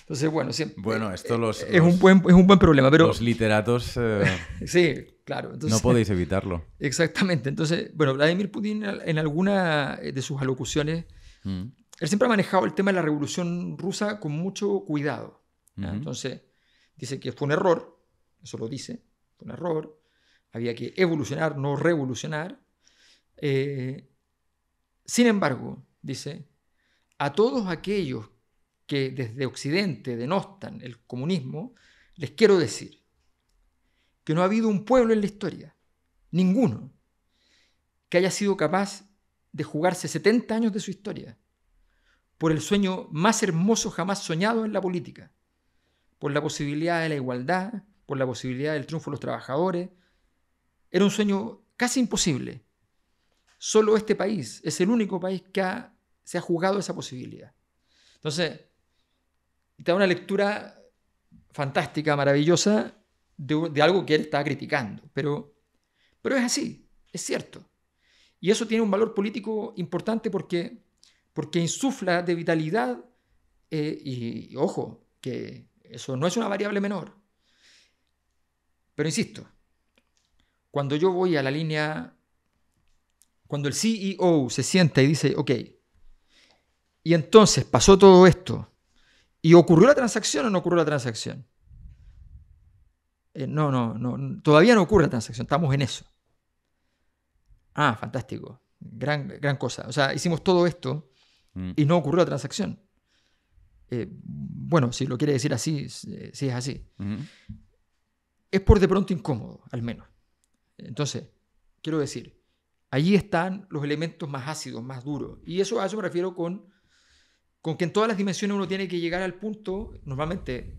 entonces, bueno, bueno, eh, esto los, es, un buen, es un buen problema, pero los literatos eh, (laughs) sí, claro, no podéis evitarlo. (laughs) Exactamente. Entonces, bueno, Vladimir Putin en alguna de sus alocuciones mm. él siempre ha manejado el tema de la revolución rusa con mucho cuidado. Entonces, dice que fue un error, eso lo dice, fue un error, había que evolucionar, no revolucionar. Eh, sin embargo, dice, a todos aquellos que desde Occidente denostan el comunismo, les quiero decir que no ha habido un pueblo en la historia, ninguno, que haya sido capaz de jugarse 70 años de su historia por el sueño más hermoso jamás soñado en la política, por la posibilidad de la igualdad, por la posibilidad del triunfo de los trabajadores. Era un sueño casi imposible, Solo este país es el único país que se ha jugado esa posibilidad. Entonces, te da una lectura fantástica, maravillosa, de, algo que él está criticando. Pero, es así, es cierto. Y eso tiene un valor político importante porque, insufla de vitalidad eh, y ojo, que eso no es una variable menor. Pero insisto, cuando yo voy a la línea cuando el CEO se sienta y dice, ok, y entonces pasó todo esto, y ocurrió la transacción o no ocurrió la transacción. Eh, no, no, no, todavía no ocurre la transacción, estamos en eso. Ah, fantástico, gran, gran cosa. O sea, hicimos todo esto mm. y no ocurrió la transacción. Eh, bueno, si lo quiere decir así, si es así. Es por de pronto incómodo, al menos. Entonces, quiero decir, Allí están los elementos más ácidos, más duros. Y eso, a eso me refiero con, con que en todas las dimensiones uno tiene que llegar al punto, normalmente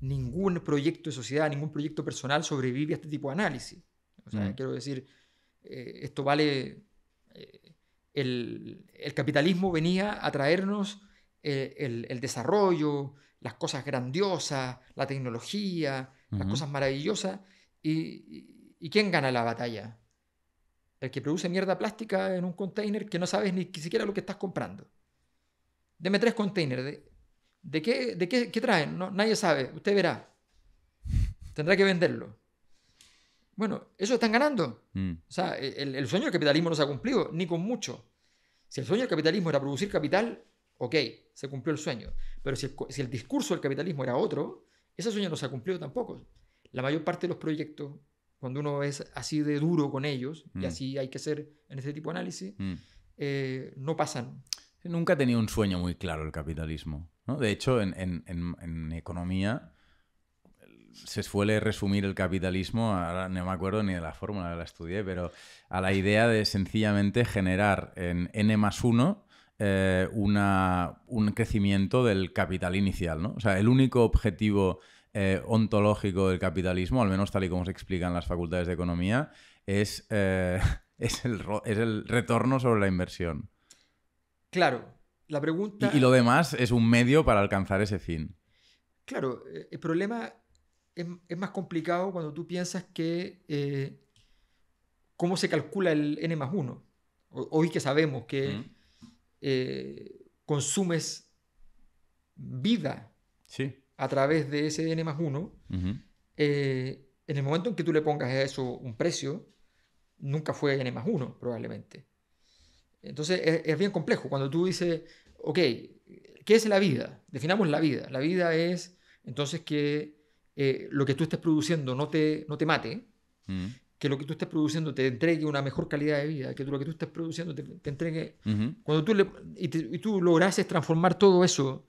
ningún proyecto de sociedad, ningún proyecto personal sobrevive a este tipo de análisis. Mm. quiero decir, eh, esto vale, eh, el, capitalismo venía a traernos eh, el, desarrollo, las cosas grandiosas, la tecnología, las cosas maravillosas, y, ¿quién gana la batalla? el que produce mierda plástica en un container que no sabes ni siquiera lo que estás comprando. Deme tres containers. ¿De, qué, de traen? No, nadie sabe. Usted verá. Tendrá que venderlo. Bueno, eso están ganando. Mm. O sea, el, sueño del capitalismo no se ha cumplido, ni con mucho. Si el sueño del capitalismo era producir capital, ok, se cumplió el sueño. Pero si el discurso del capitalismo era otro, ese sueño no se ha cumplido tampoco. La mayor parte de los proyectos cuando uno es así de duro con ellos, y mm. así hay que ser en este tipo de análisis, mm. eh, no pasan. Nunca ha tenido un sueño muy claro el capitalismo. ¿no? De hecho, en, economía se suele resumir el capitalismo, ahora no me acuerdo ni de la fórmula, la estudié, pero a la idea de sencillamente generar en n más 1 eh, una, un crecimiento del capital inicial. ¿no? O sea, el único objetivo eh, ontológico del capitalismo, al menos tal y como se explica en las facultades de economía, es, eh, (laughs) es, el, retorno sobre la inversión. Claro, la pregunta... Y, lo demás es un medio para alcanzar ese fin. Claro, eh, el problema es, más complicado cuando tú piensas que cómo se calcula el N más 1. Hoy que sabemos que mm. consumes vida. Sí a través de ese N más 1, eh, en el momento en que tú le pongas a eso un precio, nunca fue N más 1 probablemente. Entonces es, bien complejo. Cuando tú dices, ok, ¿qué es la vida? Definamos la vida. La vida es entonces que eh, lo que tú estés produciendo no te, no te mate, que lo que tú estés produciendo te entregue una mejor calidad de vida, que lo que tú estés produciendo te, entregue... Cuando tú y, tú transformar todo eso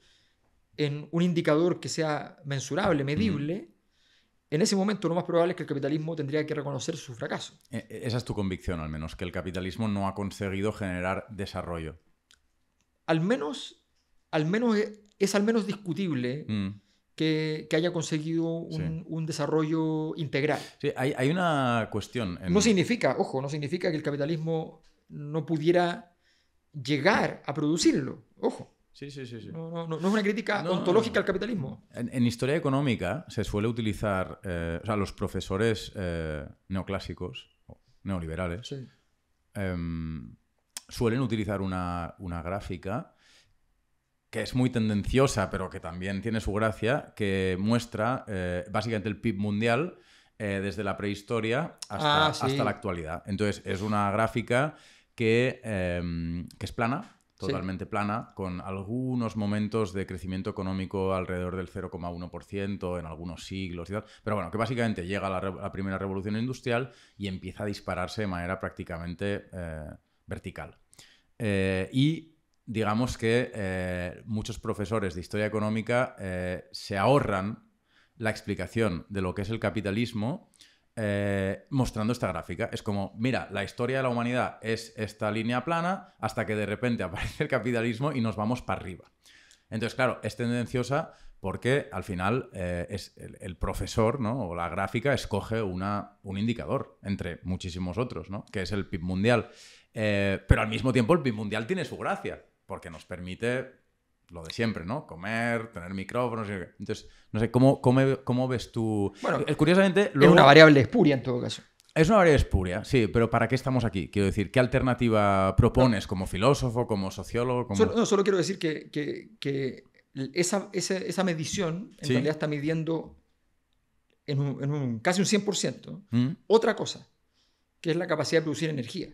en un indicador que sea mensurable, mm. medible, en ese momento lo más probable es que el capitalismo tendría que reconocer su fracaso. E, e, esa es tu convicción, al menos, que el capitalismo no ha conseguido generar desarrollo. Al menos, al menos e, es al menos discutible. Mm. Que, haya conseguido un, desarrollo integral. Sí, hay, una cuestión. No significa, ojo, no significa que el capitalismo no pudiera llegar a producirlo, ojo. Sí, sí, sí. sí. No, es una crítica ah, ontológica al capitalismo. En, historia económica se suele utilizar, eh, o sea, los profesores eh, neoclásicos, neoliberales, em, suelen utilizar una, gráfica que es muy tendenciosa, pero que también tiene su gracia, que muestra eh, básicamente el PIB mundial desde la prehistoria ah, hasta, la actualidad. Entonces, es una gráfica que, em, que es plana, totalmente plana, con algunos momentos de crecimiento económico alrededor del 0,1% en algunos siglos y tal. Pero bueno, que básicamente llega la, la, primera revolución industrial y empieza a dispararse de manera prácticamente eh, vertical. Eh, y digamos que eh, muchos profesores de historia económica se ahorran la explicación de lo que es el capitalismo eh, mostrando esta gráfica. Es como, mira, la historia de la humanidad es esta línea plana hasta que de repente (laughs) aparece el capitalismo y nos vamos para arriba. Entonces, claro, es tendenciosa porque al final eh, es el, profesor o la gráfica escoge una, un indicador entre muchísimos otros, ¿no? que es el PIB mundial. Eh, pero al mismo tiempo el PIB mundial tiene su gracia, porque nos permite lo de siempre, ¿no? Comer, tener micrófonos. Eh, entonces, no sé, ¿cómo, cómo, ves tú? Bueno, eh, curiosamente. Es una variable espuria en todo caso. Es una variable espuria, sí, pero ¿para qué estamos aquí? Quiero decir, ¿qué alternativa propones como filósofo, como sociólogo? no, solo quiero decir que, esa, medición en realidad está midiendo en, un, casi un 100%. Mm. Otra cosa, que es la capacidad de producir energía.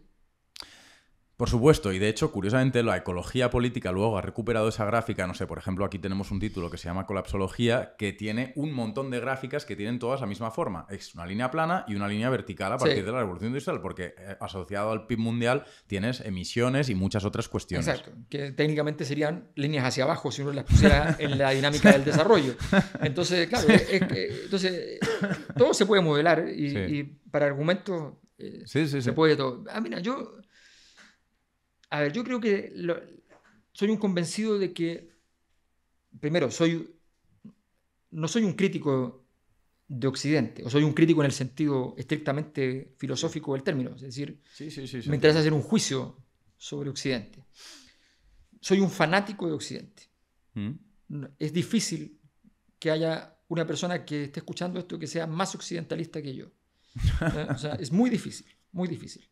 Por supuesto, y de hecho, curiosamente, la ecología política luego ha recuperado esa gráfica, no sé, por ejemplo, aquí tenemos un título que se llama Colapsología, que tiene un montón de gráficas que tienen todas la misma forma. Es una línea plana y una línea vertical a partir de la revolución industrial, porque eh, asociado al PIB mundial tienes emisiones y muchas otras cuestiones. Exacto, que técnicamente serían líneas hacia abajo si uno las pusiera en la dinámica del desarrollo. Entonces, claro, entonces, todo se puede modelar y, para argumentos eh, se puede todo. Ah, mira, yo a ver, yo creo que soy un convencido de que, primero, soy, no soy un crítico de Occidente, o soy un crítico en el sentido estrictamente filosófico del término, es decir, me interesa hacer un juicio sobre Occidente. Soy un fanático de Occidente. Mm. Es difícil que haya una persona que esté escuchando esto que sea más occidentalista que yo. (laughs) Eh, o sea, es muy difícil, muy difícil.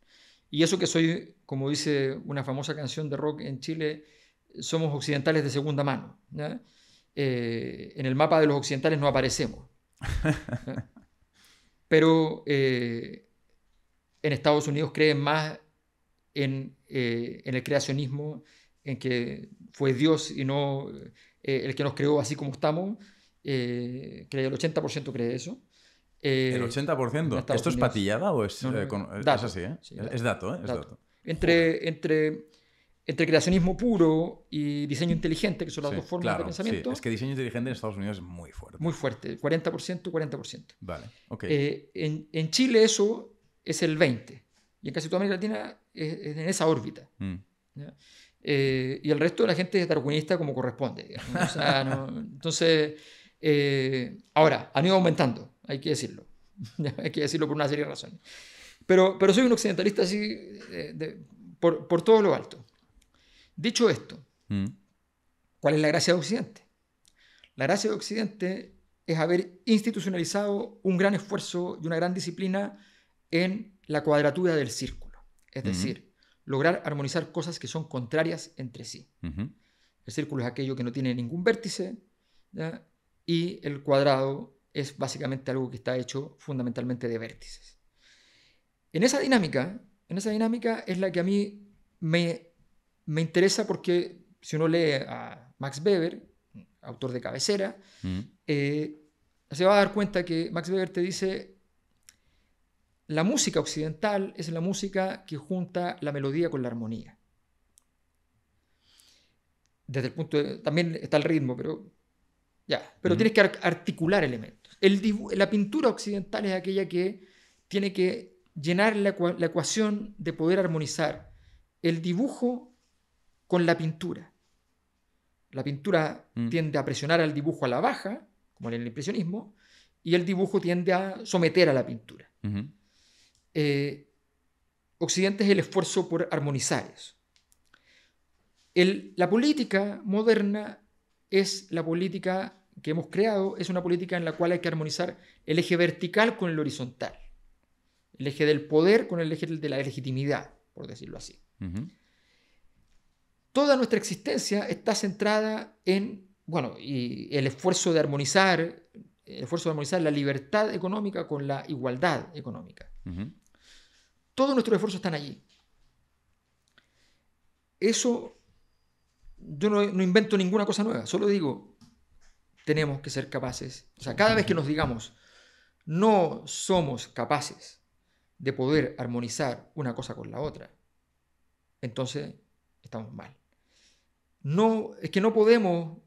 Y eso que soy, como dice una famosa canción de rock en Chile, somos occidentales de segunda mano. Eh, en el mapa de los occidentales no aparecemos. (laughs) Pero eh, en Estados Unidos creen más eh, en, el creacionismo, en que fue Dios y no el que nos creó así como estamos. el 80% cree eso. Eh, ¿El 80%? ¿Esto es patillada o es, es así? es dato, Entre, entre, entre creacionismo puro y diseño inteligente, que son las dos formas de pensamiento. Es que diseño inteligente en Estados Unidos es muy fuerte. Muy fuerte, 40%, 40%. Vale, eh, En, Chile eso es el 20%. Y en casi toda América Latina es, en esa órbita. Mm. Eh, y el resto de la gente es darwinista como corresponde. entonces, ahora, han ido aumentando hay que decirlo. (laughs) hay que decirlo por una serie de razones. Pero, pero soy un occidentalista así eh, por, por, todo lo alto. Dicho esto, mm. ¿cuál es la gracia de Occidente? La gracia de Occidente es haber institucionalizado un gran esfuerzo y una gran disciplina en la cuadratura del círculo. Es decir, lograr armonizar cosas que son contrarias entre sí. El círculo es aquello que no tiene ningún vértice y el cuadrado es básicamente algo que está hecho fundamentalmente de vértices. En esa dinámica, en esa dinámica es la que a mí me, interesa porque si uno lee a Max Weber, autor de cabecera, mm. eh, se va a dar cuenta que Max Weber te dice, la música occidental es la música que junta la melodía con la armonía. Desde el punto también está el ritmo, pero ya, pero mm. tienes que articular elementos la pintura occidental es aquella que tiene que llenar la, ecuación de poder armonizar el dibujo con la pintura. La pintura mm. tiende a presionar al dibujo a la baja, como en el impresionismo, y el dibujo tiende a someter a la pintura. Eh, Occidente es el esfuerzo por armonizar eso. la política moderna es la política que hemos creado es una política en la cual hay que armonizar el eje vertical con el horizontal, el eje del poder con el eje de la legitimidad, por decirlo así. Toda nuestra existencia está centrada en, bueno, y el esfuerzo de armonizar, el esfuerzo de armonizar la libertad económica con la igualdad económica. Todos nuestros esfuerzos están allí. Eso yo no invento ninguna cosa nueva, solo digo, tenemos que ser capaces. O sea, cada vez que nos digamos, no somos capaces de poder armonizar una cosa con la otra, entonces estamos mal. No, es que no podemos,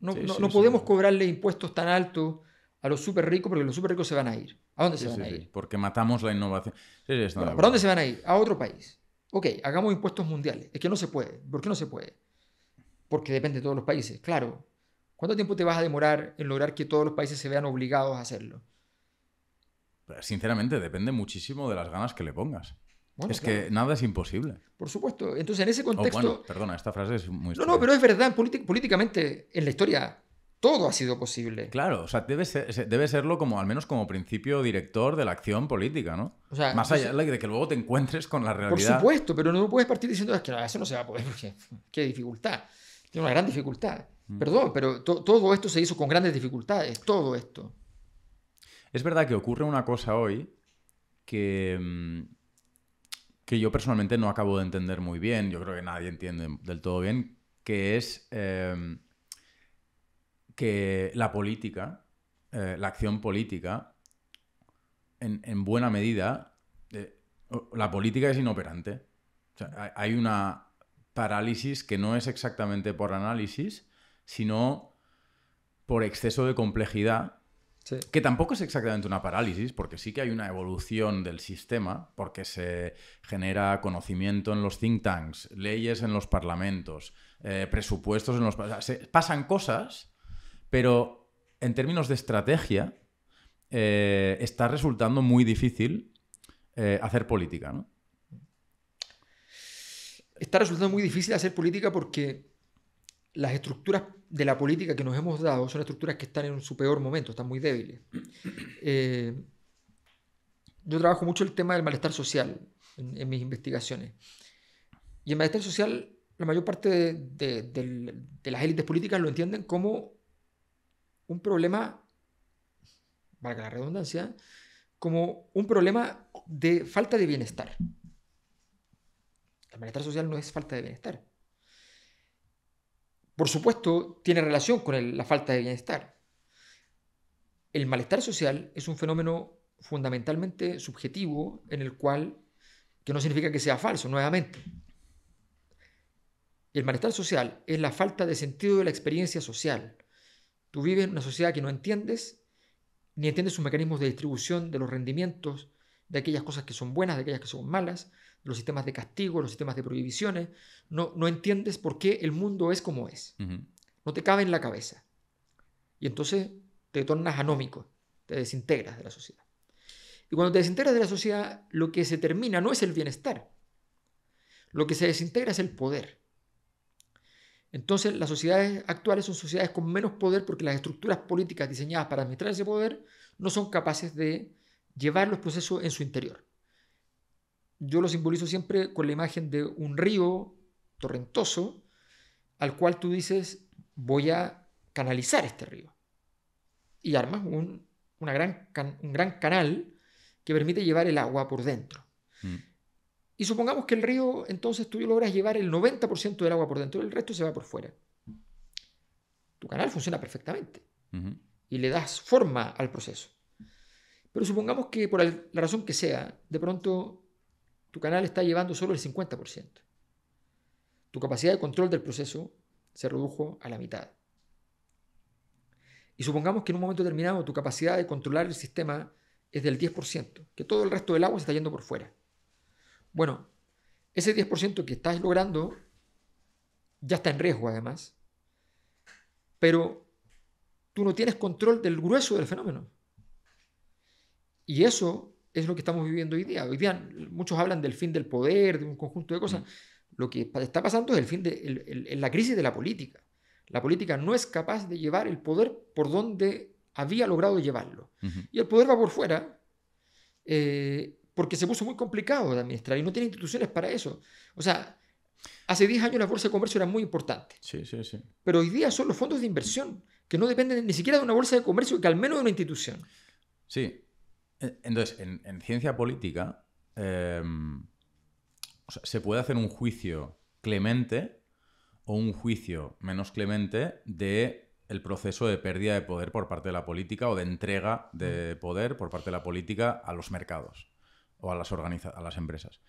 no, podemos cobrarle impuestos tan altos a los súper ricos porque los súper ricos se van a ir. ¿A dónde se van a ir? Porque matamos la innovación. ¿A ¿Para dónde se van a ir? A otro país. Ok, hagamos impuestos mundiales. Es que no se puede. ¿Por qué no se puede? Porque depende de todos los países. Claro, ¿Cuánto tiempo te vas a demorar en lograr que todos los países se vean obligados a hacerlo? Sinceramente, depende muchísimo de las ganas que le pongas. es que nada es imposible. Por supuesto. Entonces, en ese contexto. bueno, perdona, esta frase es muy. No, no, pero es verdad. políticamente, en la historia, todo ha sido posible. Claro, o sea, debe, debe serlo como, al menos como principio director de la acción política, ¿no? O sea, Más allá de que luego te encuentres con la realidad. Por supuesto, pero no puedes partir diciendo que eso no se va a poder, (laughs) qué dificultad. Tiene una gran dificultad. Mm. Perdón, pero todo esto se hizo con grandes dificultades, todo esto. Es verdad que ocurre una cosa hoy que, mm, que yo personalmente no acabo de entender muy bien, yo creo que nadie entiende del todo bien, que es em, que la política, eh, la acción política, en, buena medida, eh, la política es inoperante. hay una parálisis que no es exactamente por análisis, sino por exceso de complejidad, que tampoco es exactamente una parálisis, porque sí que hay una evolución del sistema, porque se genera conocimiento en los think tanks, leyes en los parlamentos, eh, presupuestos en los... pasan cosas, pero en términos de estrategia, eh, está resultando muy difícil eh, hacer política, Está resultando muy difícil hacer política porque las estructuras de la política que nos hemos dado son estructuras que están en su peor momento, están muy débiles. (clears throat) Eh, yo trabajo mucho el tema del malestar social en, mis investigaciones. Y el malestar social, la mayor parte de, de las élites políticas lo entienden como un problema, valga la redundancia, como un problema de falta de bienestar. El malestar social no es falta de bienestar, por supuesto, tiene relación con la falta de bienestar. El malestar social es un fenómeno fundamentalmente subjetivo en el cual, que no significa que sea falso, nuevamente. El malestar social es la falta de sentido de la experiencia social. Tú vives en una sociedad que no entiendes, ni entiendes sus mecanismos de distribución de los rendimientos, de aquellas cosas que son buenas, de aquellas que son malas, los sistemas de castigo, los sistemas de prohibiciones, no, no entiendes por qué el mundo es como es. No te cabe en la cabeza. Y entonces te tornas anómico, te desintegras de la sociedad. Y cuando te desintegras de la sociedad, lo que se termina no es el bienestar, lo que se desintegra es el poder. Entonces, las sociedades actuales son sociedades con menos poder porque las estructuras políticas diseñadas para administrar ese poder no son capaces de llevar los procesos en su interior yo lo simbolizo siempre con la imagen de un río torrentoso al cual tú dices, voy a canalizar este río. Y armas un, una gran, un gran canal que permite llevar el agua por dentro. Mm. Y supongamos que el río, entonces tú logras llevar el 90% del agua por dentro, el resto se va por fuera. Tu canal funciona perfectamente y le das forma al proceso. Pero supongamos que por la razón que sea, de pronto canal está llevando solo el 50%. Tu capacidad de control del proceso se redujo a la mitad. Y supongamos que en un momento determinado tu capacidad de controlar el sistema es del 10%, que todo el resto del agua se está yendo por fuera. Bueno, ese 10% que estás logrando ya está en riesgo además, pero tú no tienes control del grueso del fenómeno. Y eso es lo que estamos viviendo hoy día. Hoy día muchos hablan del fin del poder, de un conjunto de cosas. Mm. Lo que está pasando es el fin de la crisis de la política. La política no es capaz de llevar el poder por donde había logrado llevarlo. Y el poder va por fuera eh, porque se puso muy complicado de administrar y no tiene instituciones para eso. O sea, hace 10 años la bolsa de comercio era muy importante. Sí, sí, sí. Pero hoy día son los fondos de inversión que no dependen ni siquiera de una bolsa de comercio que al menos de una institución. Sí, eh, entonces, en, ciencia política, em, se puede hacer un juicio clemente o un juicio menos clemente de el proceso de pérdida de poder por parte de la política o de entrega de mm. poder por parte de la política a los mercados o a las, a las empresas.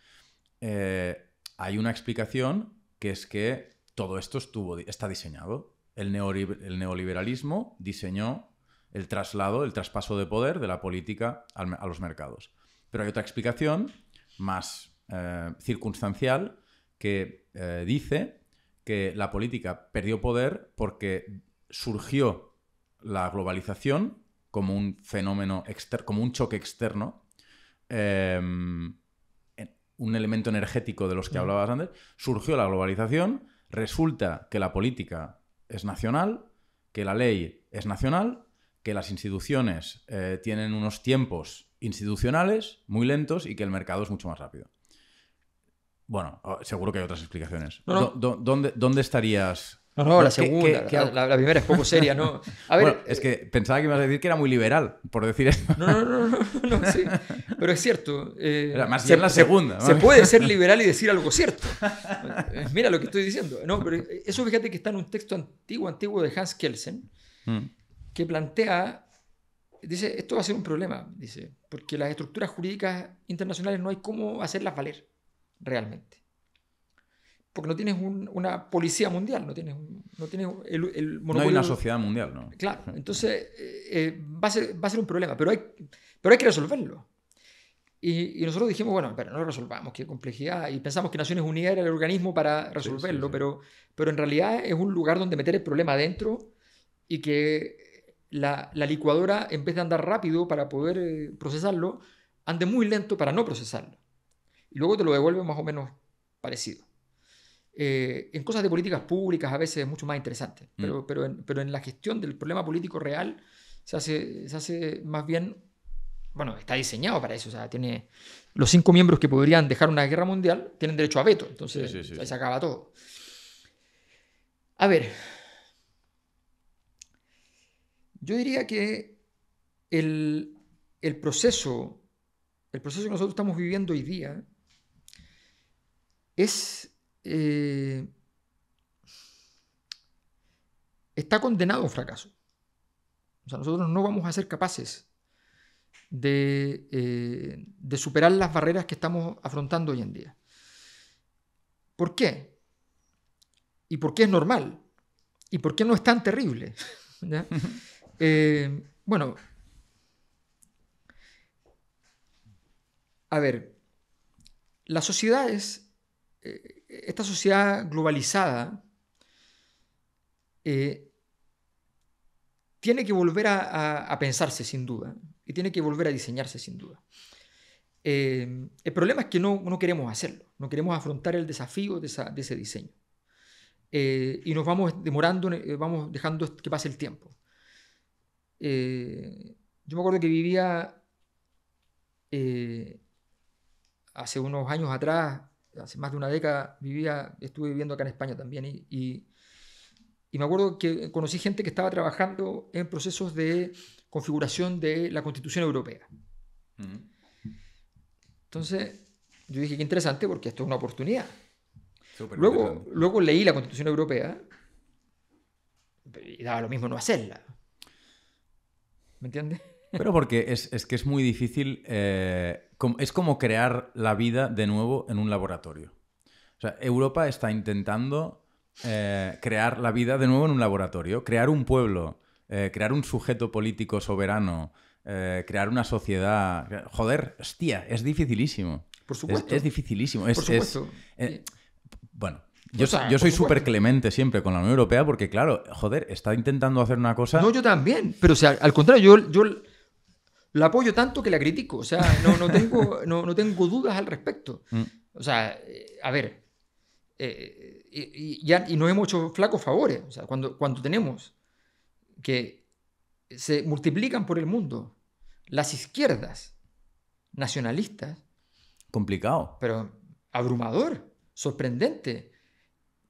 Eh, hay una explicación que es que todo esto estuvo, está diseñado. El, el neoliberalismo diseñó el traslado, el traspaso de poder de la política a los mercados. Pero hay otra explicación más eh, circunstancial que eh, dice que la política perdió poder porque surgió la globalización como un fenómeno externo, como un choque externo, eh, un elemento energético de los que mm. hablabas antes, surgió la globalización, resulta que la política es nacional, que la ley es nacional que las instituciones eh, tienen unos tiempos institucionales muy lentos y que el mercado es mucho más rápido. Bueno, oh, seguro que hay otras explicaciones. dónde, estarías? No, la segunda. la, primera es poco seria, ¿no? es que pensaba que ibas a decir que era muy liberal, por decir eso. No, no, no, no, sí. Pero es cierto. Eh, más bien la segunda. Se, puede ser liberal y decir algo cierto. Eh, mira lo que estoy diciendo. eso fíjate que está en un texto antiguo, antiguo de Hans Kelsen. Mm que plantea, dice, esto va a ser un problema, dice, porque las estructuras jurídicas internacionales no hay cómo hacerlas valer realmente. Porque no tienes una policía mundial, no tienes, no tienes el, monopolio. No hay una sociedad mundial, ¿no? Claro, entonces eh, eh, va, a ser, va, a ser, un problema, pero hay, pero hay que resolverlo. Y, nosotros dijimos, bueno, pero no lo resolvamos, qué complejidad. Y pensamos que Naciones Unidas era el organismo para resolverlo, Pero, pero en realidad es un lugar donde meter el problema adentro y que la, licuadora, en vez de andar rápido para poder eh, procesarlo, ande muy lento para no procesarlo. Y luego te lo devuelve más o menos parecido. Eh, en cosas de políticas públicas a veces es mucho más interesante, mm. pero, en, la gestión del problema político real se hace, se hace más bien, bueno, está diseñado para eso, o sea, tiene los cinco miembros que podrían dejar una guerra mundial tienen derecho a veto, entonces se acaba todo. A ver, yo diría que el, proceso, el proceso que nosotros estamos viviendo hoy día, es, eh, está condenado a fracaso. O sea, nosotros no vamos a ser capaces de, eh, de, superar las barreras que estamos afrontando hoy en día. ¿Por qué? ¿Y por qué es normal? ¿Y por qué no es tan terrible? (laughs) ¿Ya? Eh, bueno. A ver, las sociedades, es eh, esta sociedad globalizada, eh, tiene que volver a, pensarse sin duda y tiene que volver a diseñarse sin duda. el problema es que no, queremos hacerlo, no queremos afrontar el desafío de, de ese diseño. y nos vamos demorando, vamos dejando que pase el tiempo. Eh, yo me acuerdo que vivía eh, hace unos años atrás, hace más de una década, vivía, estuve viviendo acá en España también y, me acuerdo que conocí gente que estaba trabajando en procesos de configuración de la Constitución Europea. Entonces, yo dije, que interesante, porque esto es una oportunidad. luego, luego leí la Constitución Europea y daba lo mismo no hacerla. ¿me entiendes? (laughs) Pero porque es, que es muy difícil, eh, es como crear la vida de nuevo en un laboratorio. O sea, Europa está intentando eh, crear la vida de nuevo en un laboratorio, crear un pueblo, eh, crear un sujeto político soberano, crear una sociedad. Joder, hostia, es dificilísimo. Por supuesto. Es, dificilísimo. Por supuesto. bueno, yo, soy súper clemente siempre con la Unión Europea porque, claro, joder, está intentando hacer una cosa. No, yo también. Pero o sea, al contrario, yo, yo la apoyo tanto que la critico. O sea, no, tengo, no, tengo dudas al respecto. (laughs) Mm. O sea, eh, a ver. Eh, y, y, ya, y, no hemos hecho flacos favores. O sea, cuando, cuando tenemos que se multiplican por el mundo las izquierdas nacionalistas. Complicado. Pero abrumador, sorprendente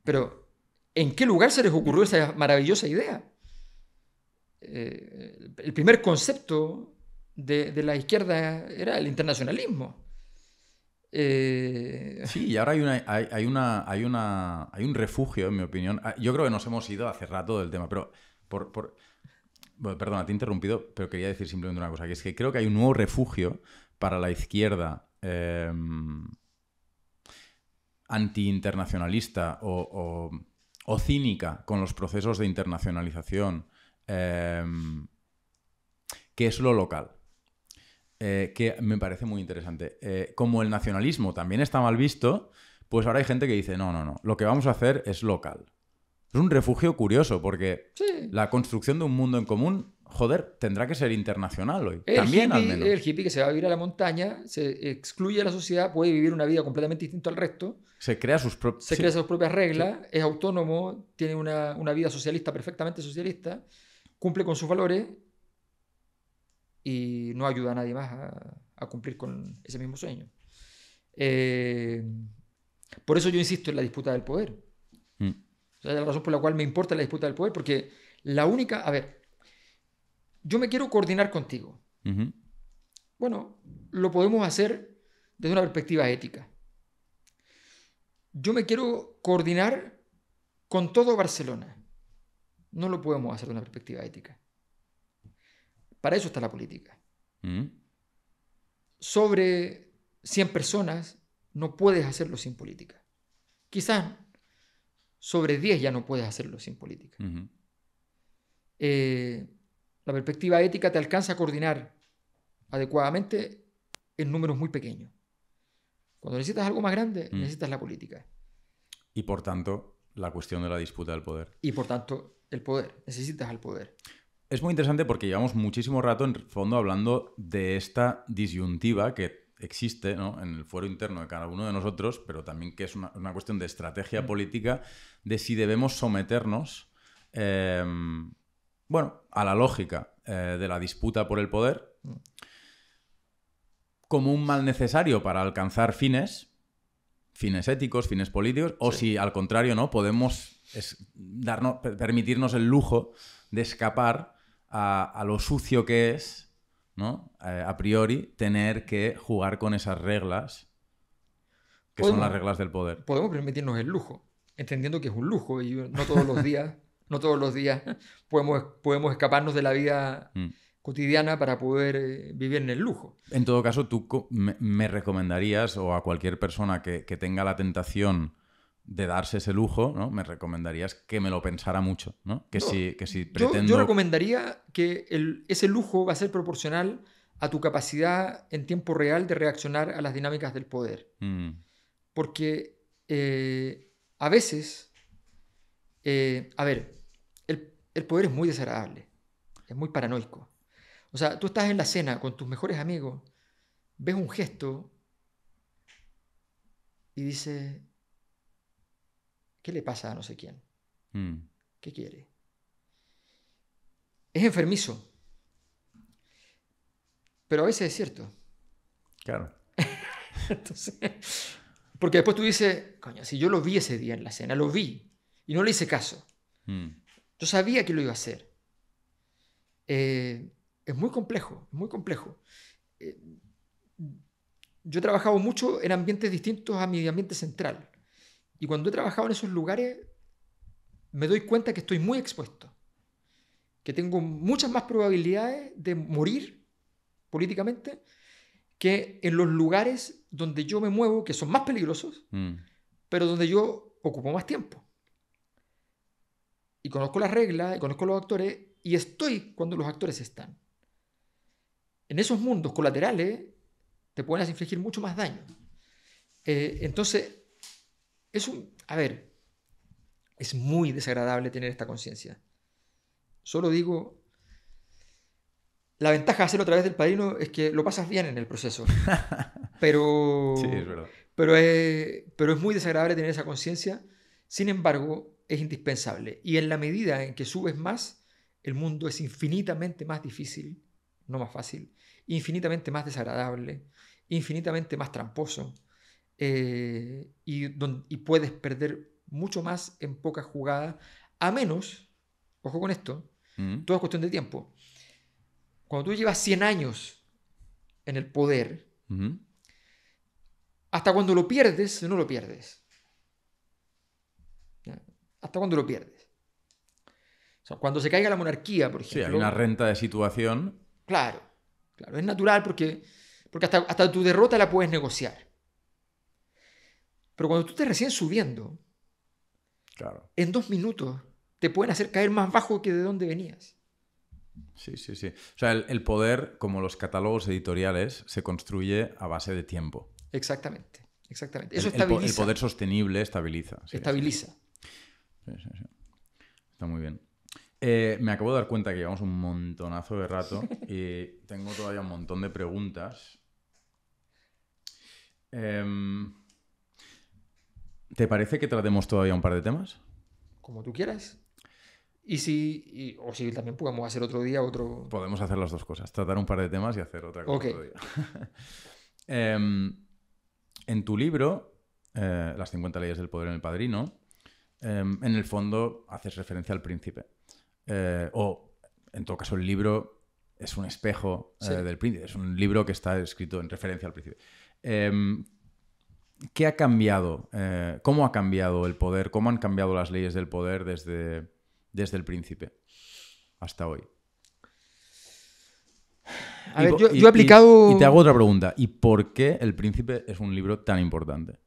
pero, ¿en qué lugar se les ocurrió esa maravillosa idea? Eh, el primer concepto de, la izquierda era el internacionalismo. Eh, sí, y ahora hay una, hay, una, hay, un refugio, en mi opinión. Ah, yo creo que nos hemos ido hace rato del tema, pero por, por... perdona, te he interrumpido, pero quería decir simplemente una cosa, que es que creo que hay un nuevo refugio para la izquierda eh, antiinternacionalista o, o, cínica con los procesos de internacionalización, em, que es lo local. Eh, que me parece muy interesante. Eh, como el nacionalismo también está mal visto, pues ahora hay gente que dice, no, no, no, lo que vamos a hacer es local. Es un refugio curioso porque la construcción de un mundo en común joder, tendrá que ser internacional hoy. también al menos. El hippie que se va a vivir a la montaña, se excluye de la sociedad, puede vivir una vida completamente distinta al resto. Se crea sus, sus propias reglas, es autónomo, tiene una, vida socialista, perfectamente socialista, cumple con sus valores y no ayuda a nadie más a, cumplir con ese mismo sueño. Eh, por eso yo insisto en la disputa del poder. Mm. O sea, la razón por la cual me importa la disputa del poder, porque la única, a ver, yo me quiero coordinar contigo. Bueno, lo podemos hacer desde una perspectiva ética. Yo me quiero coordinar con todo Barcelona. No lo podemos hacer desde una perspectiva ética. Para eso está la política. Sobre 100 personas no puedes hacerlo sin política. Quizás sobre 10 ya no puedes hacerlo sin política. eh, la perspectiva ética te alcanza a coordinar adecuadamente en números muy pequeños. Cuando necesitas algo más grande, mm. necesitas la política. Y por tanto, la cuestión de la disputa del poder. Y por tanto, el poder. Necesitas el poder. Es muy interesante porque llevamos muchísimo rato en fondo hablando de esta disyuntiva que existe en el fuero interno de cada uno de nosotros, pero también que es una, cuestión de estrategia mm. política de si debemos someternos em, bueno, a la lógica eh, de la disputa por el poder, mm. como un mal necesario para alcanzar fines, fines éticos, fines políticos, o si al contrario no, podemos darnos, permitirnos el lujo de escapar a, lo sucio que es, ¿no? Eh, a priori, tener que jugar con esas reglas, que son las reglas del poder. Podemos permitirnos el lujo, entendiendo que es un lujo y no todos los días (laughs) no todos los días podemos, podemos escaparnos de la vida mm. cotidiana para poder eh, vivir en el lujo. En todo caso, tú me, recomendarías o a cualquier persona que, tenga la tentación de darse ese lujo, ¿no? Me recomendarías que me lo pensara mucho, ¿no? Que, si, pretendo... Yo, recomendaría que ese lujo va a ser proporcional a tu capacidad en tiempo real de reaccionar a las dinámicas del poder. Mm. Porque eh, a veces, eh, a ver, el poder es muy desagradable, es muy paranoico. O sea, tú estás en la cena con tus mejores amigos, ves un gesto y dices, ¿qué le pasa a no sé quién? Hmm. ¿Qué quiere? Es enfermizo. Pero a veces es cierto. Claro. (laughs) porque después tú dices, coño, si yo lo vi ese día en la cena, lo vi y no le hice caso. Hmm. Yo sabía que lo iba a hacer. Eh, es muy complejo, muy complejo. Eh, yo he trabajado mucho en ambientes distintos a mi ambiente central. Y cuando he trabajado en esos lugares, me doy cuenta que estoy muy expuesto, que tengo muchas más probabilidades de morir políticamente que en los lugares donde yo me muevo, que son más peligrosos, mm. pero donde yo ocupo más tiempo y conozco las reglas, y conozco los actores, y estoy cuando los actores están. En esos mundos colaterales te pueden infligir mucho más daño. Eh, entonces, es un. A ver, es muy desagradable tener esta conciencia. Solo digo. La ventaja de hacerlo a través del padrino es que lo pasas bien en el proceso. (laughs) Pero. es Pero pero es muy desagradable tener esa conciencia. Sin embargo, es indispensable. Y en la medida en que subes más, el mundo es infinitamente más difícil, no más fácil, infinitamente más desagradable, infinitamente más tramposo, eh, y, puedes perder mucho más en pocas jugadas, a menos, ojo con esto, mm. toda cuestión de tiempo. Cuando tú llevas 100 años en el poder, hasta cuando lo pierdes, no lo pierdes hasta cuando lo pierdes. O sea, cuando se caiga la monarquía, por ejemplo. Sí, hay una renta de situación. Claro, claro. Es natural porque, porque hasta, tu derrota la puedes negociar. Pero cuando tú te recién subiendo, claro. en dos minutos te pueden hacer caer más bajo que de donde venías. Sí, sí, sí. O sea, el, poder, como los catálogos editoriales, se construye a base de tiempo. Exactamente, exactamente. el, poder sostenible estabiliza. estabiliza. Está muy bien. Eh, me acabo de dar cuenta que llevamos un montonazo de rato (laughs) y tengo todavía un montón de preguntas. Em, ¿Te parece que tratemos todavía un par de temas? Como tú quieras. Y si, o si también podemos hacer otro día otro... Podemos hacer las dos cosas, tratar un par de temas y hacer otra cosa (laughs) em, en tu libro, eh, Las 50 leyes del poder en el padrino, Em, en el fondo haces referencia al príncipe. Eh, o, en todo caso, el libro es un espejo eh, del príncipe, es un libro que está escrito en referencia al príncipe. Em, ¿Qué ha cambiado? Eh, ¿Cómo ha cambiado el poder? ¿Cómo han cambiado las leyes del poder desde, desde el príncipe hasta hoy? A yo, he aplicado. y, te hago otra pregunta. ¿Y por qué El Príncipe es un libro tan importante?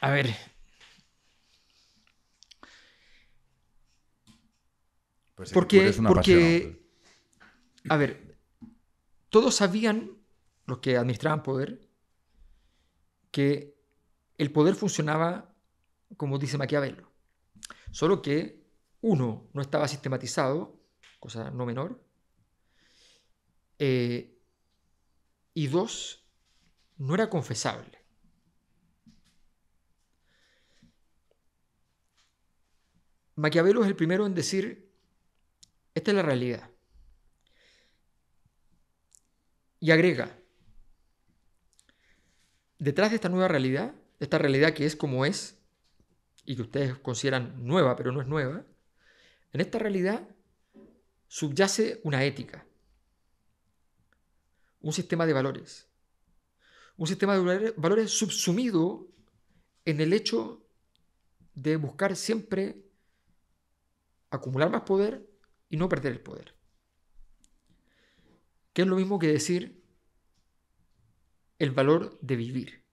A ver. Pues porque, porque a ver, todos sabían, los que administraban poder, que el poder funcionaba como dice Maquiavelo. Solo que, uno, no estaba sistematizado, cosa no menor, eh, y dos, no era confesable. Maquiavelo es el primero en decir, esta es la realidad. Y agrega, detrás de esta nueva realidad, esta realidad que es como es, y que ustedes consideran nueva, pero no es nueva, en esta realidad subyace una ética, un sistema de valores, un sistema de valores subsumido en el hecho de buscar siempre acumular más poder y no perder el poder. Que es lo mismo que decir el valor de vivir.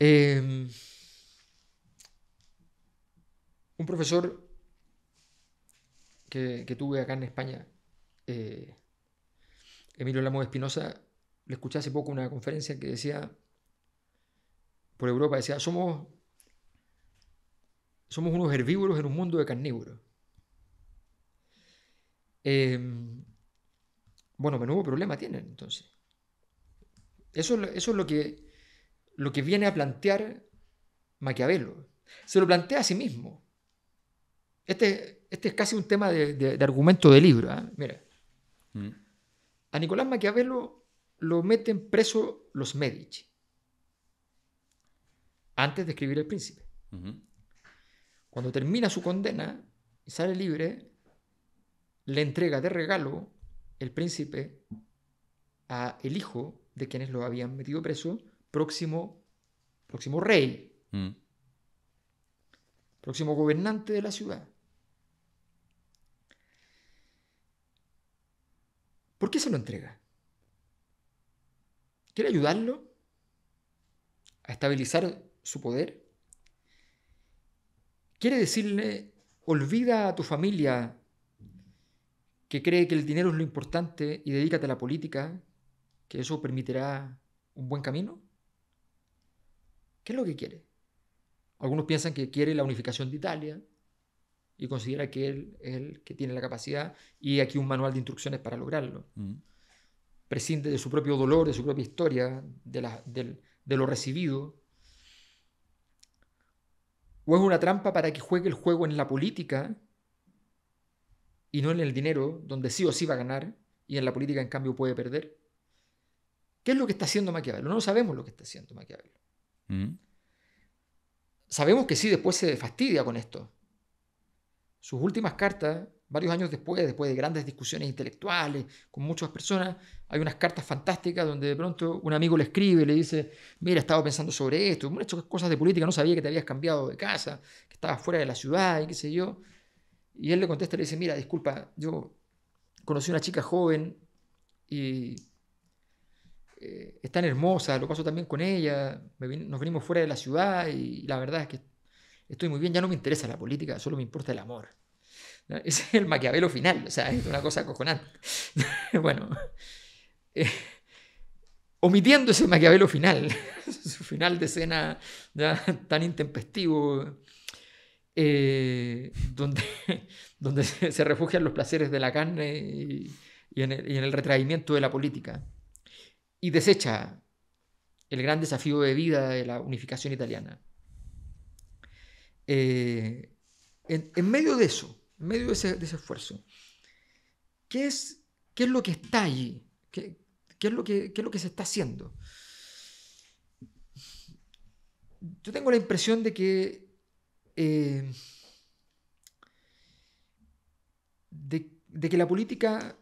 Em, un profesor que, tuve acá en España, eh, Emilio Lamo Espinosa, le escuché hace poco una conferencia que decía, por Europa, decía, somos somos unos herbívoros en un mundo de carnívoros. Eh, bueno, menudo problema tienen entonces. Eso, es lo que, viene a plantear Maquiavelo. Se lo plantea a sí mismo. Este, este es casi un tema de, argumento de libro. ¿ah? Mira. Mm. A Nicolás Maquiavelo lo meten preso los Medici antes de escribir El Príncipe. Cuando termina su condena y sale libre, le entrega de regalo el príncipe a el hijo de quienes lo habían metido preso, próximo, próximo rey, mm. próximo gobernante de la ciudad. ¿Por qué se lo entrega? ¿Quiere ayudarlo a estabilizar su poder? Quiere decirle, olvida a tu familia que cree que el dinero es lo importante y dedícate a la política, que eso permitirá un buen camino. ¿Qué es lo que quiere? Algunos piensan que quiere la unificación de Italia y considera que él es el que tiene la capacidad y aquí un manual de instrucciones para lograrlo. Presidente mm. Prescinde de su propio dolor, de su propia historia, de lo recibido, ¿O es una trampa para que juegue el juego en la política y no en el dinero, donde sí o sí va a ganar y en la política en cambio puede perder? ¿Qué es lo que está haciendo Maquiavelo? No sabemos lo que está haciendo Maquiavelo. Mm. Sabemos que sí, después se fastidia con esto. Sus últimas cartas varios años después, después de grandes discusiones intelectuales con muchas personas, hay unas cartas fantásticas donde de pronto un amigo le escribe, y le dice, mira, estaba pensando sobre esto, he hecho cosas de política, no sabía que te habías cambiado de casa, que estabas fuera de la ciudad y qué sé yo. Y él le contesta, le dice, mira, disculpa, yo conocí una chica joven y eh, es tan hermosa, lo paso también con ella, nos venimos fuera de la ciudad y la verdad es que estoy muy bien, ya no me interesa la política, solo me importa el amor. (laughs) es el Maquiavelo final, o sea, es una cosa cojonante. (laughs) bueno, eh, omitiendo ese Maquiavelo final, (laughs) su final de escena tan intempestivo, eh, donde, donde se refugian los placeres de la carne y, en el, retraimiento de la política, y desecha el gran desafío de vida de la unificación italiana. Eh, en, medio de eso, en medio de ese, esfuerzo. ¿Qué es, ¿Qué es lo que está allí? ¿Qué, qué es lo que, lo que se está haciendo? Yo tengo la impresión de que eh, de, que la política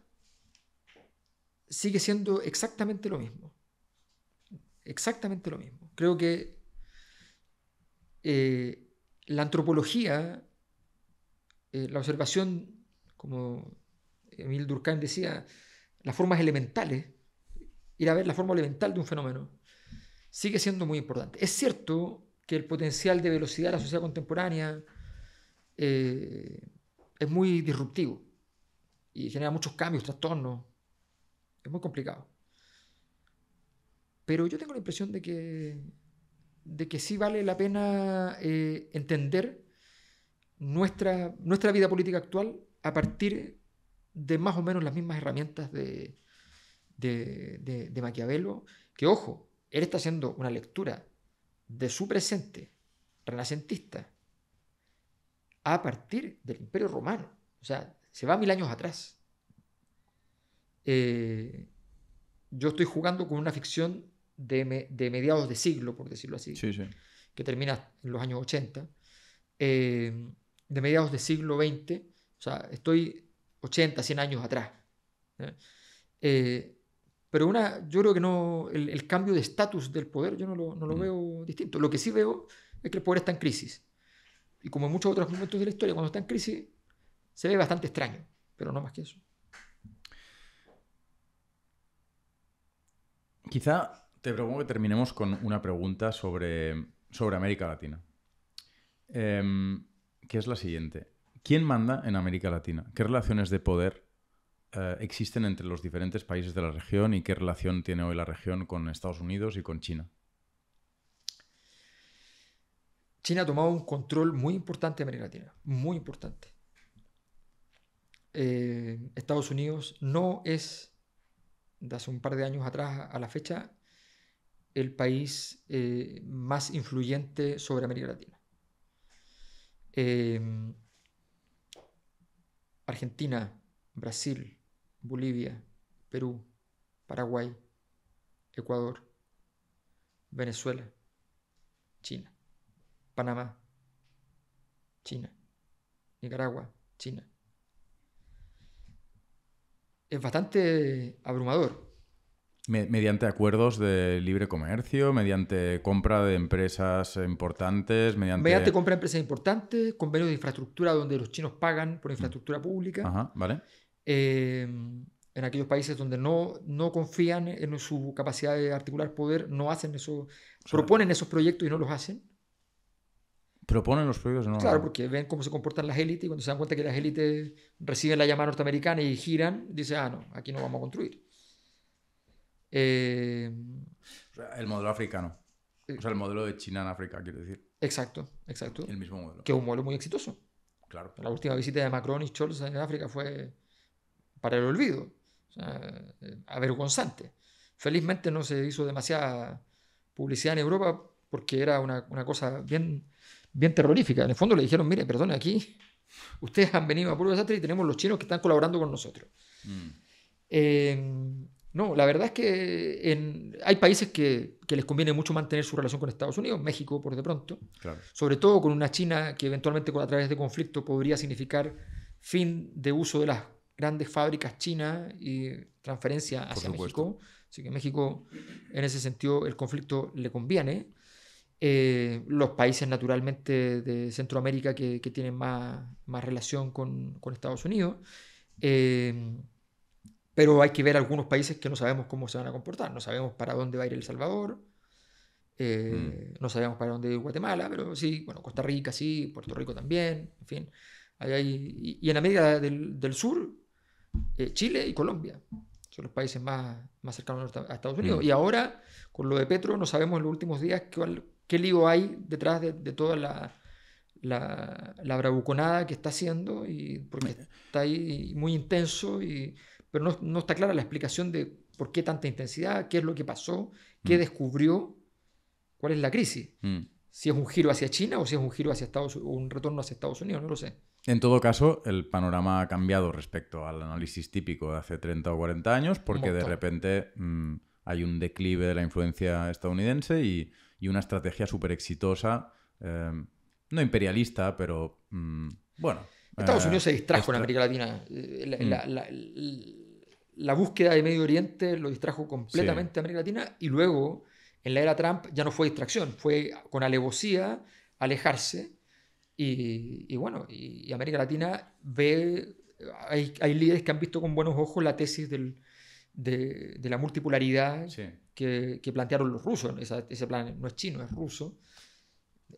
sigue siendo exactamente lo mismo. Exactamente lo mismo. Creo que eh, la antropología eh, la observación, como Emil Durkheim decía, las formas elementales, ¿eh? ir a ver la forma elemental de un fenómeno, sigue siendo muy importante. Es cierto que el potencial de velocidad de la sociedad contemporánea eh, es muy disruptivo y genera muchos cambios, trastornos. Es muy complicado. Pero yo tengo la impresión de que, de que sí vale la pena entender nuestra, nuestra vida política actual a partir de más o menos las mismas herramientas de, de, Maquiavelo, que ojo, él está haciendo una lectura de su presente renacentista a partir del Imperio Romano, o sea, se va mil años atrás. Eh, yo estoy jugando con una ficción de, de, mediados de siglo, por decirlo así, que termina en los años 80 de mediados del siglo XX, o sea, estoy 80, 100 años atrás. Eh, pero una, yo creo que no, el, cambio de estatus del poder yo no lo, mm. veo distinto. Lo que sí veo es que el poder está en crisis. Y como en muchos otros momentos de la historia, cuando está en crisis, se ve bastante extraño, pero no más que eso. Quizá te propongo que terminemos con una pregunta sobre, sobre América Latina. Em, que es la siguiente. ¿Quién manda en América Latina? ¿Qué relaciones de poder eh, existen entre los diferentes países de la región y qué relación tiene hoy la región con Estados Unidos y con China? China ha tomado un control muy importante de América Latina, muy importante. Eh, Estados Unidos no es, de hace un par de años atrás a la fecha, el país eh, más influyente sobre América Latina. Em, Argentina, Brasil, Bolivia, Perú, Paraguay, Ecuador, Venezuela, China, Panamá, China, Nicaragua, China. Es bastante abrumador mediante acuerdos de libre comercio, mediante compra de empresas importantes, mediante... compra de empresas importantes, convenios de infraestructura donde los chinos pagan por infraestructura pública. vale. Eh, en aquellos países donde no, no confían en su capacidad de articular poder, no hacen eso, proponen esos proyectos y no los hacen. Proponen los proyectos, ¿no? Claro, porque ven cómo se comportan las élites y cuando se dan cuenta que las élites reciben la llamada norteamericana y giran, dicen, ah, no, aquí no vamos a construir. Eh, el modelo africano. Eh, o sea, el modelo de China en África, quiero decir. Exacto, exacto. El mismo modelo. Que es un modelo muy exitoso. Claro. La última visita de Macron y Scholz en África fue para el olvido. O eh, avergonzante. Felizmente no se hizo demasiada publicidad en Europa porque era una, una cosa bien, bien terrorífica. En el fondo le dijeron, mire, perdone, aquí ustedes han venido a puro desastre y tenemos los chinos que están colaborando con nosotros. Mm. Eh, no, la verdad es que hay países que, les conviene mucho mantener su relación con Estados Unidos, México por de pronto, sobre todo con una China que eventualmente a través de conflicto podría significar fin de uso de las grandes fábricas chinas y transferencia hacia México. Así que México, en ese sentido, el conflicto le conviene. Eh, los países naturalmente de Centroamérica que, tienen más, relación con, Estados Unidos. Eh, pero hay que ver algunos países que no sabemos cómo se van a comportar. No sabemos para dónde va a ir El Salvador, eh, mm. no sabemos para dónde ir Guatemala, pero sí, bueno, Costa Rica sí, Puerto Rico también, en fin. hay, y, y, en América del, del Sur, eh, Chile y Colombia son los países más, más cercanos a Estados Unidos. Mm. Y ahora, con lo de Petro, no sabemos en los últimos días qué lío hay detrás de, de toda la, la, la, bravuconada que está haciendo, y, porque está ahí muy intenso y pero no, está clara la explicación de por qué tanta intensidad, qué es lo que pasó, qué mm. descubrió, cuál es la crisis. Mm. Si es un giro hacia China o si es un giro hacia Estados un retorno hacia Estados Unidos, no lo sé. En todo caso, el panorama ha cambiado respecto al análisis típico de hace 30 o 40 años, porque de repente mm, hay un declive de la influencia estadounidense y, una estrategia súper exitosa, eh, no imperialista, pero bueno, Estados ah, Unidos se distrajo en América Latina. Eh, mm. La, búsqueda de Medio Oriente lo distrajo completamente a América Latina y luego, en la era Trump, ya no fue distracción, fue con alevosía alejarse. Y, bueno, y, América Latina ve, hay, líderes que han visto con buenos ojos la tesis de, la multipolaridad que, plantearon los rusos. ese plan no es chino, es ruso,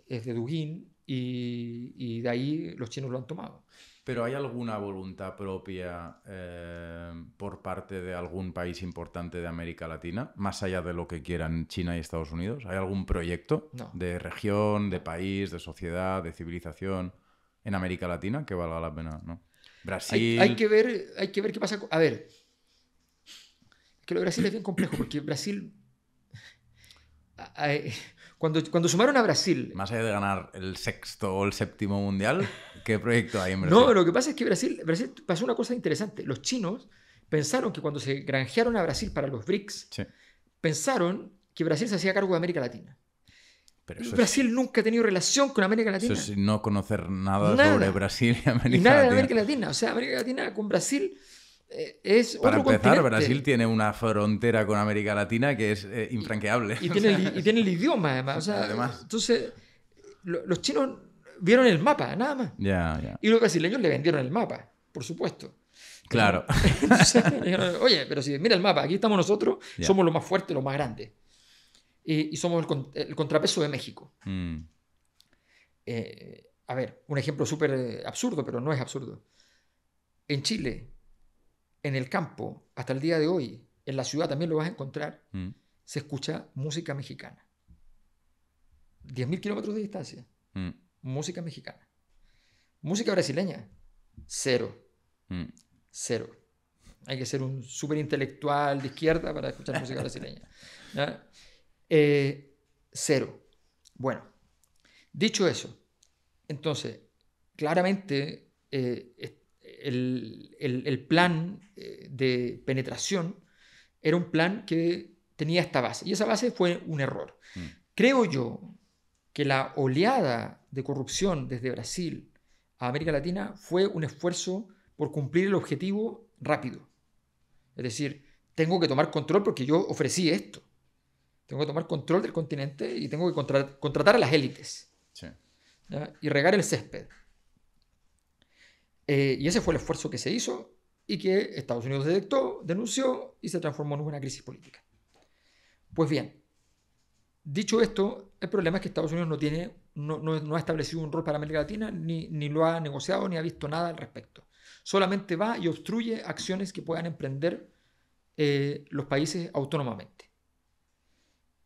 es de Dugin y, de ahí los chinos lo han tomado. ¿Pero hay alguna voluntad propia eh, por parte de algún país importante de América Latina, más allá de lo que quieran China y Estados Unidos? ¿Hay algún proyecto de región, de país, de sociedad, de civilización en América Latina que valga la pena? ¿no? Brasil. Hay, que ver, hay que ver qué pasa. A ver, que lo de Brasil es bien complejo, porque Brasil cuando, cuando sumaron a Brasil. Más allá de ganar el sexto o el séptimo mundial, ¿qué proyecto hay en Brasil? No, lo que pasa es que Brasil, Brasil pasó una cosa interesante. Los chinos pensaron que cuando se granjearon a Brasil para los BRICS, pensaron que Brasil se hacía cargo de América Latina. Pero Brasil nunca ha tenido relación con América Latina. Eso es no conocer nada, sobre Brasil y América y Latina. Nada de América Latina. O sea, América Latina con Brasil eh, Para empezar, Brasil tiene una frontera con América Latina que es eh, infranqueable. (laughs) Y, tiene el, idioma, además. Entonces, los chinos vieron el mapa, nada más. Y los brasileños le vendieron el mapa, por supuesto. Claro. (laughs) oye, pero si mira el mapa, aquí estamos nosotros, somos lo más fuerte, lo más grande. Y, somos el, contrapeso de México. Mm. Eh, a ver, un ejemplo súper absurdo, pero no es absurdo. En Chile, en el campo, hasta el día de hoy, en la ciudad también lo vas a encontrar, mm. se escucha música mexicana. 10.000 kilómetros de distancia, mm. música mexicana. Música brasileña, cero. Mm. Cero. Hay que ser un súper intelectual de izquierda para escuchar (laughs) música brasileña. Eh, cero. Bueno, dicho eso, entonces, claramente eh, el, plan eh, de penetración era un plan que tenía esta base. Y esa base fue un error. Mm. Creo yo que la oleada de corrupción desde Brasil a América Latina fue un esfuerzo por cumplir el objetivo rápido. Es decir, tengo que tomar control porque yo ofrecí esto. Tengo que tomar control del continente y tengo que contratar a las élites. Y regar el césped. Eh, y ese fue el esfuerzo que se hizo y que Estados Unidos detectó, denunció y se transformó en una crisis política. Pues bien, dicho esto, el problema es que Estados Unidos no, tiene, no, ha establecido un rol para América Latina, ni, ni lo ha negociado, ni ha visto nada al respecto. Solamente va y obstruye acciones que puedan emprender eh, los países autónomamente.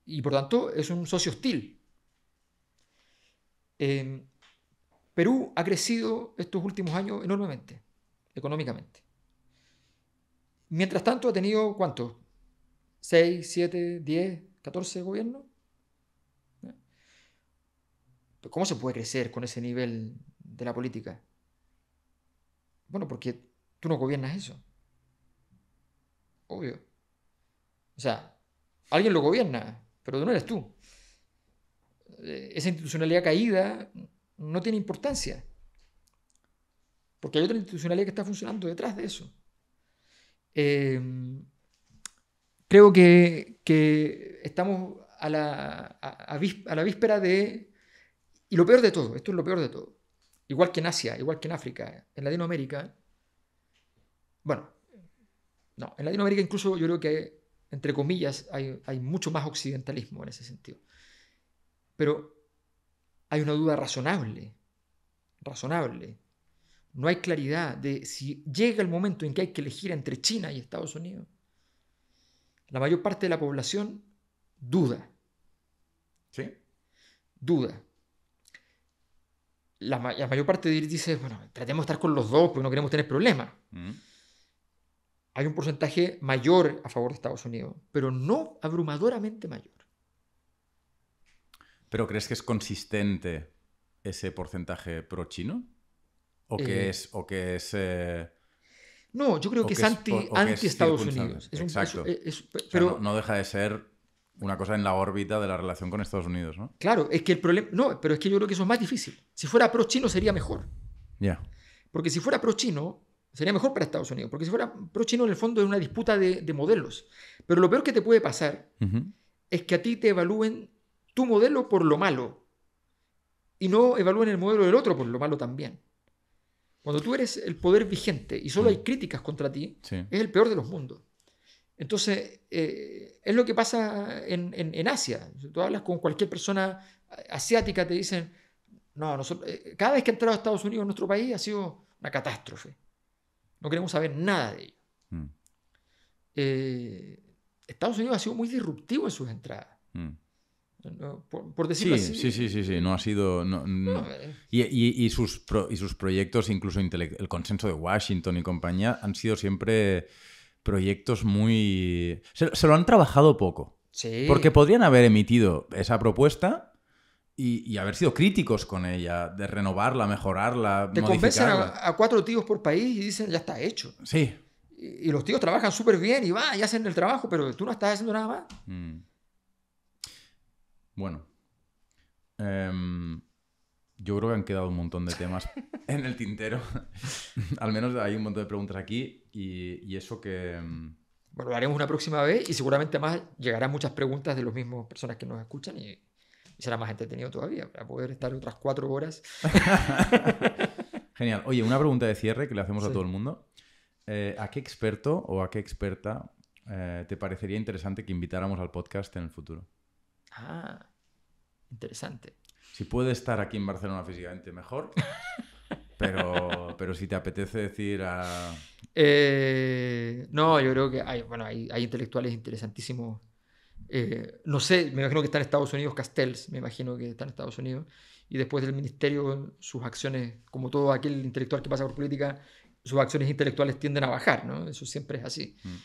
Y por tanto es un socio hostil. Em, Perú ha crecido estos últimos años enormemente, económicamente. Mientras tanto ha tenido, ¿cuántos? ¿6, 7, 10, 14 gobiernos? ¿Cómo se puede crecer con ese nivel de la política? Bueno, porque tú no gobiernas eso. Obvio. O sea, alguien lo gobierna, pero tú no eres tú. Eh, esa institucionalidad caída no tiene importancia. Porque hay otra institucionalidad que está funcionando detrás de eso. Em, creo que, estamos a la, a, la víspera de... Y lo peor de todo, esto es lo peor de todo. Igual que en Asia, igual que en África, en Latinoamérica. Bueno, no, en Latinoamérica incluso yo creo que, entre comillas, hay, hay mucho más occidentalismo en ese sentido. Pero hay una duda razonable, razonable. No hay claridad de si llega el momento en que hay que elegir entre China y Estados Unidos. La mayor parte de la población duda. ¿Sí? Duda. La, mayor parte de dice, bueno, tratemos de estar con los dos porque no queremos tener problemas. Mm. Hay un porcentaje mayor a favor de Estados Unidos, pero no abrumadoramente mayor. ¿Pero crees que es consistente ese porcentaje pro-chino? ¿O que eh. es, o que es eh, No, yo creo que, es anti, Estados Unidos. pero, no, deja de ser una cosa en la órbita de la relación con Estados Unidos, ¿no? Claro, es que el problema. No, pero es que yo creo que eso es más difícil. Si fuera pro chino sería mejor. Ya. Porque si fuera pro chino sería mejor para Estados Unidos. Porque si fuera pro chino en el fondo es una disputa de, modelos. Pero lo peor que te puede pasar es que a ti te evalúen tu modelo por lo malo y no evalúen el modelo del otro por lo malo también. Cuando tú eres el poder vigente y solo mm. hay críticas contra ti, es el peor de los mundos. Entonces, eh, es lo que pasa en, Asia. Tú hablas con cualquier persona asiática, te dicen, no, nosotros, eh, cada vez que ha entrado a Estados Unidos en nuestro país ha sido una catástrofe. No queremos saber nada de ello. Mm. Eh, Estados Unidos ha sido muy disruptivo en sus entradas. Mm. Por, decirlo sí, así. Sí, sí, sí, sí, no ha sido... Eh. y, sus y sus proyectos, incluso el consenso de Washington y compañía, han sido siempre proyectos muy... Se, lo han trabajado poco. Sí. Porque podrían haber emitido esa propuesta y, haber sido críticos con ella, de renovarla, mejorarla. Te convencen a, cuatro tíos por país y dicen, ya está hecho. Sí. Y, los tíos trabajan súper bien y va y hacen el trabajo, pero tú no estás haciendo nada más. Mm. Bueno. Em, yo creo que han quedado un montón de temas (laughs) en el tintero. Al menos hay un montón de preguntas aquí y, eso que... Em, bueno, lo haremos una próxima vez y seguramente más llegarán muchas preguntas de los mismos personas que nos escuchan y, será más entretenido todavía para poder estar otras cuatro horas. (laughs) Genial. Oye, una pregunta de cierre que le hacemos a todo el mundo. Eh, ¿A qué experto o a qué experta eh, te parecería interesante que invitáramos al podcast en el futuro? Ah, interesante. Si puede estar aquí en Barcelona físicamente, mejor. (laughs) Pero, pero si te apetece decir a... Eh, no, yo creo que hay, bueno, hay, intelectuales interesantísimos. Eh, no sé, me imagino que están en Estados Unidos, Castells, me imagino que están en Estados Unidos. Y después del ministerio, sus acciones, como todo aquel intelectual que pasa por política, sus acciones intelectuales tienden a bajar, ¿no? Eso siempre es así. Mm.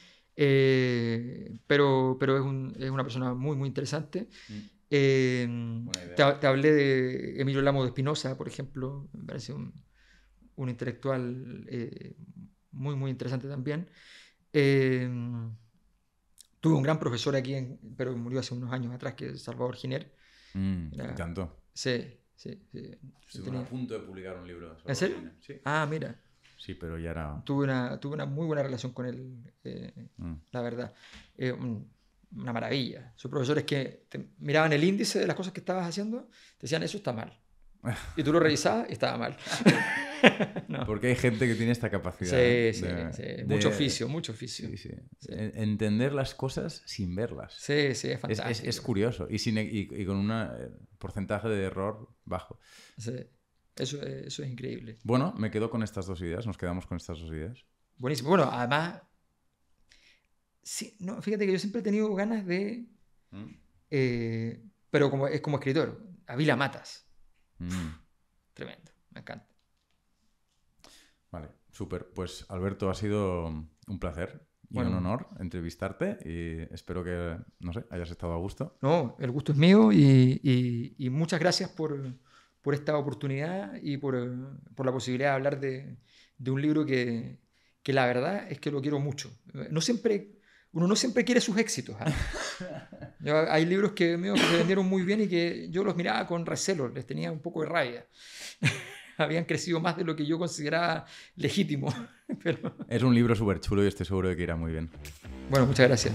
Eh, pero pero es, un, es, una persona muy, muy interesante. Mm. Eh, te, hablé de Emilio Lamo de Espinosa, por ejemplo, me parece un, intelectual eh, muy, muy interesante también. tuve un gran profesor aquí, en, pero murió hace unos años atrás, que es Salvador Giner. Mm, me encantó. Sí, sí. sí. a punto de publicar un libro. ¿En serio? Ah, mira. Sí, pero ya era... Tuve una, tuve una muy buena relación con él, eh, mm. la verdad. Eh, una maravilla. Sus profesores que miraban el índice de las cosas que estabas haciendo, te decían, eso está mal. Y tú lo revisabas y (laughs) estaba mal. (laughs) Porque hay gente que tiene esta capacidad. Sí, ¿eh? sí, mucho oficio, mucho oficio. Entender las cosas sin verlas. Sí, sí, es fantástico. Es, curioso y, sin, y, con un porcentaje de error bajo. Sí. Eso, es increíble. Bueno, me quedo con estas dos ideas, nos quedamos con estas dos ideas. Buenísimo. Bueno, además, sí, no, fíjate que yo siempre he tenido ganas de... Mm. Eh, pero como, es como escritor, Avila Matas. Mm. (laughs) tremendo, me encanta. Vale, súper. Pues Alberto, ha sido un placer y un honor entrevistarte y espero que, no sé, hayas estado a gusto. No, el gusto es mío y muchas gracias por por esta oportunidad y por, la posibilidad de hablar de, un libro que, la verdad es que lo quiero mucho. No siempre, uno no siempre quiere sus éxitos. ¿ah? (laughs) hay libros que, me vendieron muy bien y que yo los miraba con recelo, les tenía un poco de rabia. (laughs) Habían crecido más de lo que yo consideraba legítimo. Es (laughs) un libro súper chulo y estoy seguro de que irá muy bien. Bueno, muchas gracias.